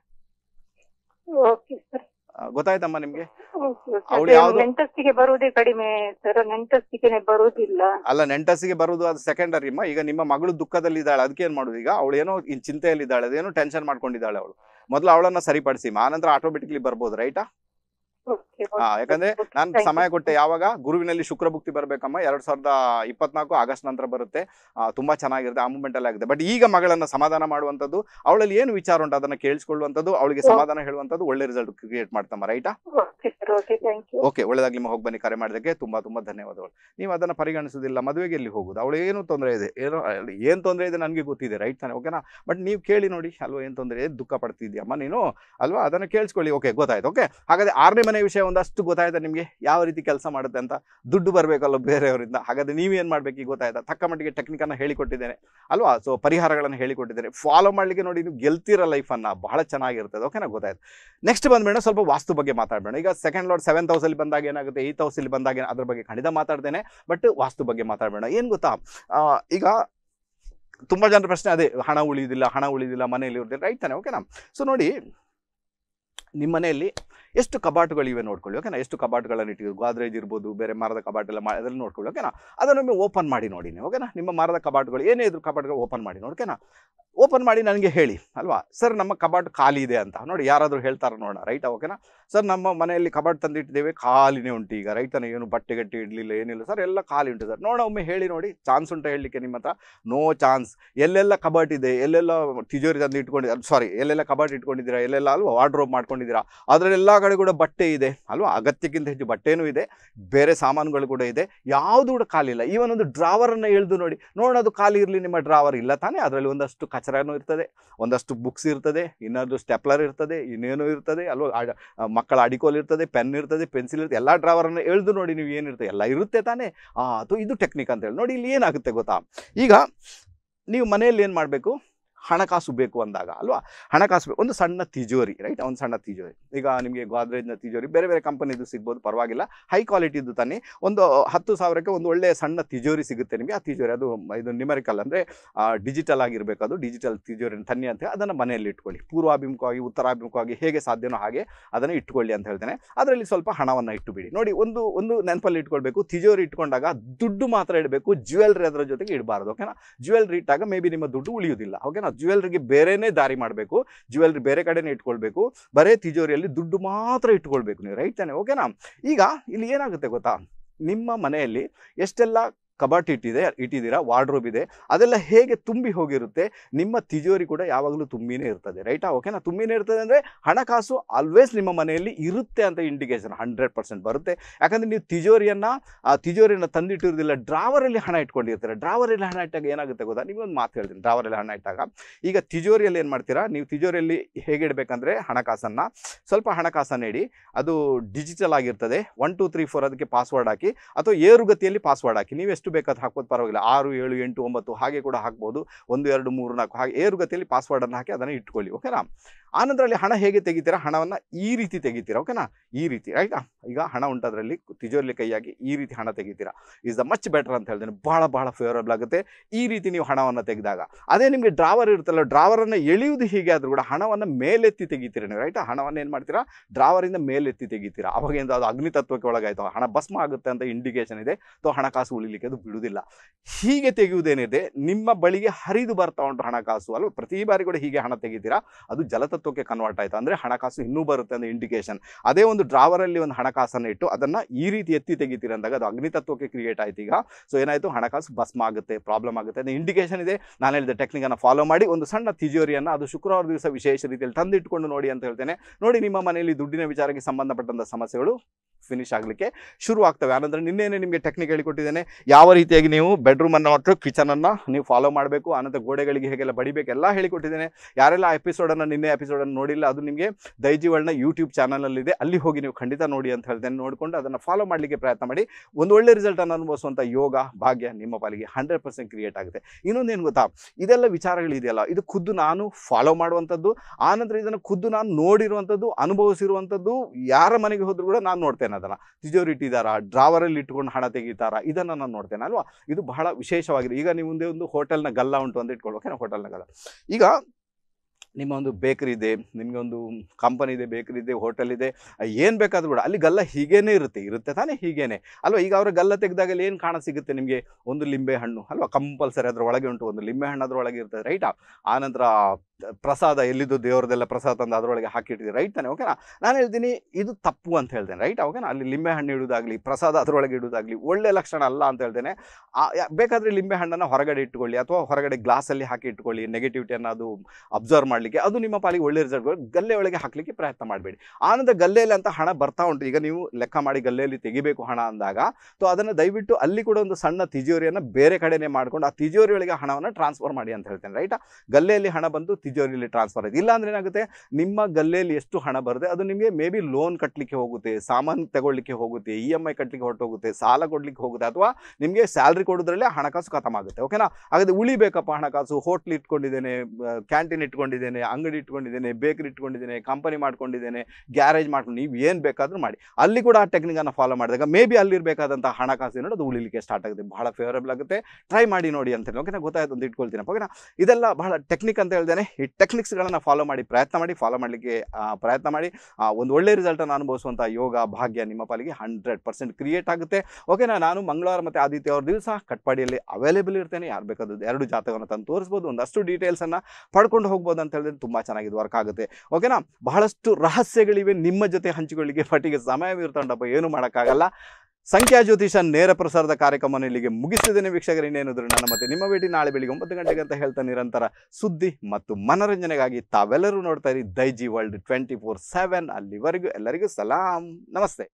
ಗೊತ್ತಾಯ್ತಮ್ಮ ನಿಮ್ಗೆ ಕಡಿಮೆ ಸರ್ ಅಲ್ಲ ನೆಂಟಸಿಗೆ ಬರುವುದು ಅದು ಸೆಕೆಂಡರಿ ಅಮ್ಮ ಈಗ ನಿಮ್ಮ ಮಗಳು ದುಃಖದಲ್ಲಿ ಇದ್ದಾಳೆ ಅದಕ್ಕೆ ಏನ್ ಮಾಡುದು ಈಗ ಅವಳು ಏನೋ ಚಿಂತೆಯಲ್ಲಿ ಇದ್ದಾಳೆ ಅದೇನೋ ಟೆನ್ಷನ್ ಮಾಡ್ಕೊಂಡಿದ್ದಾಳೆ ಅವಳು ಮೊದಲು ಅವಳನ್ನ ಸರಿಪಡಿಸಿ ಆನಂತರ ಆಟೋಮೆಟಿಕ್ಲಿ ಬರ್ಬೋದು ರೈಟಾ ಹಾ ಯಾಕಂದ್ರೆ ನಾನು ಸಮಯ ಕೊಟ್ಟೆ ಯಾವಾಗ ಗುರುವಿನಲ್ಲಿ ಶುಕ್ರ ಭುಕ್ತಿ ಬರ್ಬೇಕಮ್ಮ ಎರಡ್ ಸಾವಿರದ ಇಪ್ಪತ್ನಾಲ್ಕು ಆಗಸ್ಟ್ ನಂತರ ಬರುತ್ತೆ ತುಂಬಾ ಚೆನ್ನಾಗಿರುತ್ತೆ ಆ ಮೂಮೆಂಟ್ ಅಲ್ಲಿ ಆಗಿದೆ ಬಟ್ ಈಗ ಮಗಳನ್ನ ಸಮಾಧಾನ ಮಾಡುವಂತದ್ದು ಅವಳಲ್ಲಿ ಏನು ವಿಚಾರ ಉಂಟು ಅದನ್ನ ಕೇಳಿಸಿಕೊಳ್ಳುವಂತದ್ದು ಅವಳಿಗೆ ಸಮಾಧಾನ ಹೇಳುವಂತದ್ದು ಒಳ್ಳೆ ರಿಸಲ್ಟ್ ಕ್ರಿಯೇಟ್ ಮಾಡ್ತಮ್ಮ ರೈಟ್ ಓಕೆ ಒಳ್ಳೇದಾಗ್ಲಿ ಹೋಗಿ ಬನ್ನಿ ಕರೆ ಮಾಡಿದಕ್ಕೆ ತುಂಬಾ ತುಂಬಾ ಧನ್ಯವಾದಗಳು ನೀವು ಅದನ್ನ ಪರಿಗಣಿಸುದಿಲ್ಲ ಮದುವೆಗೆ ಎಲ್ಲಿ ಹೋಗುದು ಅವಳಿಗೆ ಏನು ತೊಂದರೆ ಇದೆ ಏನೋ ಏನ್ ತೊಂದರೆ ಇದೆ ನನಗೆ ಗೊತ್ತಿದೆ ರೈಟ್ ತಾನೆ ಓಕೆನಾ ಬಟ್ ನೀವು ಕೇಳಿ ನೋಡಿ ಅಲ್ವಾ ಏನ್ ತೊಂದರೆ ದುಃಖ ಪಡ್ತಿದ್ಯಮ್ಮ ನೀನು ಅಲ್ವಾ ಅದನ್ನ ಕೇಳಿಸ್ಕೊಳ್ಳಿ ಓಕೆ ಗೊತ್ತಾಯ್ತು ಓಕೆ ಹಾಗಾದ್ರೆ ಆರನೇ ವಿಷಯ ಒಂದಷ್ಟು ಗೊತ್ತಾಯ್ತಾ ನಿಮಗೆ ಯಾವ ರೀತಿ ಕೆಲಸ ಮಾಡುತ್ತೆ ಅಂತ ದುಡ್ಡು ಬರಬೇಕಲ್ಲ ಬೇರೆಯವರಿಂದ ಹಾಗಾದ್ರೆ ನೀವೇನು ಮಾಡಬೇಕು ಈಗ ಗೊತ್ತಾಯ್ತಾ ತಕ್ಕ ಮಟ್ಟಿಗೆ ಟೆಕ್ನಿಕನ್ನು ಹೇಳಿಕೊಟ್ಟಿದ್ದೇನೆ ಅಲ್ವಾ ಸೊ ಪರಿಹಾರಗಳನ್ನು ಹೇಳಿಕೊಟ್ಟಿದ್ದೇನೆ ಫಾಲೋ ಮಾಡಲಿಕ್ಕೆ ನೋಡಿ ನೀವು ಗೆಲ್ತಿರೋ ಲೈಫನ್ನು ಬಹಳ ಚೆನ್ನಾಗಿರ್ತದೆ ಓಕೆನಾ ಗೊತ್ತಾಯ್ತು ನೆಕ್ಸ್ಟ್ ಬಂದ್ಬೇಡ ಸ್ವಲ್ಪ ವಾಸ್ತು ಬಗ್ಗೆ ಮಾತಾಡಬೇಡ ಈಗ ಸೆಕೆಂಡ್ ಲಾರ್ಡ್ ಸೆವೆಂತ್ ಹೌಸಲ್ಲಿ ಬಂದಾಗ ಏನಾಗುತ್ತೆ ಏಯ್ತ್ ಹೌಸಲ್ಲಿ ಬಂದಾಗ ಅದ್ರ ಬಗ್ಗೆ ಖಂಡಿತ ಮಾತಾಡ್ತೇನೆ ಬಟ್ ವಾಸ್ತು ಬಗ್ಗೆ ಮಾತಾಡಬೇಡ ಏನು ಗೊತ್ತಾ ಈಗ ತುಂಬ ಜನರ ಪ್ರಶ್ನೆ ಅದೇ ಹಣ ಉಳಿದಿಲ್ಲ ಹಣ ಉಳಿದಿಲ್ಲ ಮನೆಯಲ್ಲಿ ಇರೋದಿಲ್ಲ ರೈಟ್ ತಾನೆ ಓಕೆನಾ ಸೊ ನೋಡಿ ನಿಮ್ಮ ಮನೆಯಲ್ಲಿ ಎಷ್ಟು ಕಬಾಟುಗಳಿವೆ ನೋಡ್ಕೊಳ್ಳಿ ಓಕೆನಾ ಎಷ್ಟು ಕಬಾಟುಗಳನ್ನು ಇಟ್ಟಿದ್ದು ಗಾದ್ರೇಜ್ ಇರ್ಬೋದು ಬೇರೆ ಮರದ ಕಬಾಟೆಲ್ಲ ಮಾ ಅದರಲ್ಲಿ ನೋಡ್ಕೊಳ್ಳಿ ಓಕೆನಾ ಅದನ್ನೊಮ್ಮೆ ಓಪನ್ ಮಾಡಿ ನೋಡಿ ನೀವು ಓಕೆನಾ ನಿಮ್ಮ ಮರದ ಕಬಾಟುಗಳು ಏನೇ ಇದ್ರು ಕಬಾಟುಗಳು ಓಪನ್ ಮಾಡಿ ಓಕೆನಾ ಓಪನ್ ಮಾಡಿ ನನಗೆ ಹೇಳಿ ಅಲ್ವಾ ಸರ್ ನಮ್ಮ ಕಬಾಟ್ ಖಾಲಿ ಇದೆ ಅಂತ ನೋಡಿ ಯಾರಾದರೂ ಹೇಳ್ತಾರ ನೋಡೋಣ ರೈಟ್ ಓಕೆನಾ ಸರ್ ನಮ್ಮ ಮನೆಯಲ್ಲಿ ಕಬಾಟ್ ತಂದಿಟ್ಟಿದ್ದೇವೆ ಖಾಲಿನೇ ಉಂಟು ಈಗ ರೈತನ ಏನು ಬಟ್ಟೆ ಗಟ್ಟಿ ಇಡಲಿಲ್ಲ ಏನಿಲ್ಲ ಸರ್ ಎಲ್ಲ ಖಾಲಿ ಉಂಟು ಸರ್ ನೋಡೋ ಒಮ್ಮೆ ಹೇಳಿ ನೋಡಿ ಚಾನ್ಸ್ ಉಂಟು ಹೇಳಲಿಕ್ಕೆ ನಿಮ್ಮ ಹತ್ರ ನೋ ಚಾನ್ಸ್ ಎಲ್ಲೆಲ್ಲ ಕಬಾಟ್ ಇದೆ ಎಲ್ಲೆಲ್ಲ ತಿಜೋರಿ ತಂದು ಇಟ್ಕೊಂಡಿದ್ದೀರಾ ಸಾರಿ ಎಲ್ಲೆಲ್ಲ ಕಬಾಟ್ ಇಟ್ಕೊಂಡಿದ್ದೀರಾ ಎಲ್ಲೆಲ್ಲ ಅಲ್ವಾ ವಾರ್ಡ್ರೋಬ್ ಮಾಡ್ಕೊಂಡಿದ್ದೀರಾ ಅದರಲ್ಲೆಲ್ಲ ಕಡೆ ಕೂಡ ಬಟ್ಟೆ ಇದೆ ಅಲ್ವಾ ಅಗತ್ಯಕ್ಕಿಂತ ಹೆಚ್ಚು ಬಟ್ಟೆನೂ ಇದೆ ಬೇರೆ ಸಾಮಾನುಗಳು ಕೂಡ ಇದೆ ಯಾವುದು ಕೂಡ ಖಾಲಿಲ್ಲ ಈವನ್ ಒಂದು ಡ್ರಾವರನ್ನು ಎಳೆದು ನೋಡಿ ನೋಡೋದು ಅದು ಖಾಲಿ ಇರಲಿ ನಿಮ್ಮ ಡ್ರಾವರ್ ಇಲ್ಲ ತಾನೇ ಅದರಲ್ಲಿ ಒಂದಷ್ಟು ಕಚರನೂ ಇರ್ತದೆ ಒಂದಷ್ಟು ಬುಕ್ಸ್ ಇರ್ತದೆ ಇನ್ನೊಂದು ಸ್ಟೆಪ್ಲರ್ ಇರ್ತದೆ ಇನ್ನೇನು ಇರ್ತದೆ ಅಲ್ವಾ ಮಕ್ಕಳ ಅಡಿಕೋಲ್ ಇರ್ತದೆ ಪೆನ್ ಇರ್ತದೆ ಪೆನ್ಸಿಲ್ ಇರ್ತದೆ ಎಲ್ಲ ಡ್ರಾವರನ್ನು ಎಳೆದು ನೋಡಿ ನೀವು ಏನಿರ್ತದೆ ಎಲ್ಲ ಇರುತ್ತೆ ತಾನೇ ಅದು ಇದು ಟೆಕ್ನಿಕ್ ಅಂತ ಹೇಳಿ ನೋಡಿ ಇಲ್ಲಿ ಏನಾಗುತ್ತೆ ಗೊತ್ತಾ ಈಗ ನೀವು ಮನೆಯಲ್ಲಿ ಏನು ಮಾಡಬೇಕು ಹಣಕಾಸು ಬೇಕು ಅಂದಾಗ ಅಲ್ವಾ ಹಣಕಾಸು ಬೇಕು ಒಂದು ಸಣ್ಣ ತಿಜೋರಿ ರೈಟ್ ಒಂದು ಸಣ್ಣ ತಿಜೋರಿ ಈಗ ನಿಮಗೆ ಗೋದ್ರೇಜ್ನ ತಿಜೋರಿ ಬೇರೆ ಬೇರೆ ಕಂಪನಿದು ಸಿಗ್ಬೋದು ಪರವಾಗಿಲ್ಲ ಹೈ ಕ್ವಾಲಿಟಿದು ತನ್ನಿ ಒಂದು ಹತ್ತು ಸಾವಿರಕ್ಕೆ ಒಂದು ಒಳ್ಳೆಯ ಸಣ್ಣ ತಿಜೋರಿ ಸಿಗುತ್ತೆ ನಿಮಗೆ ಆ ತಿಜೋರಿ ಅದು ಇದು ನಿಮರಿಕಲ್ ಅಂದರೆ ಡಿಜಿಟಲ್ ಆಗಿರಬೇಕು ಅದು ಡಿಜಿಟಲ್ ತಿಜೋರಿನ ತನ್ನಿ ಅಂತ ಅದನ್ನು ಮನೆಯಲ್ಲಿ ಇಟ್ಕೊಳ್ಳಿ ಪೂರ್ವಾಭಿಮುಖವಾಗಿ ಉತ್ತರಾಭಿಮುಖವಾಗಿ ಹೇಗೆ ಸಾಧ್ಯನೋ ಹಾಗೆ ಅದನ್ನು ಇಟ್ಕೊಳ್ಳಿ ಅಂತ ಹೇಳ್ತೇನೆ ಅದರಲ್ಲಿ ಸ್ವಲ್ಪ ಹಣವನ್ನು ಇಟ್ಟುಬಿಡಿ ನೋಡಿ ಒಂದು ಒಂದು ನೆನಪಲ್ಲಿ ಇಟ್ಕೊಳ್ಬೇಕು ತಿಜೋರಿ ಇಟ್ಕೊಂಡಾಗ ದುಡ್ಡು ಮಾತ್ರ ಇಡಬೇಕು ಜ್ಯುವೆಲ್ರಿ ಅದರ ಜೊತೆಗೆ ಇಡಬಾರ್ದು ಓಕೆನಾ ಜ್ಯುವೆಲ್ರಿ ಇಟ್ಟಾಗ ಮೇ ಬಿ ನಿಮ್ಮ ದುಡ್ಡು ಉಳಿಯುವುದಿಲ್ಲ ಓಕೆನಾ ಜ್ಯುವೆಲ್ರಿಗೆ ಬೇರೆನೆ ದಾರಿ ಮಾಡಬೇಕು ಜ್ಯುವೆಲ್ರಿ ಬೇರೆ ಕಡೆನೇ ಇಟ್ಕೊಳ್ಬೇಕು ಬರೇ ತಿಜೋರಿಯಲ್ಲಿ ದುಡ್ಡು ಮಾತ್ರ ಇಟ್ಕೊಳ್ಬೇಕು ನೀವು ರೈಟ್ ತಾನೆ ಓಕೆನಾ ಈಗ ಇಲ್ಲಿ ಏನಾಗುತ್ತೆ ಗೊತ್ತಾ ನಿಮ್ಮ ಮನೆಯಲ್ಲಿ ಎಷ್ಟೆಲ್ಲ ಕಬಾಟ್ ಇಟ್ಟಿದೆ ಇಟ್ಟಿದ್ದೀರಾ ವಾರ್ಡ್ರೋಬ್ ಇದೆ ಅದೆಲ್ಲ ಹೇಗೆ ತುಂಬಿ ಹೋಗಿರುತ್ತೆ ನಿಮ್ಮ ತಿಜೋರಿ ಕೂಡ ಯಾವಾಗಲೂ ತುಂಬಿನೇ ಇರ್ತದೆ ರೈಟಾ ಓಕೆನಾ ತುಂಬಿನೇ ಇರ್ತದೆ ಅಂದರೆ ಹಣಕಾಸು ಆಲ್ವೇಸ್ ನಿಮ್ಮ ಮನೆಯಲ್ಲಿ ಇರುತ್ತೆ ಅಂತ ಇಂಡಿಕೇಶನ್ ಹಂಡ್ರೆಡ್ ಪರ್ಸೆಂಟ್ ಬರುತ್ತೆ ಯಾಕಂದರೆ ನೀವು ತಿಜೋರಿಯನ್ನು ಆ ತಿಜೋರಿಯನ್ನು ತಂದಿಟ್ಟಿರೋದಿಲ್ಲ ಡ್ರಾವರಲ್ಲಿ ಹಣ ಇಟ್ಕೊಂಡಿರ್ತೀರ ಡ್ರಾವರಲ್ಲಿ ಹಣ ಇಟ್ಟಾಗ ಏನಾಗುತ್ತೆ ಗೊತ್ತಾ ಒಂದು ಮಾತು ಹೇಳ್ತೀನಿ ಡ್ರಾವರಲ್ಲಿ ಹಣ ಇಟ್ಟಾಗ ಈಗ ತಿಜೋರಿಯಲ್ಲಿ ಏನು ಮಾಡ್ತೀರಾ ನೀವು ತಿಜೋರಿಯಲ್ಲಿ ಹೇಗೆ ಹಣಕಾಸನ್ನು ಸ್ವಲ್ಪ ಹಣಕಾಸನ್ನು ಇಡಿ ಅದು ಡಿಜಿಟಲ್ ಆಗಿರ್ತದೆ ಒನ್ ಟು ತ್ರೀ ಫೋರ್ ಅದಕ್ಕೆ ಪಾಸ್ವರ್ಡ್ ಹಾಕಿ ಅಥವಾ ಏರುಗತಿಯಲ್ಲಿ ಪಾಸ್ವರ್ಡ್ ಹಾಕಿ ನೀವೆಷ್ಟು ಬೇಕಾದ್ರೂ ಹಾಕೋದು ಪರವಾಗಿಲ್ಲ ಆರು ಏಳು ಎಂಟು ಒಂಬತ್ತು ಹಾಗೆ ಕೂಡ ಹಾಕ್ಬೋದು ಒಂದು ಎರಡು ಮೂರು ನಾಲ್ಕು ಹಾಗೆ ಏರುಗತಿಯಲ್ಲಿ ಪಾಸ್ವರ್ಡನ್ನು ಹಾಕಿ ಅದನ್ನು ಇಟ್ಕೊಳ್ಳಿ ಓಕೆನಾ ಆನಂತರ ಅಲ್ಲಿ ಹಣ ಹೇಗೆ ತೆಗಿತೀರಾ ಹಣವನ್ನು ಈ ರೀತಿ ತೆಗಿತೀರಾ ಓಕೆನಾ ಈ ರೀತಿ ರೈಟ್ ಈಗ ಹಣ ಉಂಟದ್ರಲ್ಲಿ ತಿಜೋರ್ಲಿ ಕೈಯಾಗಿ ಈ ರೀತಿ ಹಣ ತೆಗಿತೀರಾ ಇಸ್ ದ ಮಚ್ ಬೆಟರ್ ಅಂತ ಹೇಳ್ತೇನೆ ಭಾಳ ಭಾಳ ಫೇವರಬಲ್ ಆಗುತ್ತೆ ಈ ರೀತಿ ನೀವು ಹಣವನ್ನು ತೆಗೆದಾಗ ಅದೇ ನಿಮಗೆ ಡ್ರಾವರ್ ಇರುತ್ತಲ್ಲ ಡ್ರಾವರನ್ನು ಎಳೆಯುವುದು ಹೀಗೆ ಆದರೂ ಕೂಡ ಹಣವನ್ನು ಮೇಲೆತ್ತಿ ತೆಗಿತೀರಿ ನೀವು ರೈಟ್ ಹಣವನ್ನು ಏನು ಮಾಡ್ತೀರಾ ಡ್ರಾವರಿಂದ ಮೇಲೆತ್ತಿ ತೆಗಿತೀರಾ ಅವಾಗ ಅದು ಅಗ್ನಿತತ್ವಕ್ಕೆ ಒಳಗಾಯಿತು ಹಣ ಭಸ್ಮ ಆಗುತ್ತೆ ಅಂತ ಇಂಡಿಕೇಶನ್ ಇದೆ ಅಥವಾ ಹಣಕಾಸು ಉಳಿಲಿಕ್ಕೆ ಅದು ಬಿಡುವುದಿಲ್ಲ ಹೀಗೆ ತೆಗೆಯುವುದೇನಿದೆ ನಿಮ್ಮ ಬಳಿಗೆ ಹರಿದು ಬರ್ತಾ ಉಂಟು ಹಣಕಾಸು ಅಲ್ವಾ ಪ್ರತಿ ಬಾರಿ ಕೂಡ ಹೀಗೆ ಹಣ ತೆಗಿತೀರಾ ಅದು ಜಲತತ್ವ ಕನ್ವರ್ಟ್ ಆಯ್ತು ಅಂದರೆ ಹಣಕಾಸು ಇನ್ನೂ ಬರುತ್ತೆ ಅಂದ್ರೆ ಇಂಡಿಕೇಶನ್ ಅದೇ ಒಂದು ಡ್ರಾವರಲ್ಲಿ ಒಂದು ಹಣಕಾಸನ್ನು ಇಟ್ಟು ಅದನ್ನು ಈ ರೀತಿ ಎತ್ತಿ ಅಂದಾಗ ಅದು ಅಗ್ನಿ ತತ್ವಕ್ಕೆ ಕ್ರಿಯೇಟ್ ಆಯ್ತು ಈಗ ಸೊ ಏನಾಯ್ತು ಹಣಕಾಸು ಬಸ್ಮ ಆಗುತ್ತೆ ಪ್ರಾಬ್ಲಮ್ ಆಗುತ್ತೆ ಅಂದರೆ ಇಂಡಿಕೇಶನ್ ಇದೆ ನಾನು ಹೇಳಿದ ಟೆಕ್ನಿಕ್ ಟೆಕ್ನಿಕನ್ನು ಫಾಲೋ ಮಾಡಿ ಒಂದು ಸಣ್ಣ ತಿಜೋರಿಯನ್ನು ಅದು ಶುಕ್ರವಾರ ದಿವಸ ವಿಶೇಷ ರೀತಿಯಲ್ಲಿ ತಂದಿಟ್ಕೊಂಡು ನೋಡಿ ಅಂತ ಹೇಳ್ತೇನೆ ನೋಡಿ ನಿಮ್ಮ ಮನೆಯಲ್ಲಿ ದುಡ್ಡಿನ ವಿಚಾರಕ್ಕೆ ಸಂಬಂಧಪಟ್ಟಂತ ಸಮಸ್ಯೆಗಳು ಫಿನಿಶ್ ಆಗಲಿಕ್ಕೆ ಶುರು ಆಗ್ತವೆ ಆನಂತರ ನಿನ್ನೇನೆ ನಿಮಗೆ ಟೆಕ್ನಿಕ್ ಹೇಳಿಕೊಟ್ಟಿದ್ದೇನೆ ಯಾವ ರೀತಿಯಾಗಿ ನೀವು ಬೆಡ್ರೂಮನ್ನು ಒಟ್ಟು ಕಿಚನನ್ನು ನೀವು ಫಾಲೋ ಮಾಡಬೇಕು ಆನಂತರ ಗೋಡೆಗಳಿಗೆ ಹೇಗೆಲ್ಲ ಬಡಿಬೇಕೆಲ್ಲ ಹೇಳಿಕೊಟ್ಟಿದ್ದೇನೆ ಯಾರೆಲ್ಲ ಎಪಿಸೋಡನ್ನು ನಿನ್ನೆ ಎಪಿಸೋಡನ್ನು ನೋಡಿಲ್ಲ ಅದು ನಿಮಗೆ ದೈಜಿವಳ್ನ ಯೂಟ್ಯೂಬ್ ಚಾನಲಲ್ಲಿದೆ ಅಲ್ಲಿ ಹೋಗಿ ನೀವು ಖಂಡಿತ ನೋಡಿ ಅಂತ ಹೇಳ್ತೇನೆ ನೋಡಿಕೊಂಡು ಅದನ್ನು ಫಾಲೋ ಮಾಡಲಿಕ್ಕೆ ಪ್ರಯತ್ನ ಮಾಡಿ ಒಂದು ಒಳ್ಳೆ ರಿಸಲ್ಟನ್ನು ಅನುಭವಿಸುವಂಥ ಯೋಗ ಭಾಗ್ಯ ನಿಮ್ಮ ಪಾಲಿಗೆ ಹಂಡ್ರೆಡ್ ಪರ್ಸೆಂಟ್ ಕ್ರಿಯೇಟ್ ಆಗುತ್ತೆ ಇನ್ನೊಂದೇನು ಗೊತ್ತಾ ಇದೆಲ್ಲ ವಿಚಾರಗಳಿದೆಯಲ್ಲ ಇದು ಖುದ್ದು ನಾನು ಫಾಲೋ ಮಾಡುವಂಥದ್ದು ಆನಂತರ ಇದನ್ನು ಖುದ್ದು ನಾನು ನೋಡಿರುವಂಥದ್ದು ಅನುಭವಿಸಿರುವಂಥದ್ದು ಯಾರ ಮನೆಗೆ ಹೋದರೂ ಕೂಡ ನಾನು ನೋಡ್ತೇನೆ ಅನ್ನೋದನ್ನು ತಿಜೋರಿ ಇಟ್ಟಿದ್ದಾರಾ ಡ್ರಾವರಲ್ಲಿ ಇಟ್ಕೊಂಡು ಹಣ ತೆಗಿತಾರ ಇದನ್ನು ನಾನು ನೋಡ್ತೇನೆ ಅಲ್ವಾ ಇದು ಬಹಳ ವಿಶೇಷವಾಗಿದೆ ಈಗ ನೀವು ಮುಂದೆ ಒಂದು ಹೋಟೆಲ್ನ ಗಲ್ಲ ಉಂಟು ಅಂತ ಇಟ್ಕೊಳ್ಬೇಕೇನೋ ಹೋಟೆಲ್ನ ಗಲ್ಲ ಈಗ ನಿಮ್ಮ ಒಂದು ಬೇಕರಿ ಇದೆ ನಿಮಗೆ ಒಂದು ಕಂಪನಿ ಇದೆ ಬೇಕರಿ ಇದೆ ಹೋಟೆಲ್ ಇದೆ ಏನು ಬೇಕಾದರೂ ಕೂಡ ಅಲ್ಲಿ ಗಲ್ಲ ಹೀಗೇನೆ ಇರುತ್ತೆ ಇರುತ್ತೆ ತಾನೇ ಹೀಗೇನೆ ಅಲ್ವಾ ಈಗ ಅವರ ಗಲ್ಲ ತೆಗೆದಾಗ ಏನು ಕಾಣ ಸಿಗುತ್ತೆ ನಿಮಗೆ ಒಂದು ಲಿಂಬೆ ಹಣ್ಣು ಅಲ್ವಾ ಕಂಪಲ್ಸರಿ ಅದರ ಒಳಗೆ ಉಂಟು ಒಂದು ಲಿಂಬೆ ಹಣ್ಣು ಅದರೊಳಗೆ ಇರ್ತದೆ ರೈಟಾ ಆನಂತರ ಪ್ರಸಾದ ಎಲ್ಲಿದ್ದು ದೇವರದೆಲ್ಲ ಪ್ರಸಾದ ತಂದು ಅದರೊಳಗೆ ಹಾಕಿಟ್ಟಿದ್ದೀನಿ ರೈಟ್ ತಾನೆ ಓಕೆನಾ ನಾನು ಹೇಳ್ತೀನಿ ಇದು ತಪ್ಪು ಅಂತ ಹೇಳ್ತೇನೆ ರೈಟ್ ಓಕೆನಾ ಅಲ್ಲಿ ಲಿಂಬೆಹಣ್ಣು ಇಡೋದಾಗಲಿ ಪ್ರಸಾದ ಅದರೊಳಗೆ ಇಡೋದಾಗಲಿ ಒಳ್ಳೆ ಲಕ್ಷಣ ಅಲ್ಲ ಅಂತ ಹೇಳ್ತೇನೆ ಬೇಕಾದರೆ ಲಿಂಬೆಹಣ್ಣನ್ನು ಹೊರಗಡೆ ಇಟ್ಕೊಳ್ಳಿ ಅಥವಾ ಹೊರಗಡೆ ಗ್ಲಾಸಲ್ಲಿ ಹಾಕಿ ಇಟ್ಕೊಳ್ಳಿ ನೆಗೆಟಿವಿಟಿಯನ್ನು ಅದು ಅಬ್ಸರ್ವ್ ಮಾಡಲಿಕ್ಕೆ ಅದು ನಿಮ್ಮ ಪಾಲಿಗೆ ಒಳ್ಳೆ ರಿಸಲ್ಟ್ ಗಲ್ಲೆ ಒಳಗೆ ಹಾಕಲಿಕ್ಕೆ ಪ್ರಯತ್ನ ಮಾಡಬೇಡಿ ಆನಂತರ ಗಲ್ಲೆಯಲ್ಲಿ ಅಂತ ಹಣ ಬರ್ತಾ ಉಂಟು ಈಗ ನೀವು ಲೆಕ್ಕ ಮಾಡಿ ಗಲ್ಲೆಯಲ್ಲಿ ತೆಗಿಬೇಕು ಹಣ ಅಂದಾಗ ಸೊ ಅದನ್ನು ದಯವಿಟ್ಟು ಅಲ್ಲಿ ಕೂಡ ಒಂದು ಸಣ್ಣ ತಿಜೋರಿಯನ್ನು ಬೇರೆ ಕಡೆನೇ ಮಾಡಿಕೊಂಡು ಆ ತಿಜೋರಿಯೊಳಗೆ ಹಣವನ್ನು ಟ್ರಾನ್ಸ್ಫರ್ ಮಾಡಿ ಅಂತ ಹೇಳ್ತೇನೆ ರೈಟ್ ಗಲ್ಲೆಯಲ್ಲಿ ಹಣ ಬಂದು ತಿಜೋರಿಲಿ ಟ್ರಾನ್ಸ್ಫರ್ ಆಯಿತು ಇಲ್ಲ ಅಂದ್ರೆ ಏನಾಗುತ್ತೆ ನಿಮ್ಮ ಗಲ್ಲೆಯಲ್ಲಿ ಎಷ್ಟು ಹಣ ಬರುತ್ತೆ ಅದು ನಿಮಗೆ ಮೇ ಬಿ ಲೋನ್ ಕಟ್ಟಲಿಕ್ಕೆ ಹೋಗುತ್ತೆ ಸಾಮಾನು ತಗೊಳ್ಳಿಕ್ಕೆ ಹೋಗುತ್ತೆ ಇ e ಎಮ್ ಐ ಕಟ್ಟಲಿಕ್ಕೆ ಹೊರಟೋಗುತ್ತೆ ಸಾಲ ಕೊಡ್ಲಿಕ್ಕೆ ಹೋಗುತ್ತೆ ಅಥವಾ ನಿಮಗೆ ಸ್ಯಾಲ್ರಿ ಕೊಡೋದ್ರಲ್ಲೇ ಹಣಕಾಸು ಆಗುತ್ತೆ ಓಕೆನಾ ಹಾಗಾದ್ರೆ ಉಳಿಬೇಕಪ್ಪ ಹಣಕಾಸು ಹೋಟ್ಲ್ ಇಟ್ಕೊಂಡಿದ್ದೇನೆ ಕ್ಯಾಂಟೀನ್ ಇಟ್ಕೊಂಡಿದ್ದೇನೆ ಅಂಗಡಿ ಇಟ್ಕೊಂಡಿದ್ದೇನೆ ಬೇಕರಿ ಇಟ್ಕೊಂಡಿದ್ದೇನೆ ಕಂಪನಿ ಮಾಡ್ಕೊಂಡಿದ್ದೇನೆ ಗ್ಯಾರೇಜ್ ಮಾಡ್ಕೊಂಡು ನೀವು ಏನು ಬೇಕಾದರೂ ಮಾಡಿ ಅಲ್ಲಿ ಕೂಡ ಆ ಅನ್ನು ಫಾಲೋ ಮಾಡಿದಾಗ ಮೇ ಬಿ ಅಲ್ಲಿರಬೇಕಾದಂಥ ಹಣಕಾಸು ಏನೋ ಅದು ಉಳಿಲಿಕ್ಕೆ ಸ್ಟಾರ್ಟ್ ಆಗುತ್ತೆ ಬಹಳ ಫೇವರೇಬಲ್ ಆಗುತ್ತೆ ಟ್ರೈ ಮಾಡಿ ನೋಡಿ ಅಂತೇಳಿ ಓಕೆನಾ ಗೊತ್ತಾಯ್ತು ಅಂತ ಇಟ್ಕೊಳ್ತೀನಿ ಓಕೆನಾ ಇದೆಲ್ಲ ಬಹಳ ಟೆಕ್ನಿಕ್ ಅಂತ ಹೇಳ್ದೇನೆ ಈ ಟೆಕ್ನಿಕ್ಸ್ಗಳನ್ನು ಫಾಲೋ ಮಾಡಿ ಪ್ರಯತ್ನ ಮಾಡಿ ಫಾಲೋ ಮಾಡಲಿಕ್ಕೆ ಪ್ರಯತ್ನ ಮಾಡಿ ಒಂದು ಒಳ್ಳೆ ರಿಸಲ್ಟನ್ನು ಅನುಭವಿಸುವಂಥ ಯೋಗ ಭಾಗ್ಯ ನಿಮ್ಮ ಪಾಲಿಗೆ ಹಂಡ್ರೆಡ್ ಪರ್ಸೆಂಟ್ ಕ್ರಿಯೇಟ್ ಆಗುತ್ತೆ ಓಕೆನಾ ನಾನು ಮಂಗಳವಾರ ಮತ್ತು ಆದಿತ್ಯ ಅವ್ರ ದಿವಸ ಕಟ್ಪಾಡಿಯಲ್ಲಿ ಅವೈಲೇಬಲ್ ಇರ್ತೇನೆ ಯಾರು ಬೇಕಾದ್ರು ಎರಡು ಜಾತಕವನ್ನು ತಂದು ತೋರಿಸ್ಬೋದು ಒಂದಷ್ಟು ಡೀಟೇಲ್ಸನ್ನು ಪಡ್ಕೊಂಡು ಹೋಗ್ಬೋದು ಅಂತ ಹೇಳಿದ್ರೆ ತುಂಬ ಚೆನ್ನಾಗಿ ವರ್ಕ್ ಆಗುತ್ತೆ ಓಕೆನಾ ಬಹಳಷ್ಟು ರಹಸ್ಯಗಳಿವೆ ನಿಮ್ಮ ಜೊತೆ ಹಂಚಿಕೊಳ್ಳಿಕ್ಕೆ ಪಟ್ಟಿಗೆ ಸಮಯವಿರ್ತಂಡಪ್ಪ ಏನು ಮಾಡೋಕ್ಕಾಗಲ್ಲ ಸಂಖ್ಯಾ ಜ್ಯೋತಿಷ ನೇರ ಪ್ರಸಾರದ ಕಾರ್ಯಕ್ರಮವನ್ನು ಇಲ್ಲಿಗೆ ಮುಗಿಸಿದ್ದೇನೆ ವೀಕ್ಷಕರು ಇನ್ನೇನಿದ್ರು ನನ್ನ ಮತ್ತೆ ನಿಮ್ಮ ಭೇಟಿ ನಾಳೆ ಬೆಳಿಗ್ಗೆ ಒಂಬತ್ತು ಗಂಟೆಗೆ ಅಂತ ಹೇಳ್ತಾ ನಿರಂತರ ಸುದ್ದಿ ಮತ್ತು ಮನರಂಜನೆಗಾಗಿ ತಾವೆಲ್ಲರೂ ನೋಡ್ತಾ ಇರಿ Daijiworld twenty four seven ಅಲ್ಲಿವರೆಗೂ ಎಲ್ಲರಿಗೂ ಸಲಾಂ ನಮಸ್ತೆ